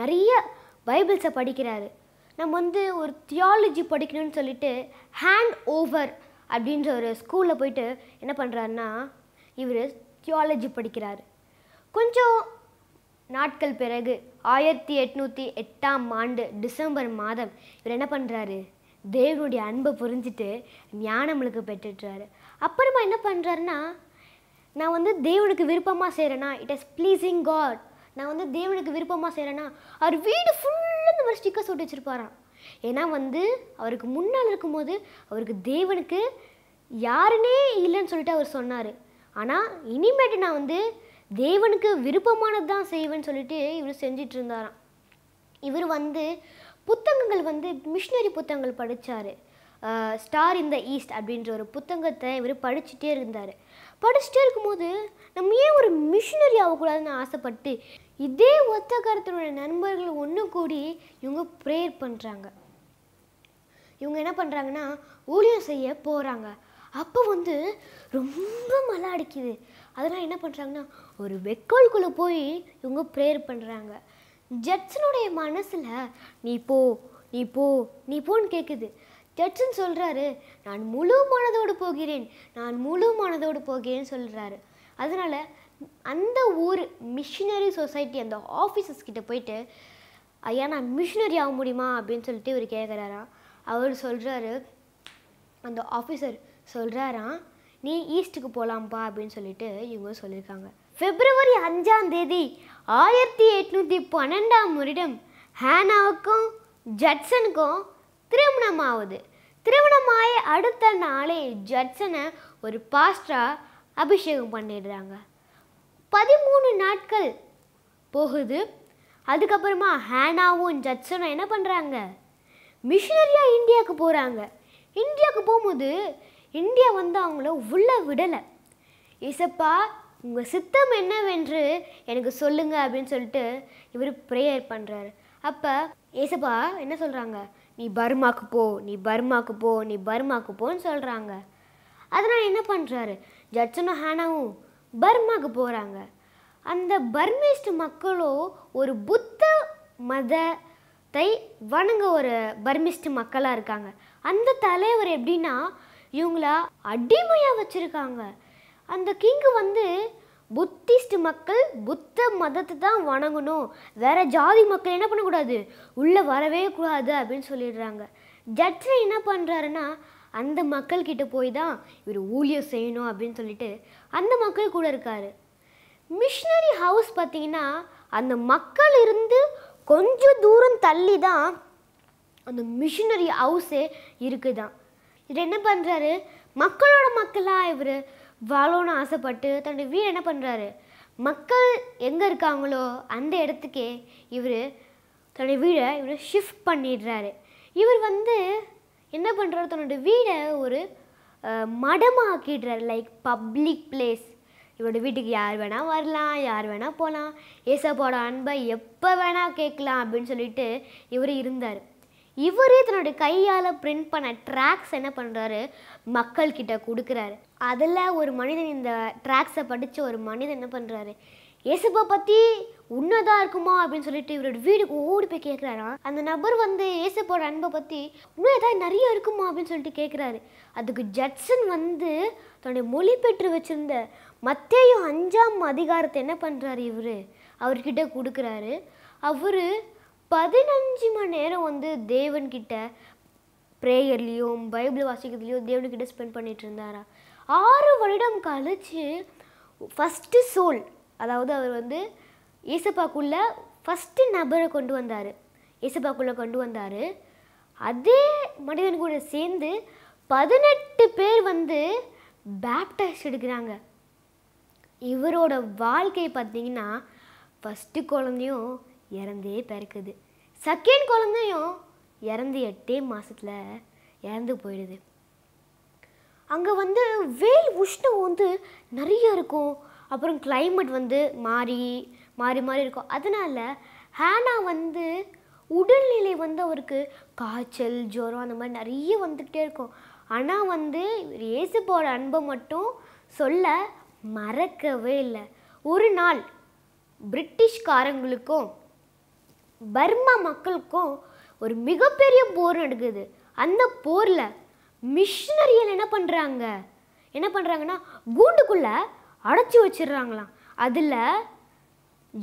நிறைய பைபிள்ஸை படிக்கிறாரு நம்ம வந்து ஒரு தியாலஜி படிக்கணும்னு சொல்லிட்டு ஹேண்ட் ஓவர் அப்படின்ற ஒரு ஸ்கூலில் போயிட்டு என்ன பண்ணுறாருன்னா இவர் தியாலஜி படிக்கிறார் கொஞ்சம் நாட்கள் பிறகு ஆயிரத்தி எட்நூற்றி எட்டாம் ஆண்டு டிசம்பர் மாதம் இவர் என்ன பண்ணுறாரு தேவனுடைய அன்பை புரிஞ்சுட்டு ஞானம்களுக்கு பெற்றுட்டுறாரு அப்புறமா என்ன பண்ணுறாருன்னா நான் வந்து தேவனுக்கு விருப்பமாக செய்கிறேன்னா இட் இஸ் ப்ளீஸிங் காட் நான் வந்து தேவனுக்கு விருப்பமாக செய்கிறேன்னா அவர் வீடு ஃபுல்லாக இந்த மாதிரி ஸ்டிக்கர்ஸ் ஒட்டி வச்சுருப்பாராம் ஏன்னா வந்து அவருக்கு முன்னால் இருக்கும்போது அவருக்கு தேவனுக்கு யாருன்னே இல்லைன்னு சொல்லிட்டு அவர் சொன்னார் ஆனால் இனிமேட்டு நான் வந்து தேவனுக்கு விருப்பமானது தான் செய்வேன்னு சொல்லிட்டு இவர் செஞ்சிட்டு இருந்தாராம் இவர் வந்து புத்தகங்கள் வந்து மிஷினரி புத்தகங்கள் படித்தார் ஸ்டார் இன் த ஈஸ்ட் அப்படின்ற ஒரு புத்தகத்தை இவர் படிச்சுட்டே இருந்தார் படிச்சுட்டே இருக்கும்போது நம்ம ஏன் ஒரு மிஷினரி ஆகக்கூடாதுன்னு ஆசைப்பட்டு இதே ஒத்த நண்பர்கள் ஒன்று கூடி இவங்க ப்ரேயர் பண்ணுறாங்க இவங்க என்ன பண்ணுறாங்கன்னா ஊழியம் செய்ய போகிறாங்க அப்போ வந்து ரொம்ப மழை அடிக்குது அதெல்லாம் என்ன பண்ணுறாங்கன்னா ஒரு வெக்கோல்குள்ளே போய் இவங்க ப்ரேயர் பண்ணுறாங்க ஜட்ஸனுடைய மனசில் நீ போ நீ போ நீ போன்னு கேட்குது ஜட்ஸன் சொல்கிறாரு நான் முழு மனதோடு போகிறேன் நான் முழு மனதோடு போகிறேன்னு சொல்கிறாரு அதனால் அந்த ஊர் மிஷினரி சொசைட்டி அந்த ஆஃபீஸர்ஸ் கிட்டே போயிட்டு ஐயா நான் மிஷினரி ஆக முடியுமா அப்படின்னு சொல்லிட்டு இவர் கேட்குறாராம் அவர் சொல்கிறாரு அந்த ஆஃபீஸர் சொல்கிறாராம் நீ ஈஸ்ட்டுக்கு போகலாம்ப்பா அப்படின்னு சொல்லிட்டு இவங்க சொல்லியிருக்காங்க பிப்ரவரி அஞ்சாம் தேதி ஆயிரத்தி எட்நூற்றி பன்னெண்டாம் வருடம் ஹேனாவுக்கும் ஜட்சனுக்கும் திருமணம் ஆகுது திருமணமாய அடுத்த நாளே ஜட்சனை ஒரு பாஸ்டராக அபிஷேகம் பண்ணிடுறாங்க பதிமூணு நாட்கள் போகுது அதுக்கப்புறமா ஹேனாவும் ஜட்சனும் என்ன பண்ணுறாங்க மிஷினரியாக இந்தியாவுக்கு போகிறாங்க இந்தியாவுக்கு போகும்போது இந்தியா வந்து அவங்கள உள்ளே விடலை இசப்பா உங்கள் சித்தம் என்னவென்று எனக்கு சொல்லுங்கள் அப்படின்னு சொல்லிட்டு இவர் ப்ரேயர் பண்ணுறாரு அப்போ ஏசப்பா என்ன சொல்கிறாங்க நீ பர்மாக்கு போ நீ பர்மாக்கு போ நீ பர்மாக்கு போன்னு சொல்கிறாங்க அதனால் என்ன பண்ணுறாரு ஜட்சனும் ஹானாவும் பர்மாக்கு போகிறாங்க அந்த பர்மிஸ்ட் மக்களோ ஒரு புத்த மதத்தை வணங்க ஒரு பர்மிஸ்ட் மக்களாக இருக்காங்க அந்த தலைவர் எப்படின்னா இவங்கள அடிமையாக வச்சுருக்காங்க அந்த கிங்கு வந்து புத்திஸ்ட் மக்கள் புத்த மதத்தை தான் வணங்கணும் வேறு ஜாதி மக்கள் என்ன பண்ணக்கூடாது உள்ளே வரவே கூடாது அப்படின்னு சொல்லிடுறாங்க ஜட்ஜை என்ன பண்ணுறாருன்னா அந்த மக்கள்கிட்ட போய் தான் இவர் ஊழியம் செய்யணும் அப்படின்னு சொல்லிட்டு அந்த மக்கள் கூட இருக்கார் மிஷினரி ஹவுஸ் பார்த்திங்கன்னா அந்த மக்கள் இருந்து கொஞ்சம் தூரம் தள்ளி தான் அந்த மிஷினரி ஹவுஸே இருக்குதான் இவர் என்ன பண்ணுறாரு மக்களோட மக்களாக இவர் வாழணும்னு ஆசைப்பட்டு தன்னுடைய வீடு என்ன பண்ணுறாரு மக்கள் எங்கே இருக்காங்களோ அந்த இடத்துக்கே இவர் தன்னுடைய வீடை இவர் ஷிஃப்ட் பண்ணிடுறாரு இவர் வந்து என்ன பண்ணுறாரு தன்னுடைய வீடை ஒரு மடமாக்கிடுறாரு லைக் பப்ளிக் பிளேஸ் இவரோட வீட்டுக்கு யார் வேணால் வரலாம் யார் வேணால் போகலாம் ஏசப்போட அன்பை எப்போ வேணால் கேட்கலாம் அப்படின்னு சொல்லிட்டு இவர் இருந்தார் இவரே தன்னுடைய கையால் பிரிண்ட் பண்ண ட்ராக்ஸ் என்ன பண்ணுறாரு மக்கள்கிட்ட கொடுக்குறாரு அதில் ஒரு மனிதன் இந்த ட்ராக்ஸை படித்து ஒரு மனிதன் என்ன பண்ணுறாரு ஏசுப்பா பற்றி உன்னதாக இருக்குமா அப்படின்னு சொல்லிட்டு இவரோட வீடு ஓடி போய் கேட்குறாராம் அந்த நபர் வந்து இயேசுப்போட அன்பை பற்றி இன்னும் ஏதாவது நிறைய இருக்குமா அப்படின்னு சொல்லிட்டு கேட்குறாரு அதுக்கு ஜட்சன் வந்து தன்னுடைய பெற்று வச்சுருந்த மத்தேயும் அஞ்சாம் அதிகாரத்தை என்ன பண்ணுறாரு இவர் அவர்கிட்ட கொடுக்குறாரு அவர் பதினஞ்சு மணி நேரம் வந்து தேவன்கிட்ட ப்ரேயர்லேயும் பைபிள் வாசிக்கிறதுலையும் தேவனுக்கிட்ட ஸ்பெண்ட் பண்ணிட்டு இருந்தாரா ஆறு வருடம் கழித்து ஃபஸ்ட்டு சோல் அதாவது அவர் வந்து இயேசப்பாக்குள்ளே ஃபஸ்ட்டு நபரை கொண்டு வந்தார் இயேசப்பாக்குள்ளே கொண்டு வந்தார் அதே மனிதன் கூட சேர்ந்து பதினெட்டு பேர் வந்து பேப்டைஸ் எடுக்கிறாங்க இவரோட வாழ்க்கை பார்த்தீங்கன்னா ஃபஸ்ட்டு குழந்தையும் இறந்தே பிறக்குது செகண்ட் குழந்தையும் இறந்து எட்டே மாதத்தில் இறந்து போயிடுது அங்கே வந்து வேல் உஷ்ணம் வந்து நிறைய இருக்கும் அப்புறம் கிளைமேட் வந்து மாறி மாறி மாறி இருக்கும் அதனால் ஹேனா வந்து உடல்நிலை வந்து அவருக்கு காய்ச்சல் ஜுரம் அந்த மாதிரி நிறைய வந்துக்கிட்டே இருக்கும் ஆனால் வந்து ஏசு போகிற அன்பை மட்டும் சொல்ல மறக்கவே இல்லை ஒரு நாள் பிரிட்டிஷ்காரங்களுக்கும் பர்மா மக்களுக்கும் ஒரு மிகப்பெரிய போர் நடக்குது அந்த போரில் மிஷினரிகள் என்ன பண்ணுறாங்க என்ன பண்ணுறாங்கன்னா கூண்டுக்குள்ளே அடைச்சி வச்சிடுறாங்களாம் அதில்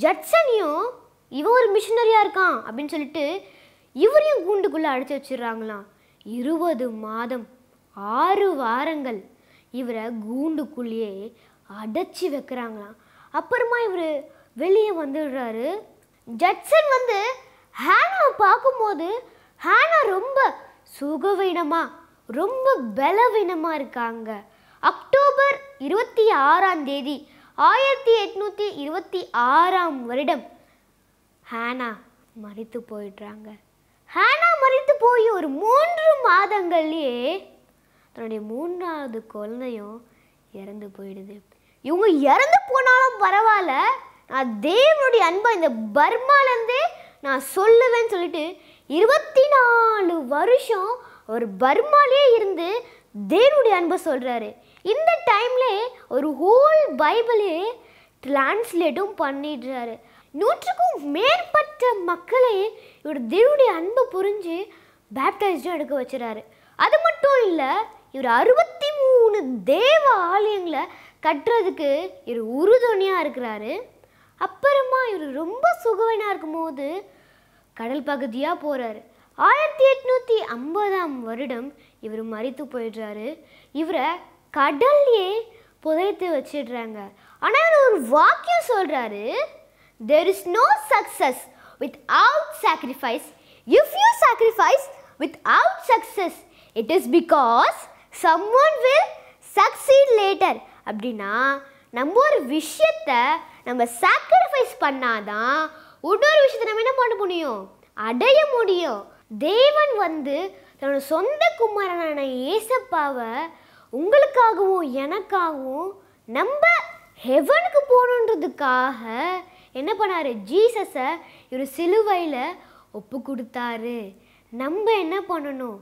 ஜட்சனையும் இவன் ஒரு மிஷினரியாக இருக்கான் அப்படின்னு சொல்லிட்டு இவரையும் கூண்டுக்குள்ளே அடைச்சி வச்சிடுறாங்களாம் இருபது மாதம் ஆறு வாரங்கள் இவரை கூண்டுக்குள்ளேயே அடைச்சி வைக்கிறாங்களாம் அப்புறமா இவர் வெளியே வந்துடுறாரு ஜட்சன் வந்து ஹேனாவை பார்க்கும்போது ஹேனா ரொம்ப சுகவீனமாக ரொம்ப பலவீனமாக இருக்காங்க அக்டோபர் இருபத்தி ஆறாம் தேதி ஆயிரத்தி எட்நூற்றி இருபத்தி ஆறாம் வருடம் ஹேனா மறித்து போயிடுறாங்க ஹேனா மறித்து போய் ஒரு மூன்று மாதங்கள்லேயே தன்னுடைய மூன்றாவது குழந்தையும் இறந்து போயிடுது இவங்க இறந்து போனாலும் பரவாயில்ல நான் தேவனுடைய அன்பை இந்த பர்மாலேருந்தே நான் சொல்லுவேன்னு சொல்லிட்டு இருபத்தி நாலு வருஷம் ஒரு பர்மாலே இருந்து தேவனுடைய அன்பை சொல்கிறாரு இந்த டைம்லே ஒரு ஹோல் பைபிளே டிரான்ஸ்லேட்டும் பண்ணிடுறாரு நூற்றுக்கும் மேற்பட்ட மக்களை இவர் தேவனுடைய அன்பை புரிஞ்சு பேப்டைஸ்டும் எடுக்க வச்சுறாரு அது மட்டும் இல்லை இவர் அறுபத்தி மூணு தேவ ஆலயங்களை கட்டுறதுக்கு இவர் உறுதுணையாக இருக்கிறாரு அப்புறமா இவர் ரொம்ப சுகவனாக இருக்கும்போது கடல் பகுதியாக போகிறார் ஆயிரத்தி எட்நூற்றி ஐம்பதாம் வருடம் இவர் மறித்து போயிடுறாரு இவரை கடல்லையே புதைத்து வச்சிடுறாங்க ஆனால் இவர் ஒரு வாக்கியம் சொல்கிறாரு there is no success without sacrifice if you sacrifice without success it is because someone will succeed later அப்படின்னா நம்ம ஒரு விஷயத்தை நம்ம சாக்ரிஃபைஸ் பண்ணாதான் ஒவ்வொரு விஷயத்தை நம்ம என்ன பண்ண முடியும் அடைய முடியும் தேவன் வந்து தன்னோட சொந்த குமாரனான ஏசப்பாவை உங்களுக்காகவும் எனக்காகவும் நம்ம ஹெவனுக்கு போகணுன்றதுக்காக என்ன பண்ணார் ஜீசஸை இவர் சிலுவையில் ஒப்பு கொடுத்தாரு நம்ம என்ன பண்ணணும்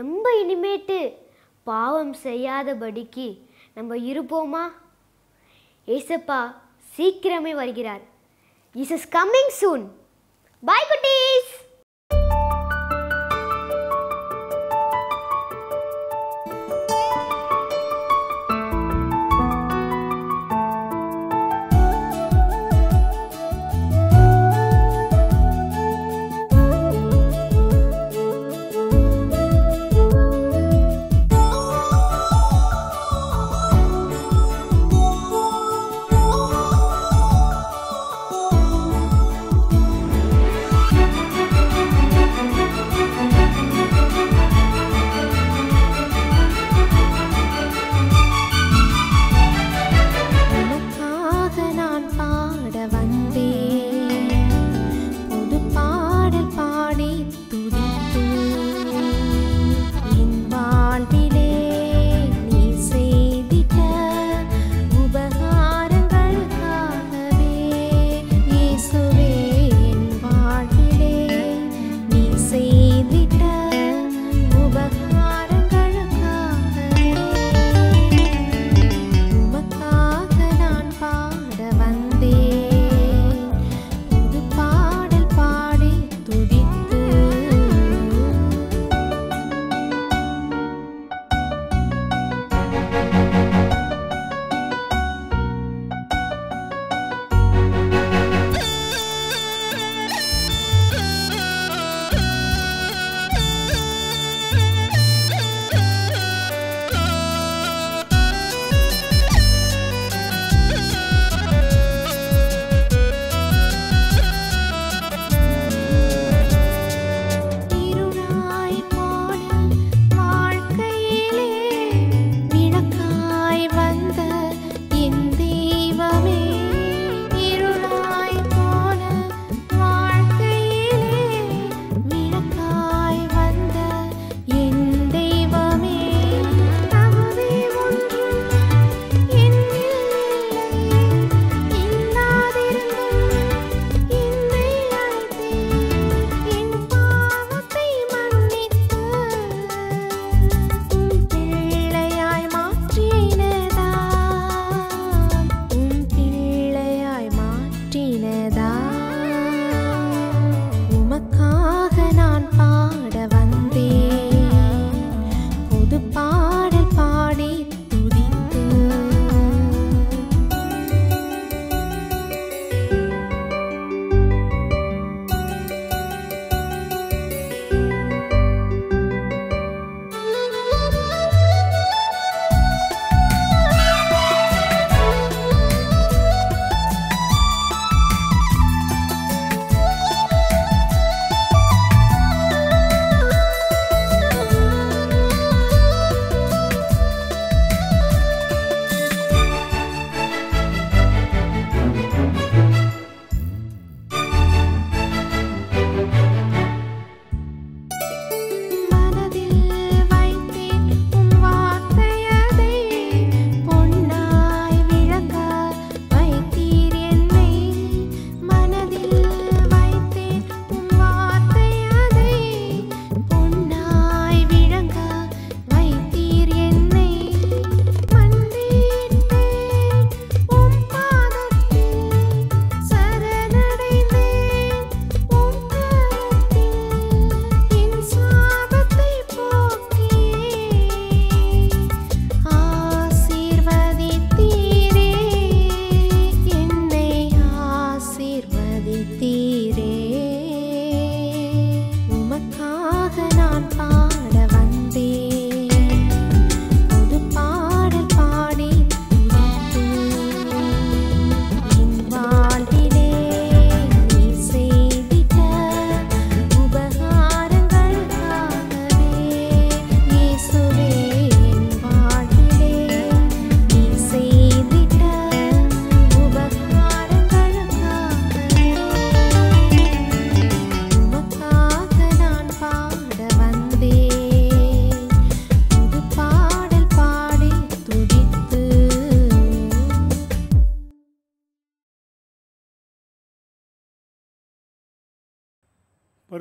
நம்ம இனிமேட்டு பாவம் செய்யாதபடிக்கு நம்ம இருப்போமா ஏசப்பா சீக்கிரமே வருகிறார் is is coming soon bye குட்டீஸ்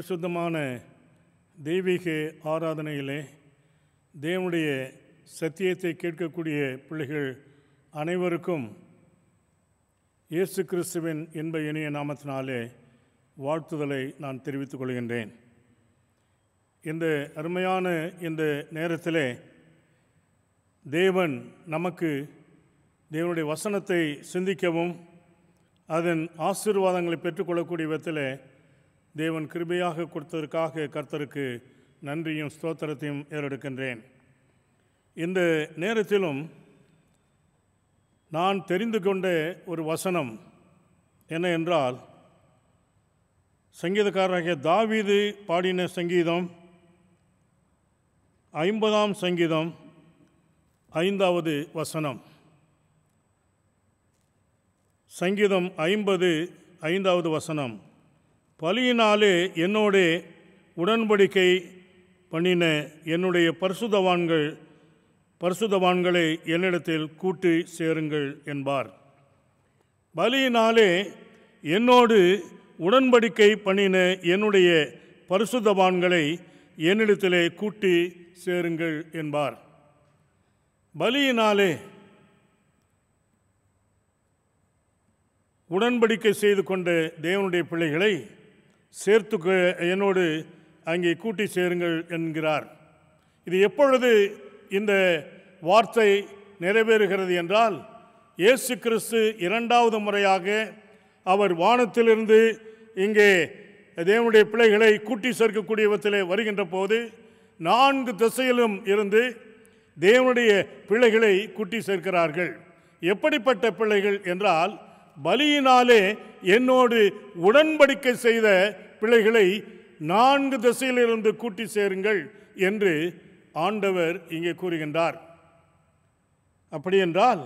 பரிசுத்தமான தெய்வீக ஆராதனையிலே தேவனுடைய சத்தியத்தை கேட்கக்கூடிய பிள்ளைகள் அனைவருக்கும் இயேசு கிறிஸ்துவின் என்ப இனிய நாமத்தினாலே வாழ்த்துதலை நான் தெரிவித்துக் கொள்கின்றேன் இந்த அருமையான இந்த நேரத்திலே தேவன் நமக்கு தேவனுடைய வசனத்தை சிந்திக்கவும் அதன் ஆசீர்வாதங்களை பெற்றுக்கொள்ளக்கூடிய விதத்தில் தேவன் கிருபையாக கொடுத்ததற்காக கர்த்தருக்கு நன்றியும் ஸ்தோத்திரத்தையும் ஏறெடுக்கின்றேன் இந்த நேரத்திலும் நான் தெரிந்து கொண்ட ஒரு வசனம் என்ன என்றால் சங்கீதக்காரராகிய தாவீது பாடின சங்கீதம் ஐம்பதாம் சங்கீதம் ஐந்தாவது வசனம் சங்கீதம் ஐம்பது ஐந்தாவது வசனம் பலியினாலே என்னோட உடன்படிக்கை பண்ணின என்னுடைய பரிசுதவான்கள் பரிசுதவான்களை என்னிடத்தில் கூட்டி சேருங்கள் என்பார் பலியினாலே என்னோடு உடன்படிக்கை பண்ணின என்னுடைய பரிசுதவான்களை என்னிடத்திலே கூட்டி சேருங்கள் என்பார் பலியினாலே உடன்படிக்கை செய்து கொண்ட தேவனுடைய பிள்ளைகளை சேர்த்து என்னோடு அங்கே கூட்டி சேருங்கள் என்கிறார் இது எப்பொழுது இந்த வார்த்தை நிறைவேறுகிறது என்றால் இயேசு கிறிஸ்து இரண்டாவது முறையாக அவர் வானத்திலிருந்து இங்கே தேவனுடைய பிள்ளைகளை கூட்டி சேர்க்கக்கூடிய விதத்திலே வருகின்ற போது நான்கு திசையிலும் இருந்து தேவனுடைய பிள்ளைகளை கூட்டி சேர்க்கிறார்கள் எப்படிப்பட்ட பிள்ளைகள் என்றால் பலியினாலே என்னோடு உடன்படிக்கை செய்த பிள்ளைகளை நான்கு திசையிலிருந்து கூட்டி சேருங்கள் என்று ஆண்டவர் இங்கே கூறுகின்றார் அப்படியென்றால்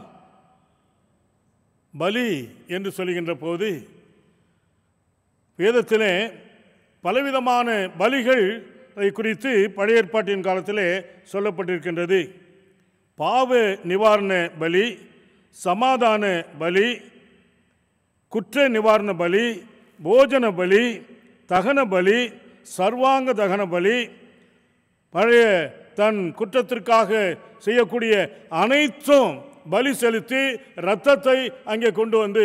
பலி என்று சொல்கின்ற போது வேதத்திலே பலவிதமான பலிகள் குறித்து பழைய ஏற்பாட்டின் காலத்திலே சொல்லப்பட்டிருக்கின்றது பாவ நிவாரண பலி சமாதான பலி குற்ற நிவாரண பலி போஜன பலி தகன பலி சர்வாங்க தகன பலி பழைய தன் குற்றத்திற்காக செய்யக்கூடிய அனைத்தும் பலி செலுத்தி இரத்தத்தை அங்கே கொண்டு வந்து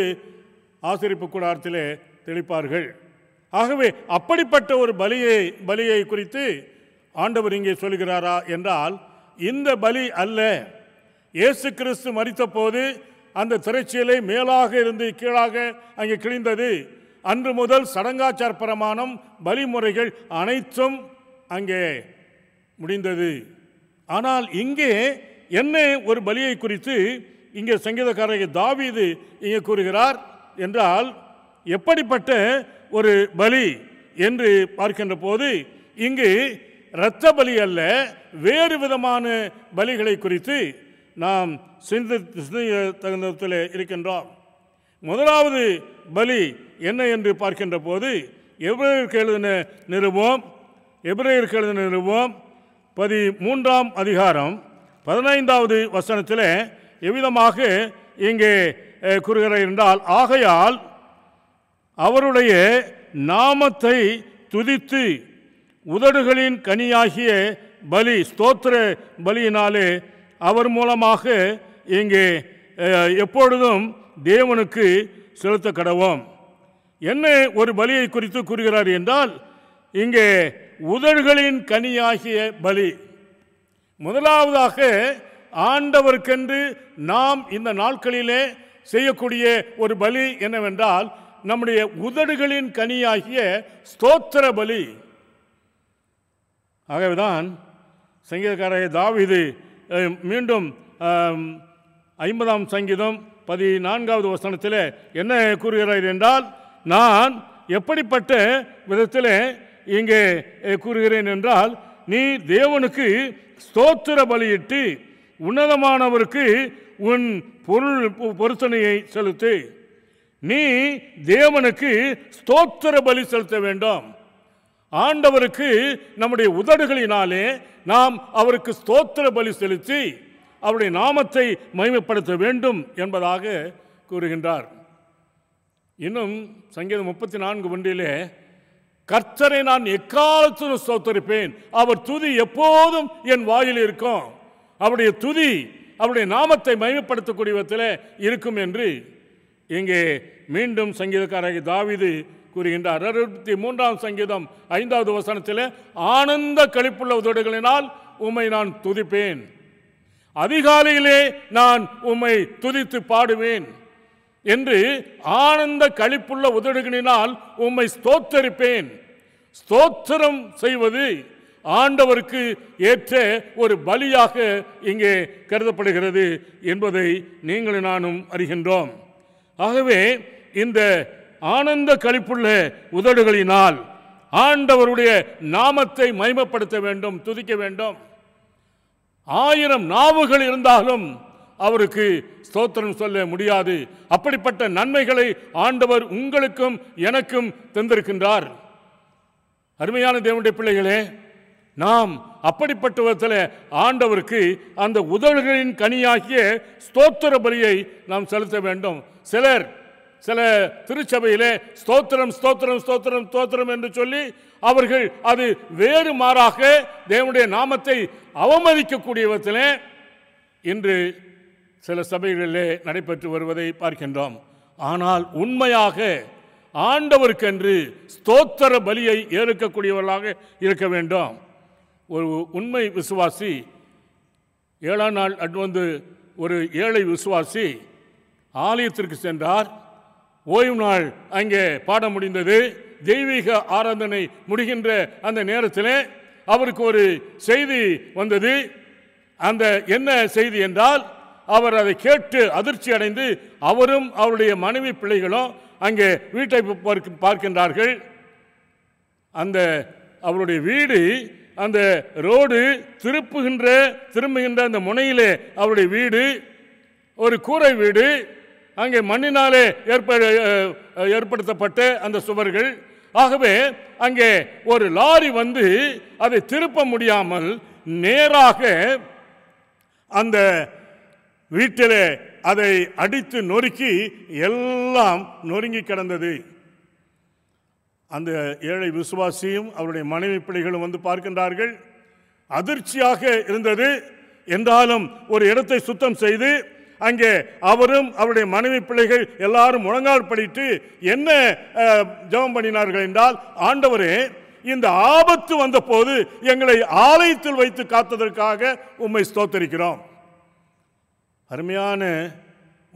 ஆசிரிப்பு கூடாரத்திலே தெளிப்பார்கள் ஆகவே அப்படிப்பட்ட ஒரு பலியை பலியை குறித்து ஆண்டவர் இங்கே சொல்கிறாரா என்றால் இந்த பலி அல்ல இயேசு கிறிஸ்து மறித்த போது அந்த திரைச்சீலை மேலாக இருந்து கீழாக அங்கே கிழிந்தது அன்று முதல் சடங்காச்சார் பிரமாணம் வழிமுறைகள் அனைத்தும் அங்கே முடிந்தது ஆனால் இங்கே என்ன ஒரு பலியை குறித்து இங்கே சங்கீதக்காரர் தாவீது இங்கே கூறுகிறார் என்றால் எப்படிப்பட்ட ஒரு பலி என்று பார்க்கின்ற போது இங்கு இரத்த பலி அல்ல வேறு விதமான பலிகளை குறித்து நாம் சிந்தித்து சிந்திக்க தகுந்தத்தில் இருக்கின்றோம் முதலாவது பலி என்ன என்று பார்க்கின்ற போது எப்ரேயருக்கு எழுதின நிறுவோம் எப்ரேயருக்கு எழுதின நிறுவோம் பதி மூன்றாம் அதிகாரம் பதினைந்தாவது வசனத்தில் எவ்விதமாக இங்கே கூறுகிற என்றால் ஆகையால் அவருடைய நாமத்தை துதித்து உதடுகளின் கனியாகிய பலி ஸ்தோத்திர பலியினாலே அவர் மூலமாக இங்கே எப்பொழுதும் தேவனுக்கு செலுத்த கடவோம் என்ன ஒரு பலியை குறித்து கூறுகிறார் என்றால் இங்கே உதடுகளின் கனியாகிய பலி முதலாவதாக ஆண்டவருக்கென்று நாம் இந்த நாட்களிலே செய்யக்கூடிய ஒரு பலி என்னவென்றால் நம்முடைய உதடுகளின் கனியாகிய ஸ்தோத்திர பலி ஆகவேதான் சங்கீதக்காரர் தாவிது மீண்டும் ஐம்பதாம் சங்கீதம் பதினான்காவது வசனத்தில் என்ன கூறுகிறார் என்றால் நான் எப்படிப்பட்ட விதத்தில் இங்கே கூறுகிறேன் என்றால் நீ தேவனுக்கு ஸ்தோத்திர பலியிட்டு உன்னதமானவருக்கு உன் பொருள் பொருத்தனையை செலுத்து நீ தேவனுக்கு ஸ்தோத்திர பலி செலுத்த வேண்டும் ஆண்டவருக்கு நம்முடைய உதடுகளினாலே நாம் அவருக்கு ஸ்தோத்திர பலி செலுத்தி அவருடைய நாமத்தை மகிமைப்படுத்த வேண்டும் என்பதாக கூறுகின்றார் இன்னும் சங்கீதம் முப்பத்தி நான்கு ஒன்றிலே கர்த்தரை நான் எக்காலத்திலும் ஸ்தோத்தரிப்பேன் அவர் துதி எப்போதும் என் வாயில் இருக்கும் அவருடைய துதி அவருடைய நாமத்தை மகிமைப்படுத்தக்கூடிய விதத்தில் இருக்கும் என்று இங்கே மீண்டும் சங்கீதக்காரகி தாவிது கூறுகின்றார் அறுபத்தி மூன்றாம் சங்கீதம் ஐந்தாவது வசனத்தில் ஆனந்த கழிப்புள்ள உதடுகளினால் உம்மை நான் துதிப்பேன் அதிகாலையிலே நான் உம்மை துதித்து பாடுவேன் என்று ஆனந்த கழிப்புள்ள உதடுகளினால் உம்மை ஸ்தோத்தரிப்பேன் ஸ்தோத்திரம் செய்வது ஆண்டவருக்கு ஏற்ற ஒரு பலியாக இங்கே கருதப்படுகிறது என்பதை நீங்களும் நானும் அறிகின்றோம் ஆகவே இந்த ஆனந்த கழிப்புள்ள உதடுகளினால் ஆண்டவருடைய நாமத்தை மைமப்படுத்த வேண்டும் துதிக்க வேண்டும் ஆயிரம் நாவுகள் இருந்தாலும் அவருக்கு ஸ்தோத்திரம் சொல்ல முடியாது அப்படிப்பட்ட நன்மைகளை ஆண்டவர் உங்களுக்கும் எனக்கும் தந்திருக்கின்றார் அருமையான தேவனுடைய பிள்ளைகளே நாம் அப்படிப்பட்ட விதத்தில் ஆண்டவருக்கு அந்த உதவிகளின் கனியாகிய ஸ்தோத்திர பலியை நாம் செலுத்த வேண்டும் சிலர் சில திருச்சபையிலே ஸ்தோத்திரம் ஸ்தோத்திரம் ஸ்தோத்திரம் ஸ்தோத்திரம் என்று சொல்லி அவர்கள் அது வேறு மாறாக தேவனுடைய நாமத்தை அவமதிக்கக்கூடிய விதத்தில் இன்று சில சபைகளிலே நடைபெற்று வருவதை பார்க்கின்றோம் ஆனால் உண்மையாக ஆண்டவருக்கென்று ஸ்தோத்திர பலியை ஏற்கக்கூடியவர்களாக இருக்க வேண்டும் ஒரு உண்மை விசுவாசி ஏழாம் நாள் அட்வந்து ஒரு ஏழை விசுவாசி ஆலயத்திற்கு சென்றார் ஓய்வு நாள் அங்கே பாட முடிந்தது தெய்வீக ஆராதனை முடிகின்ற அந்த நேரத்தில் அவருக்கு ஒரு செய்தி வந்தது அந்த என்ன செய்தி என்றால் அவர் அதை கேட்டு அதிர்ச்சி அடைந்து அவரும் அவருடைய மனைவி பிள்ளைகளும் அங்கே வீட்டை பார்க்கின்றார்கள் அந்த அவருடைய வீடு அந்த ரோடு திருப்புகின்ற திரும்புகின்ற அந்த முனையிலே அவருடைய வீடு ஒரு கூரை வீடு அங்கே மண்ணினாலே ஏற்ப ஏற்படுத்தப்பட்ட அந்த சுவர்கள் ஆகவே அங்கே ஒரு லாரி வந்து அதை திருப்ப முடியாமல் நேராக அந்த வீட்டிலே அதை அடித்து நொறுக்கி எல்லாம் நொறுங்கி கிடந்தது அந்த ஏழை விசுவாசியும் அவருடைய மனைவி பிள்ளைகளும் வந்து பார்க்கின்றார்கள் அதிர்ச்சியாக இருந்தது என்றாலும் ஒரு இடத்தை சுத்தம் செய்து அங்கே அவரும் அவருடைய மனைவி பிள்ளைகள் எல்லாரும் முழங்கால் படித்து என்ன ஜெபம் பண்ணினார்கள் என்றால் ஆண்டவரே இந்த ஆபத்து வந்த போது எங்களை ஆலயத்தில் வைத்து காத்ததற்காக உண்மை ஸ்தோத்தரிக்கிறோம் அருமையான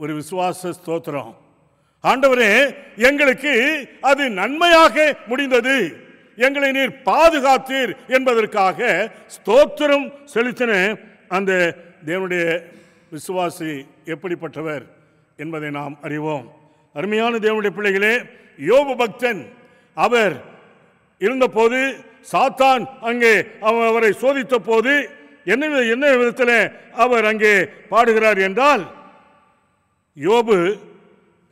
ஒரு விசுவாச ஸ்தோத்திரம் ஆண்டவரே எங்களுக்கு அது நன்மையாக முடிந்தது எங்களை நீர் பாதுகாத்தீர் என்பதற்காக ஸ்தோத்திரம் செலுத்தின அந்த தேவனுடைய விசுவாசி எப்படிப்பட்டவர் என்பதை நாம் அறிவோம் அருமையான தேவனுடைய பிள்ளைகளே யோபு பக்தன் அவர் இருந்தபோது சாத்தான் அங்கே அவரை சோதித்த போது என்ன என்ன விதத்தில் அவர் அங்கே பாடுகிறார் என்றால் யோபு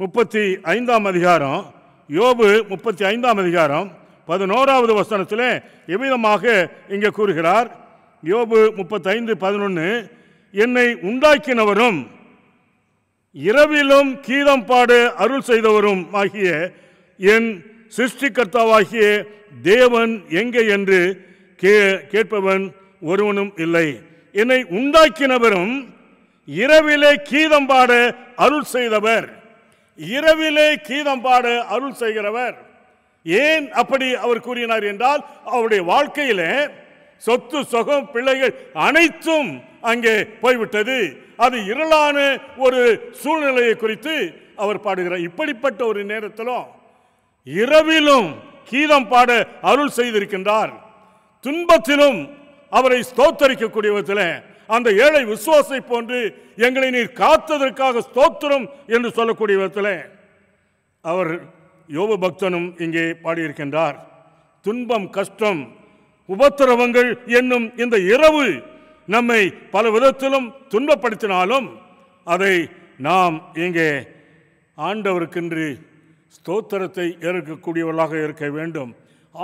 முப்பத்தி ஐந்தாம் அதிகாரம் யோபு முப்பத்தி ஐந்தாம் அதிகாரம் பதினோராவது வசனத்தில் எவ்விதமாக இங்கே கூறுகிறார் யோபு முப்பத்தைந்து பதினொன்று என்னை உண்டாக்கினவரும் இரவிலும் கீதம் பாடு அருள் செய்தவரும் ஆகிய என் சிருஷ்டிகர்த்தாவாகிய தேவன் எங்கே என்று கே கேட்பவன் ஒருவனும் இல்லை என்னை உண்டாக்கினவரும் இரவிலே கீதம் பாட அருள் செய்தவர் இரவிலே கீதம் பாட அருள் செய்கிறவர் ஏன் அப்படி அவர் கூறினார் என்றால் அவருடைய வாழ்க்கையில சொத்து சொகம் பிள்ளைகள் அனைத்தும் அங்கே போய்விட்டது அது இருளான ஒரு சூழ்நிலையை குறித்து அவர் பாடுகிறார் இப்படிப்பட்ட ஒரு நேரத்திலும் இரவிலும் கீதம் பாட அருள் செய்திருக்கின்றார் துன்பத்திலும் அவரை ஸ்தோத்தரிக்கக்கூடிய விதத்தில் அந்த ஏழை விசுவாசை போன்று எங்களை நீர் காத்ததற்காக ஸ்தோத்திரம் என்று சொல்லக்கூடிய விதத்தில் அவர் யோக பக்தனும் இங்கே பாடியிருக்கின்றார் துன்பம் கஷ்டம் உபத்திரவங்கள் என்னும் இந்த இரவு நம்மை பல விதத்திலும் துன்பப்படுத்தினாலும் அதை நாம் இங்கே ஆண்டவருக்கென்று ஸ்தோத்திரத்தை ஏற்கக்கூடியவர்களாக இருக்க வேண்டும்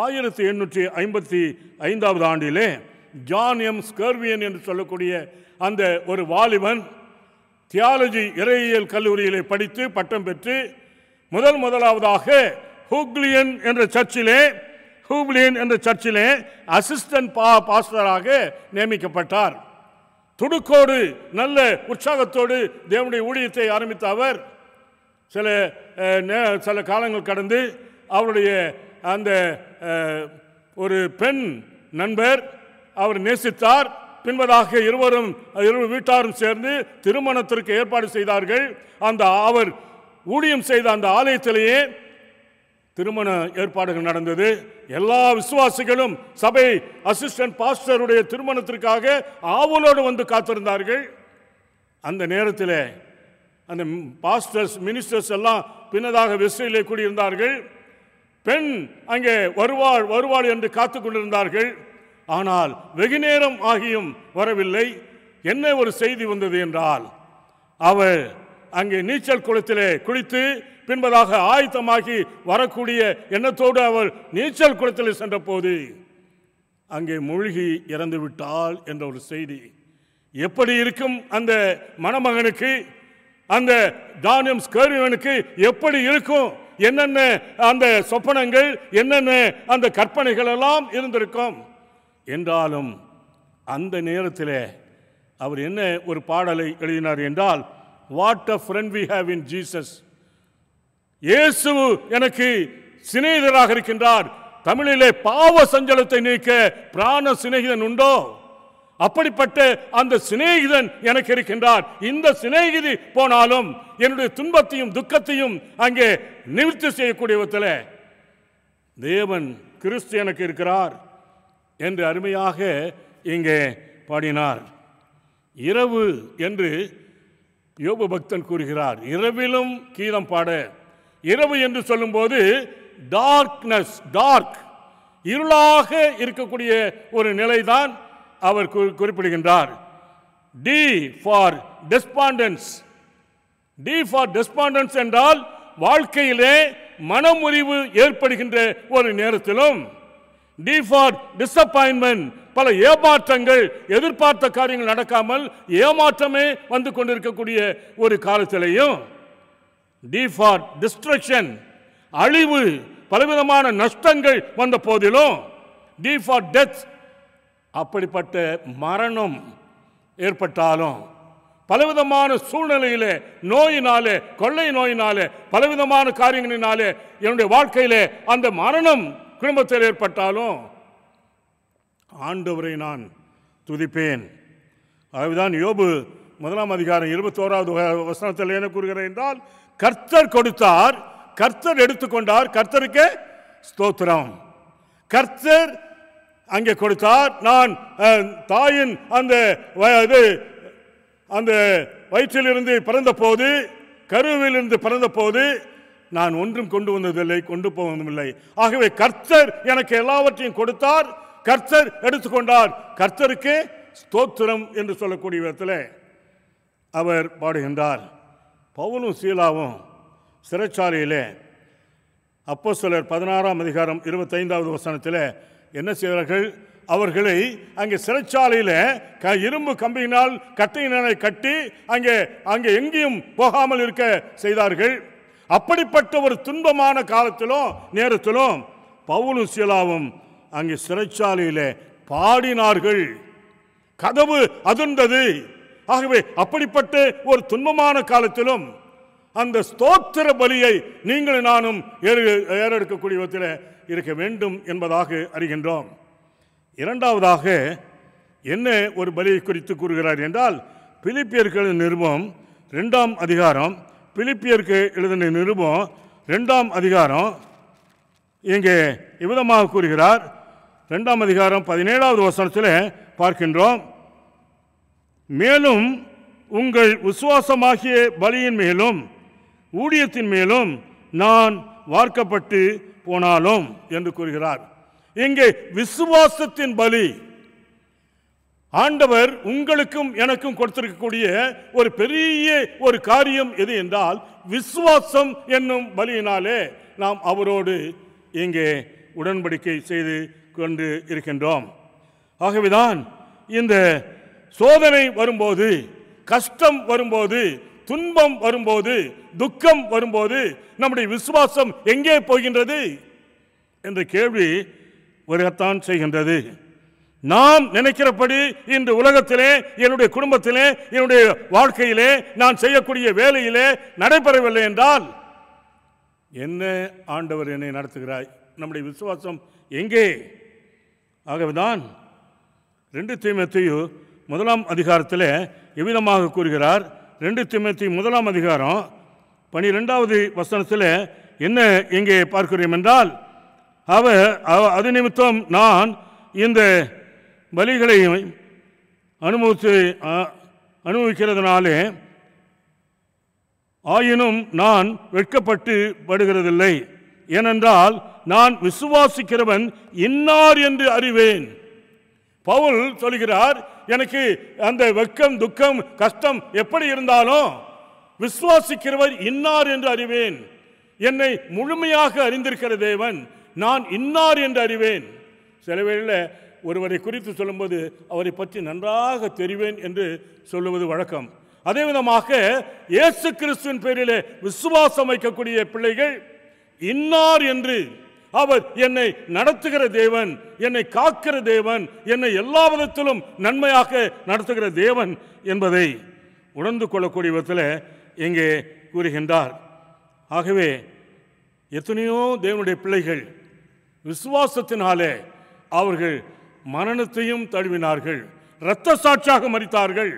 ஆயிரத்தி எண்ணூற்றி ஐம்பத்தி ஐந்தாவது ஆண்டிலே ஜான் எம் ஸ்கர்வியன் என்று சொல்லக்கூடிய அந்த ஒரு வாலிபன் தியாலஜி இறையியல் கல்லூரியிலே படித்து பட்டம் பெற்று முதல் முதலாவதாக ஹூக்லியன் என்ற சர்ச்சிலே ஹூப்ளியன் என்ற சர்ச்சிலே அசிஸ்டன்ட் பா பாஸ்டராக நியமிக்கப்பட்டார் துடுக்கோடு நல்ல உற்சாகத்தோடு தேவனுடைய ஊழியத்தை ஆரம்பித்த அவர் சில சில காலங்கள் கடந்து அவருடைய அந்த ஒரு பெண் நண்பர் அவர் நேசித்தார் பின்பதாக இருவரும் இரு வீட்டாரும் சேர்ந்து திருமணத்திற்கு ஏற்பாடு செய்தார்கள் அந்த அவர் ஊழியம் செய்த அந்த ஆலயத்திலேயே திருமண ஏற்பாடுகள் நடந்தது எல்லா விசுவாசிகளும் சபை அசிஸ்டன்ட் பாஸ்டருடைய திருமணத்திற்காக ஆவலோடு வந்து காத்திருந்தார்கள் அந்த நேரத்தில் அந்த பாஸ்டர்ஸ் மினிஸ்டர்ஸ் எல்லாம் பின்னதாக விசையிலே கூடியிருந்தார்கள் பெண் அங்கே வருவாள் வருவாள் என்று காத்து கொண்டிருந்தார்கள் ஆனால் வெகு நேரம் ஆகியும் வரவில்லை என்ன ஒரு செய்தி வந்தது என்றால் அவள் அங்கே நீச்சல் குளத்திலே குளித்து பின்பதாக ஆயத்தமாகி வரக்கூடிய எண்ணத்தோடு அவர் நீச்சல் குளத்தில் சென்ற போது அங்கே மூழ்கி இறந்து விட்டாள் என்ற ஒரு செய்தி எப்படி இருக்கும் அந்த மணமகனுக்கு அந்த தானியம் ஸ்கர்வனுக்கு எப்படி இருக்கும் என்னென்ன அந்த சொப்பனங்கள் என்னென்ன அந்த கற்பனைகள் எல்லாம் இருந்திருக்கும் என்றாலும் அந்த நேரத்தில் அவர் என்ன ஒரு பாடலை எழுதினார் என்றால் what a friend we have in Jesus இயேசு எனக்கு சிநேகிதராக இருக்கின்றார் தமிழிலே பாவ சஞ்சலத்தை நீக்க பிராண சிநேகிதன் உண்டோ அப்படிப்பட்ட அந்த சிநேகிதன் எனக்கு இருக்கின்றார் இந்த சிநேகிதி போனாலும் என்னுடைய துன்பத்தையும் துக்கத்தையும் அங்கே நிவர்த்தி செய்யக்கூடிய விதத்தில் தேவன் கிறிஸ்து எனக்கு இருக்கிறார் என்று அருமையாக இங்கே பாடினார் இரவு என்று யோபு பக்தன் கூறுகிறார் இரவிலும் கீதம் பாட இரவு என்று சொல்லும்போது டார்க்னஸ் டார்க் இருளாக இருக்கக்கூடிய ஒரு நிலைதான் அவர் குறிப்பிடுகின்றார் D for despondence D for despondence என்றால் வாழ்க்கையிலே மனமுறிவு ஏற்படுகின்ற ஒரு நேரத்திலும் டி ஃபார் டிசப்பாயின்மெண்ட் பல ஏமாற்றங்கள் எதிர்பார்த்த காரியங்கள் நடக்காமல் ஏமாற்றமே வந்து கொண்டிருக்கக்கூடிய ஒரு காலத்திலையும் டிஃபார் டிஸ்ட்ரக்ஷன் அழிவு பலவிதமான நஷ்டங்கள் வந்த போதிலும் டிஃபார் டெத் அப்படிப்பட்ட மரணம் ஏற்பட்டாலும் பலவிதமான சூழ்நிலையிலே நோயினாலே கொள்ளை நோயினாலே பலவிதமான காரியங்களினாலே என்னுடைய வாழ்க்கையிலே அந்த மரணம் குடும்பத்தில் ஏற்பட்டாலும் ஆண்டவரை நான் துதிப்பேன் அதுதான் யோபு முதலாம் அதிகாரம் இருபத்தோராவது வசனத்தில் என்ன கூறுகிறேன் என்றால் கர்த்தர் கொடுத்தார் கர்த்தர் எடுத்துக்கொண்டார் கர்த்தருக்கு ஸ்தோத்திரம் கர்த்தர் அங்கே கொடுத்தார் நான் தாயின் அந்த இது அந்த வயிற்றிலிருந்து பிறந்த போது கருவிலிருந்து பிறந்த போது நான் ஒன்றும் கொண்டு வந்ததில்லை கொண்டு போவதும் இல்லை ஆகவே கர்த்தர் எனக்கு எல்லாவற்றையும் கொடுத்தார் கர்த்தர் எடுத்துக்கொண்டார் கர்த்தருக்கு ஸ்தோத்திரம் என்று சொல்லக்கூடிய விதத்தில் அவர் பாடுகின்றார் பவுலும் சீலாவும் சிறைச்சாலையில் அப்போ சிலர் பதினாறாம் அதிகாரம் இருபத்தைந்தாவது வசனத்தில் என்ன செய்வார்கள் அவர்களை அங்கே சிறைச்சாலையில் க இரும்பு கம்பியினால் கட்டையினரை கட்டி அங்கே அங்கே எங்கேயும் போகாமல் இருக்க செய்தார்கள் அப்படிப்பட்ட ஒரு துன்பமான காலத்திலும் நேரத்திலும் பவுலும் சீலாவும் அங்கே சிறைச்சாலையில் பாடினார்கள் கதவு அதிர்ந்தது ஆகவே அப்படிப்பட்ட ஒரு துன்பமான காலத்திலும் அந்த ஸ்தோத்திர பலியை நீங்கள் நானும் ஏறெடுக்கக்கூடிய விதத்தில் இருக்க வேண்டும் என்பதாக அறிகின்றோம் இரண்டாவதாக என்ன ஒரு பலியை குறித்து கூறுகிறார் என்றால் பிலிப்பியர்களின் நிருபம் ரெண்டாம் அதிகாரம் பிலிப்பியருக்கு எழுதின நிருபம் ரெண்டாம் அதிகாரம் இங்கே இவ்விதமாக கூறுகிறார் ரெண்டாம் அதிகாரம் பதினேழாவது வசனத்தில் பார்க்கின்றோம் மேலும் உங்கள் விசுவாசமாகிய பலியின் மேலும் ஊழியத்தின் மேலும் நான் வார்க்கப்பட்டு போனாலும் என்று கூறுகிறார் இங்கே விசுவாசத்தின் பலி ஆண்டவர் உங்களுக்கும் எனக்கும் கொடுத்திருக்கக்கூடிய ஒரு பெரிய ஒரு காரியம் எது என்றால் விசுவாசம் என்னும் பலியினாலே நாம் அவரோடு இங்கே உடன்படிக்கை செய்து கொண்டு இருக்கின்றோம் ஆகவேதான் இந்த சோதனை வரும்போது கஷ்டம் வரும்போது துன்பம் வரும்போது துக்கம் வரும்போது நம்முடைய விசுவாசம் எங்கே போகின்றது என்ற கேள்வி வருகத்தான் செய்கின்றது நாம் நினைக்கிறபடி இன்று உலகத்திலே என்னுடைய குடும்பத்திலே என்னுடைய வாழ்க்கையிலே நான் செய்யக்கூடிய வேலையிலே நடைபெறவில்லை என்றால் என்ன ஆண்டவர் என்னை நடத்துகிறாய் நம்முடைய விசுவாசம் எங்கே ஆகவேதான் ரெண்டு தீமத்தையும் முதலாம் அதிகாரத்தில் எவ்விதமாக கூறுகிறார் ரெண்டு தீமத்தி முதலாம் அதிகாரம் பனிரெண்டாவது வசனத்தில் என்ன இங்கே பார்க்கிறோம் என்றால் அவ அது நிமித்தம் நான் இந்த பலிகளையும் அனுபவித்து அனுபவிக்கிறதுனாலே ஆயினும் நான் வெட்கப்பட்டு படுகிறதில்லை ஏனென்றால் நான் விசுவாசிக்கிறவன் இன்னார் என்று அறிவேன் பவுல் சொல்கிறார் எனக்கு அந்த வெக்கம் துக்கம் கஷ்டம் எப்படி இருந்தாலும் விசுவாசிக்கிறவர் இன்னார் என்று அறிவேன் என்னை முழுமையாக அறிந்திருக்கிற தேவன் நான் இன்னார் என்று அறிவேன் சில வேளையில் ஒருவரை குறித்து சொல்லும்போது அவரை பற்றி நன்றாக தெரிவேன் என்று சொல்லுவது வழக்கம் அதே விதமாக இயேசு கிறிஸ்துவின் பேரிலே விசுவாசம் வைக்கக்கூடிய பிள்ளைகள் இன்னார் என்று அவர் என்னை நடத்துகிற தேவன் என்னை காக்கிற தேவன் என்னை எல்லா விதத்திலும் நன்மையாக நடத்துகிற தேவன் என்பதை உணர்ந்து கொள்ளக்கூடிய விதத்தில் இங்கே கூறுகின்றார் ஆகவே எத்தனையோ தேவனுடைய பிள்ளைகள் விசுவாசத்தினாலே அவர்கள் மரணத்தையும் தழுவினார்கள் இரத்த சாட்சியாக மறித்தார்கள்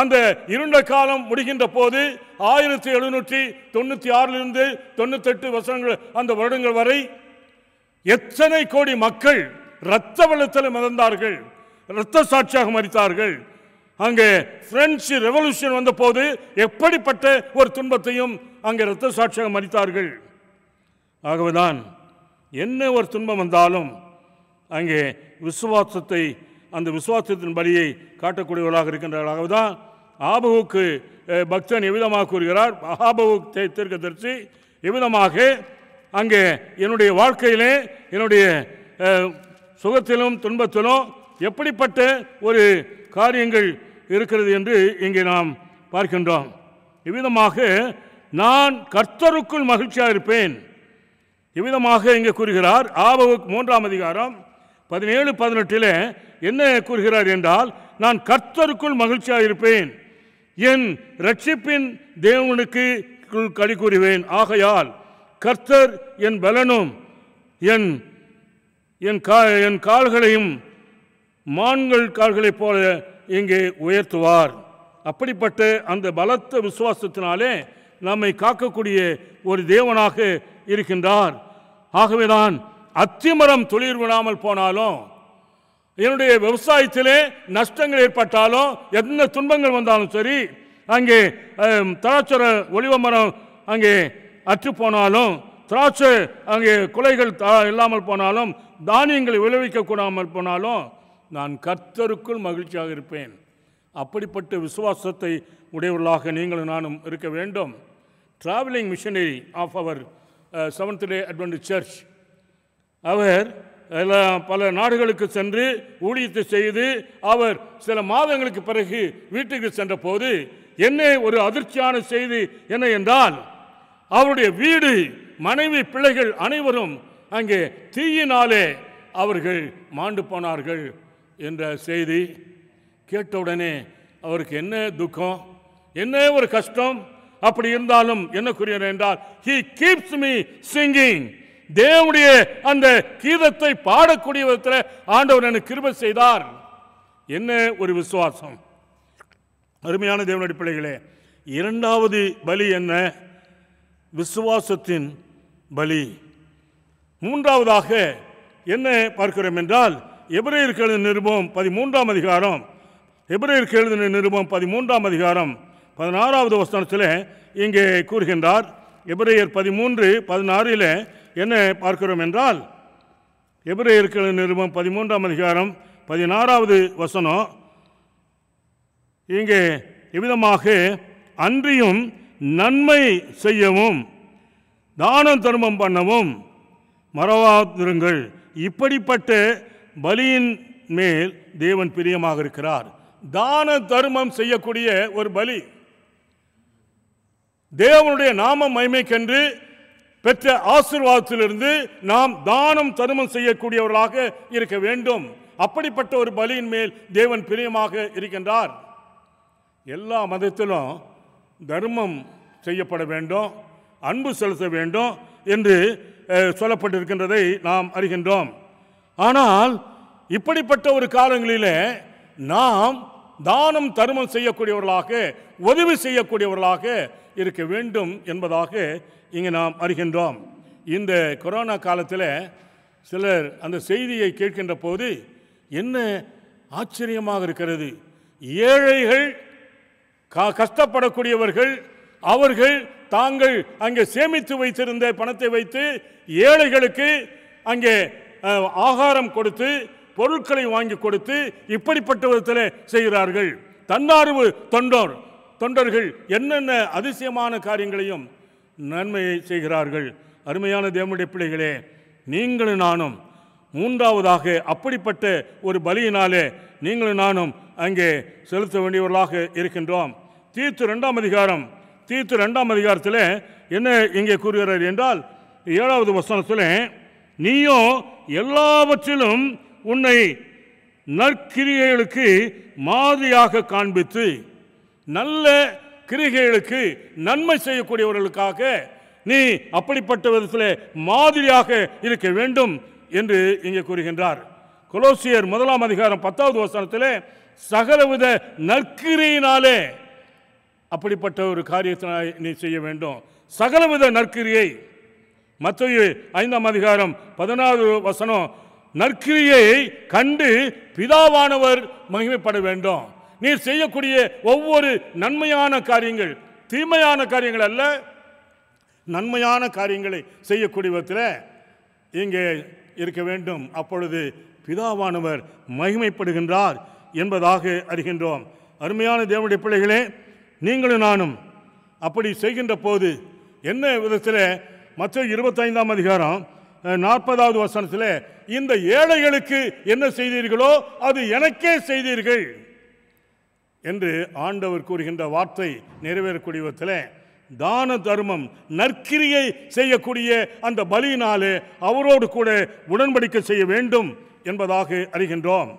அந்த இருண்ட காலம் முடிகின்ற போது ஆயிரத்தி எழுநூற்றி தொண்ணூற்றி ஆறிலிருந்து தொண்ணூத்தெட்டு வருஷங்கள் அந்த வருடங்கள் வரை எத்தனை கோடி மக்கள் இரத்த வெள்ளத்தில் மிதந்தார்கள் இரத்த சாட்சியாக மறித்தார்கள் அங்கே பிரெஞ்சு ரெவல்யூஷன் வந்த போது எப்படிப்பட்ட ஒரு துன்பத்தையும் அங்கே இரத்த சாட்சியாக மறித்தார்கள் ஆகவேதான் என்ன ஒரு துன்பம் வந்தாலும் அங்கே விசுவாசத்தை அந்த விசுவாசத்தின் பலியை காட்டக்கூடியவர்களாக இருக்கின்றவர்களாக தான் ஆபகுக்கு பக்தன் எவ்விதமாக கூறுகிறார் ஆபகு தரிசி எவ்விதமாக அங்கே என்னுடைய வாழ்க்கையிலே என்னுடைய சுகத்திலும் துன்பத்திலும் எப்படிப்பட்ட ஒரு காரியங்கள் இருக்கிறது என்று இங்கே நாம் பார்க்கின்றோம் இவ்விதமாக நான் கர்த்தருக்குள் மகிழ்ச்சியாக இருப்பேன் இவ்விதமாக இங்கே கூறுகிறார் ஆபவுக்கு மூன்றாம் அதிகாரம் பதினேழு பதினெட்டில் என்ன கூறுகிறார் என்றால் நான் கர்த்தருக்குள் மகிழ்ச்சியாக இருப்பேன் என் ரட்சிப்பின் தேவனுக்கு கழி கூறுவேன் ஆகையால் கர்த்தர் என் பலனும் என் என் கா என் கால்களையும் மான்கள் கால்களைப் போல இங்கே உயர்த்துவார் அப்படிப்பட்ட அந்த பலத்த விசுவாசத்தினாலே நம்மை காக்கக்கூடிய ஒரு தேவனாக இருக்கின்றார் ஆகவேதான் அத்திமரம் துளிர் விடாமல் போனாலும் என்னுடைய விவசாயத்திலே நஷ்டங்கள் ஏற்பட்டாலும் என்ன துன்பங்கள் வந்தாலும் சரி அங்கே திராட்சர ஒளிவ மரம் அங்கே அற்று போனாலும் திராட்சை அங்கே குலைகள் இல்லாமல் போனாலும் தானியங்களை விளைவிக்க கூடாமல் போனாலும் நான் கர்த்தருக்குள் மகிழ்ச்சியாக இருப்பேன் அப்படிப்பட்ட விசுவாசத்தை உடையவர்களாக நீங்களும் நானும் இருக்க வேண்டும் travelling missionary of our seventh day Adventist church அவர் பல நாடுகளுக்கு சென்று ஊழியத்தை செய்து அவர் சில மாதங்களுக்கு பிறகு வீட்டுக்கு சென்ற போது என்ன ஒரு அதிர்ச்சியான செய்தி என்ன என்றால் அவருடைய வீடு மனைவி பிள்ளைகள் அனைவரும் அங்கே தீயினாலே அவர்கள் மாண்டு போனார்கள் என்ற செய்தி கேட்டவுடனே அவருக்கு என்ன துக்கம் என்ன ஒரு கஷ்டம் அப்படி இருந்தாலும் என்ன கூறினார் என்றால் ஹீ கீப்ஸ் மீ சிங்கிங் தேவனுடைய அந்த கீதத்தை பாடக்கூடிய விதத்தில் ஆண்டவர் எனக்கு கிருப செய்தார் என்ன ஒரு விசுவாசம் அருமையான தேவனுடைய பிள்ளைகளே இரண்டாவது பலி என்ன விசுவாசத்தின் பலி மூன்றாவதாக என்ன பார்க்கிறோம் என்றால் எபிரேயர் கெழுது நிருபம் பதிமூன்றாம் அதிகாரம் எபிரேயர் எழுதி நிருபம் பதிமூன்றாம் அதிகாரம் பதினாறாவது வசனத்தில் இங்கே கூறுகின்றார் எபிரேயர் பதிமூன்று பதினாறில் என்ன பார்க்கிறோம் என்றால் எபிரேயர்கள் நிருபம் பதிமூன்றாம் அதிகாரம் பதினாறாவது வசனம் இங்கே எவ்விதமாக அன்றியும் நன்மை செய்யவும் தானம் தர்மம் பண்ணவும் மறவாதிருங்கள் இப்படிப்பட்ட பலியின் மேல் தேவன் பிரியமாக இருக்கிறார் தான தர்மம் செய்யக்கூடிய ஒரு பலி தேவனுடைய நாம மைமைக்கென்று பெற்ற ஆசிர்வாதத்திலிருந்து நாம் தானம் தருமம் செய்யக்கூடியவர்களாக இருக்க வேண்டும் அப்படிப்பட்ட ஒரு பலியின் மேல் தேவன் பிரியமாக இருக்கின்றார் எல்லா மதத்திலும் தர்மம் செய்யப்பட வேண்டும் அன்பு செலுத்த வேண்டும் என்று சொல்லப்பட்டிருக்கின்றதை நாம் அறிகின்றோம் ஆனால் இப்படிப்பட்ட ஒரு காலங்களிலே நாம் தானம் தருமம் செய்யக்கூடியவர்களாக உதவி செய்யக்கூடியவர்களாக இருக்க வேண்டும் என்பதாக இங்கே நாம் அறிகின்றோம் இந்த கொரோனா காலத்தில் சிலர் அந்த செய்தியை கேட்கின்ற போது என்ன ஆச்சரியமாக இருக்கிறது ஏழைகள் கஷ்டப்படக்கூடியவர்கள் அவர்கள் தாங்கள் அங்கே சேமித்து வைத்திருந்த பணத்தை வைத்து ஏழைகளுக்கு அங்கே ஆகாரம் கொடுத்து பொருட்களை வாங்கி கொடுத்து இப்படிப்பட்ட விதத்தில் செய்கிறார்கள் தன்னார்வு தொண்டோர் தொண்டர்கள் என்னென்ன அதிசயமான காரியங்களையும் நன்மையை செய்கிறார்கள் அருமையான தேவனுடைய பிள்ளைகளே நீங்களும் நானும் மூன்றாவதாக அப்படிப்பட்ட ஒரு பலியினாலே நீங்களும் நானும் அங்கே செலுத்த வேண்டியவர்களாக இருக்கின்றோம் தீர்த்து ரெண்டாம் அதிகாரம் தீர்த்து ரெண்டாம் அதிகாரத்தில் என்ன இங்கே கூறுகிறார் என்றால் ஏழாவது வசனத்தில் நீயோ எல்லாவற்றிலும் உன்னை நற்கிரியர்களுக்கு மாதிரியாக காண்பித்து நல்ல கிரிகைகளுக்கு நன்மை செய்யக்கூடியவர்களுக்காக நீ அப்படிப்பட்ட விதத்தில் மாதிரியாக இருக்க வேண்டும் என்று இங்கே கூறுகின்றார் கொலோசியர் முதலாம் அதிகாரம் பத்தாவது வசனத்தில் சகலவித நற்கிரியினாலே அப்படிப்பட்ட ஒரு காரியத்தை நீ செய்ய வேண்டும் சகலவித நற்கிரியை மற்ற ஐந்தாம் அதிகாரம் பதினாறு வசனம் நற்கிரியை கண்டு பிதாவானவர் மகிமைப்பட வேண்டும் நீர் செய்யக்கூடிய ஒவ்வொரு நன்மையான காரியங்கள் தீமையான காரியங்கள் அல்ல நன்மையான காரியங்களை செய்யக்கூடிய விதத்தில் இங்கே இருக்க வேண்டும் அப்பொழுது பிதாவானவர் மகிமைப்படுகின்றார் என்பதாக அறிகின்றோம் அருமையான தேவனுடைய பிள்ளைகளே நீங்களும் நானும் அப்படி செய்கின்ற போது என்ன விதத்தில் மற்ற இருபத்தைந்தாம் அதிகாரம் நாற்பதாவது வசனத்தில் இந்த ஏழைகளுக்கு என்ன செய்தீர்களோ அது எனக்கே செய்தீர்கள் என்று ஆண்டவர் கூறுகின்ற வார்த்தை நிறைவேறக்கூடிய தான தர்மம் நற்கிரியை செய்யக்கூடிய அந்த பலியினாலே அவரோடு கூட உடன்படிக்கை செய்ய வேண்டும் என்பதாக அறிகின்றோம்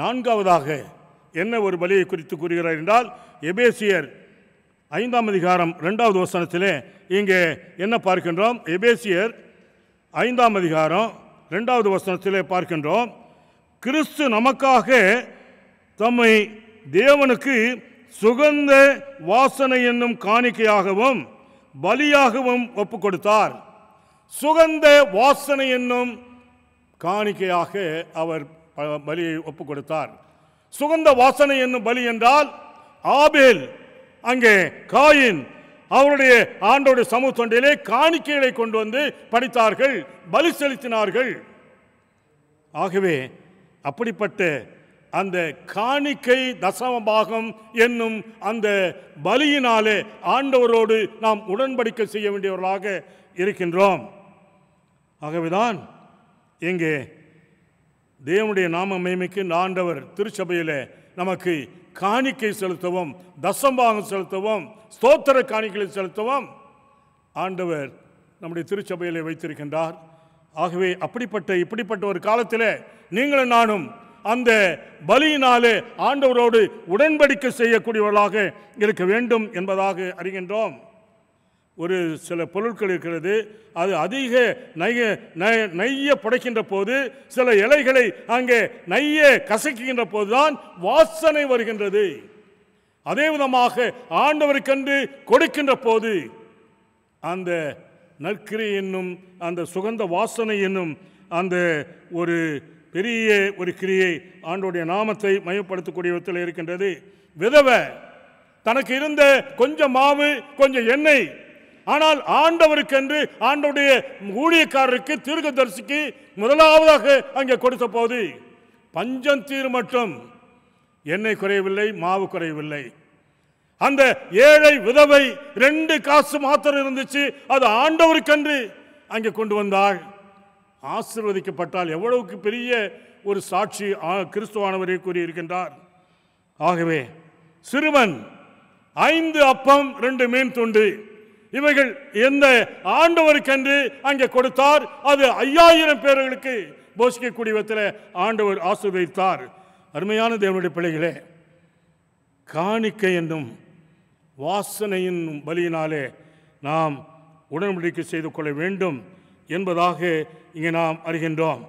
நான்காவதாக என்ன ஒரு பலியை குறித்து கூறுகிறார் என்றால் எபேசியர் ஐந்தாம் அதிகாரம் ரெண்டாவது வசனத்திலே இங்கே என்ன பார்க்கின்றோம் எபேசியர் ஐந்தாம் அதிகாரம் ரெண்டாவது வசனத்திலே பார்க்கின்றோம் கிறிஸ்து நமக்காக தம்மை தேவனுக்கு சுகந்த வாசனை என்னும் காணிக்கையாகவும் பலியாகவும் ஒப்பு கொடுத்தார் சுகந்த வாசனை என்னும் காணிக்கையாக அவர் பலியை ஒப்பு கொடுத்தார் சுகந்த வாசனை என்னும் பலி என்றால் ஆபேல் அங்கே காயின் அவருடைய ஆண்டோடைய சமூக தொண்டையிலே காணிக்கைகளை கொண்டு வந்து படித்தார்கள் பலி செலுத்தினார்கள் ஆகவே அப்படிப்பட்ட அந்த காணிக்கை தசமபாகம் என்னும் அந்த பலியினாலே ஆண்டவரோடு நாம் உடன்படிக்கை செய்ய வேண்டியவர்களாக இருக்கின்றோம் ஆகவேதான் இங்கே தேவனுடைய நாம மேமைக்கு ஆண்டவர் திருச்சபையில் நமக்கு காணிக்கை செலுத்தவும் தசம்பாகம் செலுத்தவும் ஸ்தோத்திர காணிக்கை செலுத்தவும் ஆண்டவர் நம்முடைய திருச்சபையில் வைத்திருக்கின்றார் ஆகவே அப்படிப்பட்ட இப்படிப்பட்ட ஒரு காலத்தில் நீங்களும் நானும் அந்த பலியினாலே ஆண்டவரோடு உடன்படிக்கை செய்யக்கூடியவர்களாக இருக்க வேண்டும் என்பதாக அறிகின்றோம் ஒரு சில பொருட்கள் இருக்கிறது அது அதிக நைய நைய புடைக்கின்ற போது சில இலைகளை அங்கே நைய கசக்குகின்ற போதுதான் வாசனை வருகின்றது அதே விதமாக ஆண்டவருக்கென்று கொடுக்கின்ற போது அந்த நற்கிரி என்னும் அந்த சுகந்த வாசனை என்னும் அந்த ஒரு பெரிய ஒரு கிரியை ஆண்டோடைய நாமத்தை மையப்படுத்தக்கூடிய விதத்தில் இருக்கின்றது விதவை தனக்கு இருந்த கொஞ்சம் மாவு கொஞ்சம் எண்ணெய் ஆனால் ஆண்டவருக்கு என்று ஆண்டோடைய ஊழியக்காரருக்கு தீர்க்கதரிசிக்கு முதலாவதாக அங்கே கொடுத்த போது பஞ்சம் தீர் மட்டும் எண்ணெய் குறையவில்லை மாவு குறையவில்லை அந்த ஏழை விதவை ரெண்டு காசு மாத்திரம் இருந்துச்சு அது ஆண்டவருக்கென்று அங்கே கொண்டு வந்தாள் ஆசிர்வதிக்கப்பட்டால் எவ்வளவுக்கு பெரிய ஒரு சாட்சி கிறிஸ்துவானவரே கூறியிருக்கின்றார் ஆகவே சிறுவன் ஐந்து அப்பம் ரெண்டு மீன் துண்டு இவைகள் எந்த ஆண்டவருக்கென்று அங்கே கொடுத்தார் அது ஐயாயிரம் பேர்களுக்கு போஷிக்கக்கூடிய விதத்தில் ஆண்டவர் ஆசிர்வதித்தார் அருமையான தேவனுடைய பிள்ளைகளே காணிக்கை என்னும் வாசனையின் பலியினாலே நாம் உடன்படிக்கை செய்து கொள்ள வேண்டும் என்பதாக இங்கே நாம் அறிகின்றோம்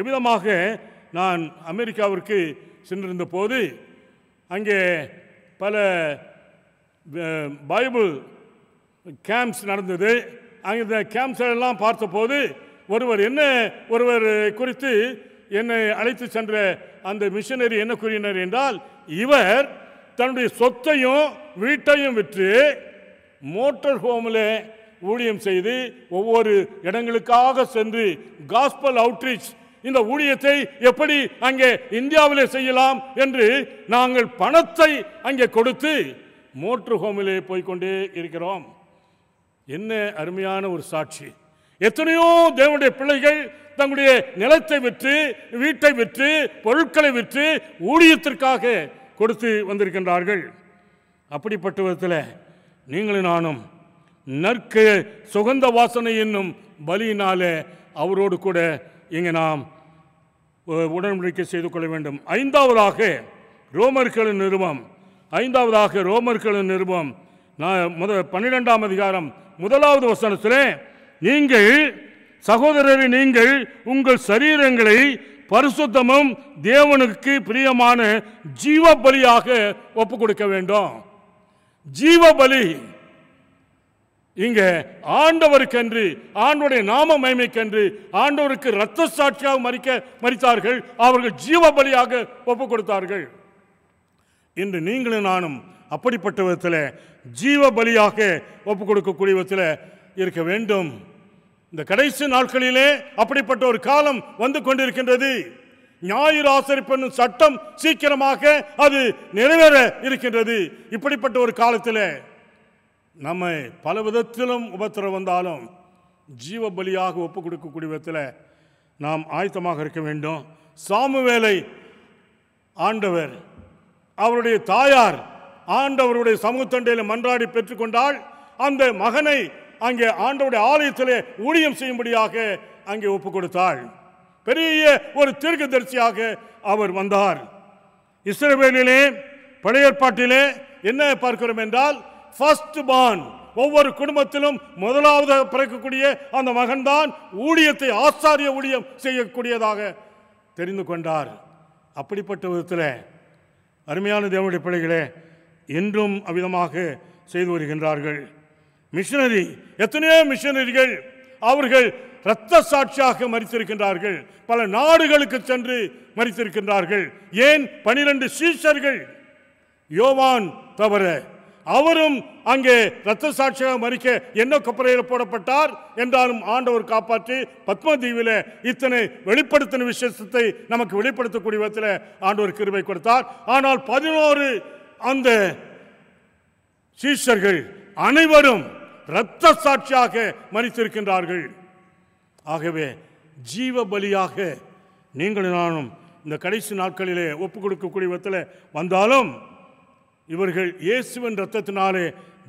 எவ்விதமாக நான் அமெரிக்காவிற்கு சென்றிருந்த போது அங்கே பல பைபிள் கேம்ப்ஸ் நடந்தது அங்கே இந்த கேம்ப்ஸெல்லாம் பார்த்தபோது ஒருவர் என்ன ஒருவர் குறித்து என்னை அழைத்து சென்ற அந்த மிஷனரி என்ன கூறினர் என்றால் இவர் தன்னுடைய சொத்தையும் வீட்டையும் விற்று மோட்டர் ஹோமில் ஊழியம் செய்து ஒவ்வொரு இடங்களுக்காக சென்று காஸ்பல் அவுட்ரீச் இந்த ஊழியத்தை எப்படி அங்கே இந்தியாவிலே செய்யலாம் என்று நாங்கள் பணத்தை அங்கே கொடுத்து மோட்ரு ஹோமிலே போய்கொண்டே இருக்கிறோம் என்ன அருமையான ஒரு சாட்சி எத்தனையோ தேவனுடைய பிள்ளைகள் தங்களுடைய நிலத்தை விற்று வீட்டை விற்று பொருட்களை விற்று ஊழியத்திற்காக கொடுத்து வந்திருக்கின்றார்கள் அப்படிப்பட்ட விதத்தில் நீங்களும் நானும் நற்கு சுகந்த வாசனை என்னும் பலியினாலே அவரோடு கூட இங்கே நாம் உடன்படிக்கை செய்து கொள்ள வேண்டும் ஐந்தாவதாக ரோமர்களின் நிறுவம் ஐந்தாவதாக ரோமர்களின் நிறுவம் நான் முதல் பன்னிரெண்டாம் அதிகாரம் முதலாவது வசனத்தில் நீங்கள் சகோதரரை நீங்கள் உங்கள் சரீரங்களை பரிசுத்தமும் தேவனுக்கு பிரியமான ஜீவ பலியாக ஒப்பு கொடுக்க வேண்டும் ஜீவ பலி இங்க ஆண்டவருக்கென்று ஆண்டோடைய நாம மகிமைக்கென்று ஆண்டவருக்கு இரத்த சாட்சியாக மறிக்க மறித்தார்கள் அவர்கள் ஜீவ பலியாக ஒப்பு கொடுத்தார்கள் இன்று நீங்களும் நானும் அப்படிப்பட்ட விதத்தில் ஜீவ பலியாக ஒப்பு கொடுக்கக்கூடிய விதத்தில் இருக்க வேண்டும் இந்த கடைசி நாட்களிலே அப்படிப்பட்ட ஒரு காலம் வந்து கொண்டிருக்கின்றது ஞாயிறு ஆசரிப்பு சட்டம் சீக்கிரமாக அது நிறைவேற இருக்கின்றது இப்படிப்பட்ட ஒரு காலத்தில் நம்மை பல விதத்திலும் உபத்திரம் வந்தாலும் ஜீவ பலியாக ஒப்பு கொடுக்கக்கூடிய விதத்தில் நாம் ஆயத்தமாக இருக்க வேண்டும் சாமுவேலை ஆண்டவர் அவருடைய தாயார் ஆண்டவருடைய சமூகத்தண்டையில் மன்றாடி பெற்றுக்கொண்டால் அந்த மகனை அங்கே ஆண்டவருடைய ஆலயத்திலே ஊழியம் செய்யும்படியாக அங்கே ஒப்பு கொடுத்தாள் பெரிய ஒரு தீர்க்கதரிசியாக அவர் வந்தார் இஸ்ரவேலிலே பழைய என்ன பார்க்கிறோம் என்றால் ஃபர்ஸ்ட் பான் ஒவ்வொரு குடும்பத்திலும் முதலாவது பிறக்கக்கூடிய அந்த மகன்தான் ஊழியத்தை ஆச்சாரிய ஊழியம் செய்யக்கூடியதாக தெரிந்து கொண்டார் அப்படிப்பட்ட விதத்தில் அருமையான தேவனுடைய பிள்ளைகளே என்றும் அவ்விதமாக செய்து வருகின்றார்கள் மிஷனரி எத்தனையோ மிஷனரிகள் அவர்கள் இரத்த சாட்சியாக மறித்திருக்கின்றார்கள் பல நாடுகளுக்கு சென்று மறித்திருக்கின்றார்கள் ஏன் பனிரெண்டு சீஷர்கள் யோவான் தவறு அவரும் அங்கே ரத்த சாட்சியாக மறிக்க என்ன கொப்பரையில் போடப்பட்டார் என்றாலும் ஆண்டவர் காப்பாற்றி பத்மதீவில் இத்தனை வெளிப்படுத்தின விசேஷத்தை நமக்கு வெளிப்படுத்தக்கூடிய விதத்தில் ஆண்டவர் கிருபை கொடுத்தார் ஆனால் பதினோரு அந்த சீஷர்கள் அனைவரும் இரத்த சாட்சியாக மறித்திருக்கின்றார்கள் ஆகவே ஜீவ பலியாக நீங்கள் நானும் இந்த கடைசி நாட்களிலே ஒப்பு கொடுக்கக்கூடிய விதத்தில் வந்தாலும் இவர்கள் இயேசுவின் ரத்தத்தினாலே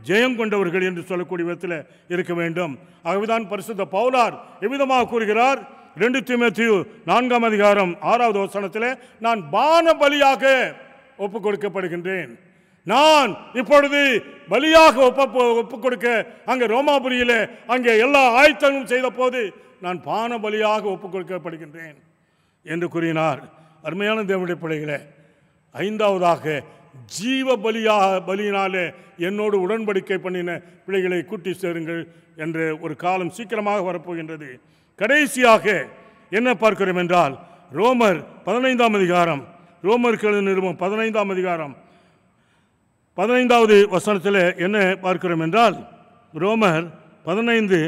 ஜெயம் கொண்டவர்கள் என்று சொல்லக்கூடிய விதத்தில் இருக்க வேண்டும் ஆகவேதான் பரிசுத்த பவுலார் எவ்விதமாக கூறுகிறார் ரெண்டு திமுத்தியு நான்காம் அதிகாரம் ஆறாவது வசனத்தில் நான் பான பலியாக ஒப்புக் கொடுக்கப்படுகின்றேன் நான் இப்பொழுது பலியாக ஒப்ப ஒப்பு கொடுக்க அங்கே ரோமாபுரியில் அங்கே எல்லா ஆயத்தங்களும் செய்த போது நான் பான பலியாக ஒப்புக் கொடுக்கப்படுகின்றேன் என்று கூறினார் அருமையான தேவனுடைய பிள்ளைகளை ஐந்தாவதாக ஜீவ பலியாக பலியினாலே என்னோடு உடன்படிக்கை பண்ணின பிள்ளைகளை கூட்டி சேருங்கள் என்று ஒரு காலம் சீக்கிரமாக வரப்போகின்றது கடைசியாக என்ன பார்க்கிறோம் என்றால் ரோமர் பதினைந்தாம் அதிகாரம் ரோமர் கெழுது நிறுவனம் பதினைந்தாம் அதிகாரம் பதினைந்தாவது வசனத்தில் என்ன பார்க்கிறோம் என்றால் ரோமர் பதினைந்து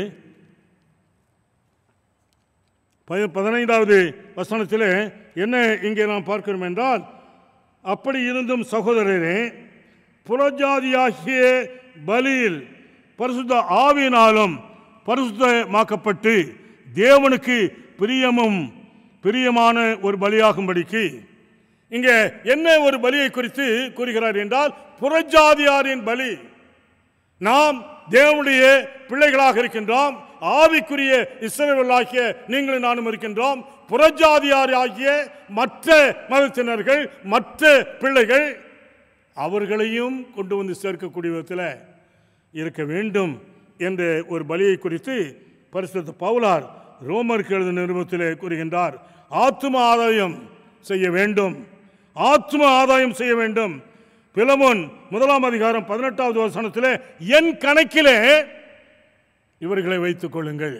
பதினைந்தாவது வசனத்தில் என்ன இங்கே நாம் பார்க்கிறோம் என்றால் அப்படி இருந்தும் சகோதரரே புறஜாதியாகிய பலியில் பரிசுத்த ஆவினாலும் பரிசுத்தமாக்கப்பட்டு தேவனுக்கு பிரியமும் பிரியமான ஒரு பலியாகும்படிக்கு இங்கே என்ன ஒரு பலியை குறித்து கூறுகிறார் என்றால் புறஜாதியாரின் பலி நாம் தேவனுடைய பிள்ளைகளாக இருக்கின்றோம் ஆவிக்குரிய இஸ்ரவேலாகிய நீங்களும் நானும் இருக்கின்றோம் புறஜாதியார் ஆகிய மற்ற மதத்தினர்கள் மற்ற பிள்ளைகள் அவர்களையும் கொண்டு வந்து சேர்க்கக்கூடிய விதத்தில் இருக்க வேண்டும் என்ற ஒரு பலியை குறித்து பரிசுத்த பவுலார் ரோமர் எழுத நிறுவனத்திலே கூறுகின்றார் ஆத்ம ஆதாயம் செய்ய வேண்டும் ஆத்ம ஆதாயம் செய்ய வேண்டும் பிலமோன் முதலாம் அதிகாரம் பதினெட்டாவது வசனத்தில் என் கணக்கிலே இவர்களை வைத்துக் கொள்ளுங்கள்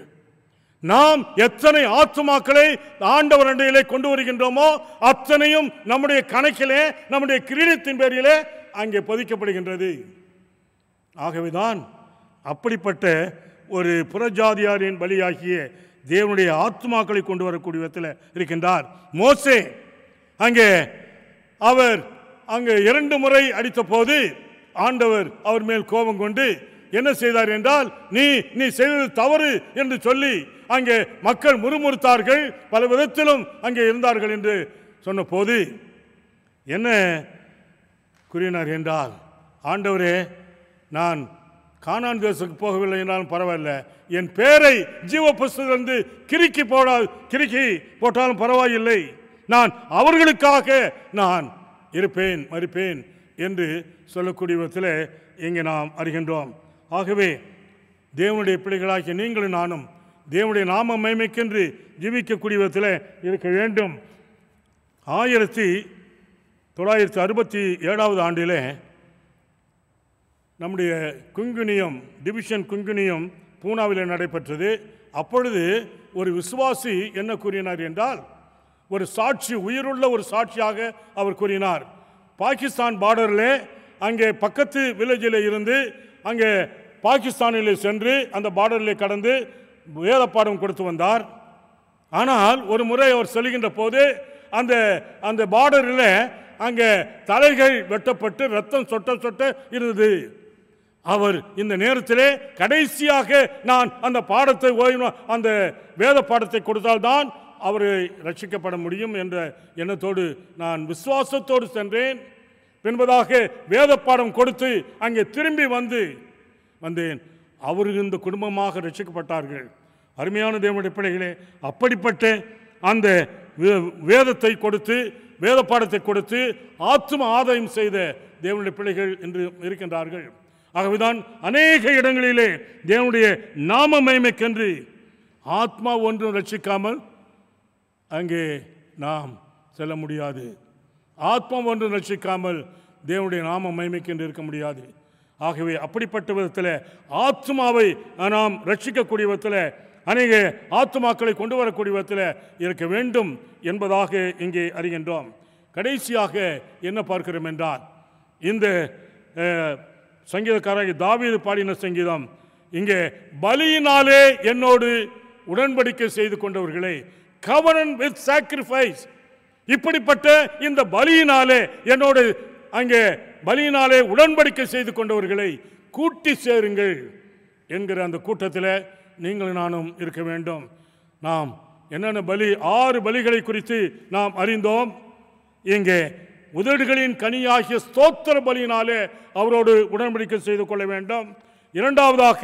நாம் எத்தனை ஆத்துமாக்களை ஆண்டவர் அண்டையிலே கொண்டு வருகின்றோமோ அத்தனையும் நம்முடைய கணக்கிலே நம்முடைய கிரீடத்தின் பேரிலே அங்கே பதிக்கப்படுகின்றது ஆகவேதான் அப்படிப்பட்ட ஒரு புறஜாதியாரின் பலியாகிய தேவனுடைய ஆத்மாக்களை கொண்டு வரக்கூடிய விதத்தில் இருக்கின்றார் மோசே அங்கே அவர் அங்கே இரண்டு முறை அடித்த போது ஆண்டவர் அவர் மேல் கோபம் கொண்டு என்ன செய்தார் என்றால் நீ நீ செய்தது தவறு என்று சொல்லி அங்கே மக்கள் முறுமுறுத்தார்கள் பல விதத்திலும் அங்கே இருந்தார்கள் என்று சொன்ன போது என்ன கூறினார் என்றால் ஆண்டவரே நான் காணான் தேசத்துக்கு போகவில்லை என்றாலும் பரவாயில்ல என் பேரை ஜீவ புஸ்திலிருந்து கிறுக்கி போடா கிறுக்கி போட்டாலும் பரவாயில்லை நான் அவர்களுக்காக நான் இருப்பேன் மறுப்பேன் என்று சொல்லக்கூடிய விதத்தில் இங்கே நாம் அறிகின்றோம் ஆகவே தேவனுடைய பிள்ளைகளாகிய நீங்களும் நானும் தேவனுடைய நாம மைமைக்கென்று ஜீவிக்கக்கூடிய விதத்தில் இருக்க வேண்டும் ஆயிரத்தி தொள்ளாயிரத்தி அறுபத்தி ஏழாவது ஆண்டிலே நம்முடைய குங்குனியம் டிவிஷன் குங்குனியம் பூனாவில் நடைபெற்றது அப்பொழுது ஒரு விசுவாசி என்ன கூறினார் என்றால் ஒரு சாட்சி உயிருள்ள ஒரு சாட்சியாக அவர் கூறினார் பாகிஸ்தான் பார்டரில் அங்கே பக்கத்து வில்லேஜில் இருந்து அங்கே பாகிஸ்தானிலே சென்று அந்த பார்டரிலே கடந்து வேத பாடம் கொடுத்து வந்தார் ஆனால் ஒரு முறை அவர் சொல்கின்ற போது அந்த அந்த பார்டரில் அங்கே தலைகள் வெட்டப்பட்டு ரத்தம் சொட்ட சொட்ட இருந்தது அவர் இந்த நேரத்திலே கடைசியாக நான் அந்த பாடத்தை ஓய்வு அந்த வேத பாடத்தை கொடுத்தால்தான் அவரை ரட்சிக்கப்பட முடியும் என்ற எண்ணத்தோடு நான் விசுவாசத்தோடு சென்றேன் பின்பதாக வேத பாடம் கொடுத்து அங்கே திரும்பி வந்து வந்தேன் அவர்கள் இந்த குடும்பமாக ரசிக்கப்பட்டார்கள் அருமையான தேவனுடைய பிள்ளைகளே அப்படிப்பட்ட அந்த வேதத்தை கொடுத்து வேத பாடத்தை கொடுத்து ஆத்ம ஆதாயம் செய்த தேவனுடைய பிள்ளைகள் என்று இருக்கின்றார்கள் ஆகவேதான் அநேக இடங்களிலே தேவனுடைய நாம மயமைக்கென்று ஆத்மா ஒன்றும் ரட்சிக்காமல் அங்கே நாம் செல்ல முடியாது ஆத்மா ஒன்றும் ரட்சிக்காமல் தேவனுடைய நாம மயமைக்கென்று இருக்க முடியாது ஆகவே அப்படிப்பட்ட விதத்தில் ஆத்மாவை நாம் ரட்சிக்கக்கூடிய விதத்தில் அநேக ஆத்மாக்களை கொண்டு வரக்கூடிய விதத்தில் இருக்க வேண்டும் என்பதாக இங்கே அறிகின்றோம் கடைசியாக என்ன பார்க்கிறோம் என்றால் இந்த சங்கீதக்காராக தாவீது பாடின சங்கீதம் இங்கே பலியினாலே என்னோடு உடன்படிக்கை செய்து கொண்டவர்களை கவர்ன் வித் சாக்ரிஃபைஸ் இப்படிப்பட்ட இந்த பலியினாலே என்னோடு அங்கே பலியினாலே உடன்படிக்கை செய்து கொண்டவர்களை கூட்டி சேருங்கள் என்கிற அந்த கூட்டத்தில் நீங்கள் நானும் இருக்க வேண்டும் நாம் என்னென்ன பலி ஆறு பலிகளை குறித்து நாம் அறிந்தோம் இங்கே உதடுகளின் கனியாகிய ஸ்தோத்திர பலியினாலே அவரோடு உடன்படிக்கை செய்து கொள்ள வேண்டும் இரண்டாவதாக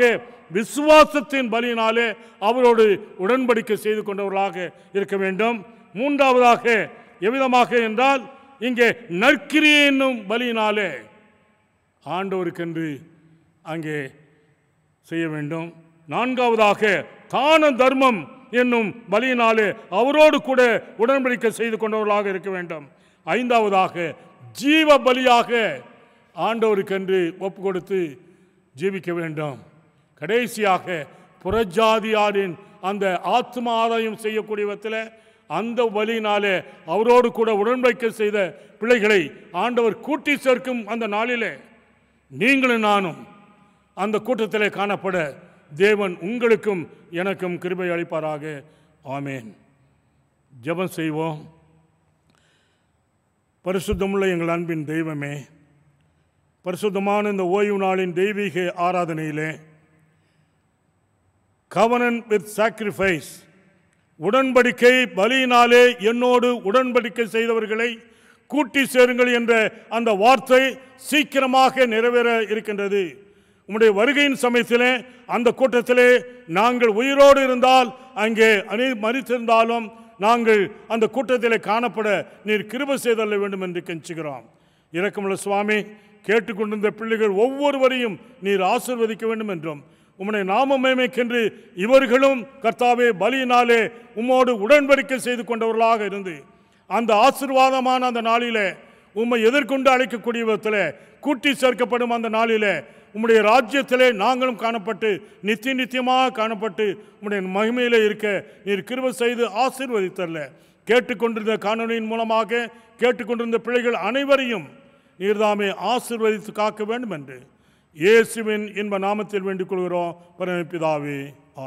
விசுவாசத்தின் பலியினாலே அவரோடு உடன்படிக்கை செய்து கொண்டவர்களாக இருக்க வேண்டும் மூன்றாவதாக எவ்விதமாக என்றால் இங்கே நற்கிரி என்னும் பலியினாலே ஆண்டவருக்கென்று அங்கே செய்ய வேண்டும் நான்காவதாக தான தர்மம் என்னும் பலியினாலே அவரோடு கூட உடன்படிக்கை செய்து கொண்டவர்களாக இருக்க வேண்டும் ஐந்தாவதாக ஜீவ பலியாக ஆண்டவருக்கென்று ஒப்பு கொடுத்து ஜீவிக்க வேண்டும் கடைசியாக புறஜாதியாரின் அந்த ஆத்ம ஆதாயம் செய்யக்கூடிய விதத்தில் அந்த வழியினாலே அவரோடு கூட உடன்படிக்கை செய்த பிள்ளைகளை ஆண்டவர் கூட்டி சேர்க்கும் அந்த நாளிலே நீங்களும் நானும் அந்த கூட்டத்திலே காணப்பட தேவன் உங்களுக்கும் எனக்கும் கிருபை அளிப்பாராக ஆமேன் ஜபம் செய்வோம் பரிசுத்தமுள்ள எங்கள் அன்பின் தெய்வமே பரிசுத்தமான இந்த ஓய்வு நாளின் தெய்வீக ஆராதனையிலே கவனன் வித் சாக்ரிஃபைஸ் உடன்படிக்கை பலியினாலே என்னோடு உடன்படிக்கை செய்தவர்களை கூட்டி சேருங்கள் என்ற அந்த வார்த்தை சீக்கிரமாக நிறைவேற இருக்கின்றது உங்களுடைய வருகையின் சமயத்திலே அந்த கூட்டத்திலே நாங்கள் உயிரோடு இருந்தால் அங்கே அணி மறித்திருந்தாலும் நாங்கள் அந்த கூட்டத்தில் காணப்பட நீர் கிருப செய்தல்ல வேண்டும் என்று கெஞ்சுகிறோம் இறக்கமுள்ள சுவாமி கேட்டுக்கொண்டிருந்த பிள்ளைகள் ஒவ்வொருவரையும் நீர் ஆசிர்வதிக்க வேண்டும் என்றும் உம்முடைய நாமமேமைக்கென்று இவர்களும் கர்த்தாவே பலியினாலே உம்மோடு உடன்படிக்கை செய்து கொண்டவர்களாக இருந்து அந்த ஆசிர்வாதமான அந்த நாளிலே உம்மை எதிர்கொண்டு அழைக்கக்கூடிய விதத்தில் கூட்டி சேர்க்கப்படும் அந்த நாளிலே உம்முடைய ராஜ்யத்திலே நாங்களும் காணப்பட்டு நித்தி நித்தியமாக காணப்பட்டு உம்முடைய மகிமையில் இருக்க நீர் கிருவ செய்து ஆசிர்வதித்தரல கேட்டுக்கொண்டிருந்த காணொலியின் மூலமாக கேட்டுக்கொண்டிருந்த பிள்ளைகள் அனைவரையும் நீர்தாமே ஆசிர்வதித்து காக்க வேண்டும் என்று இயேசுவின் இன்ப நாமத்தில் வேண்டிக் கொள்கிறோம் பரமபிதாவே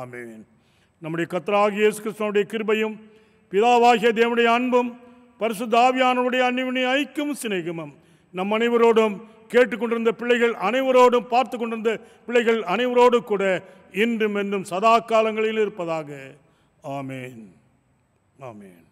ஆமேன் நம்முடைய கத்தராக இயேசு கிருஷ்ணனுடைய கிருபையும் பிதாவாகிய தேவனுடைய அன்பும் தாவியானவருடைய அன்பினை ஐக்கியம் சிநேகமும் நம் அனைவரோடும் கேட்டுக்கொண்டிருந்த பிள்ளைகள் அனைவரோடும் பார்த்து கொண்டிருந்த பிள்ளைகள் அனைவரோடு கூட இன்றும் என்றும் சதா காலங்களில் இருப்பதாக ஆமேன் ஆமேன்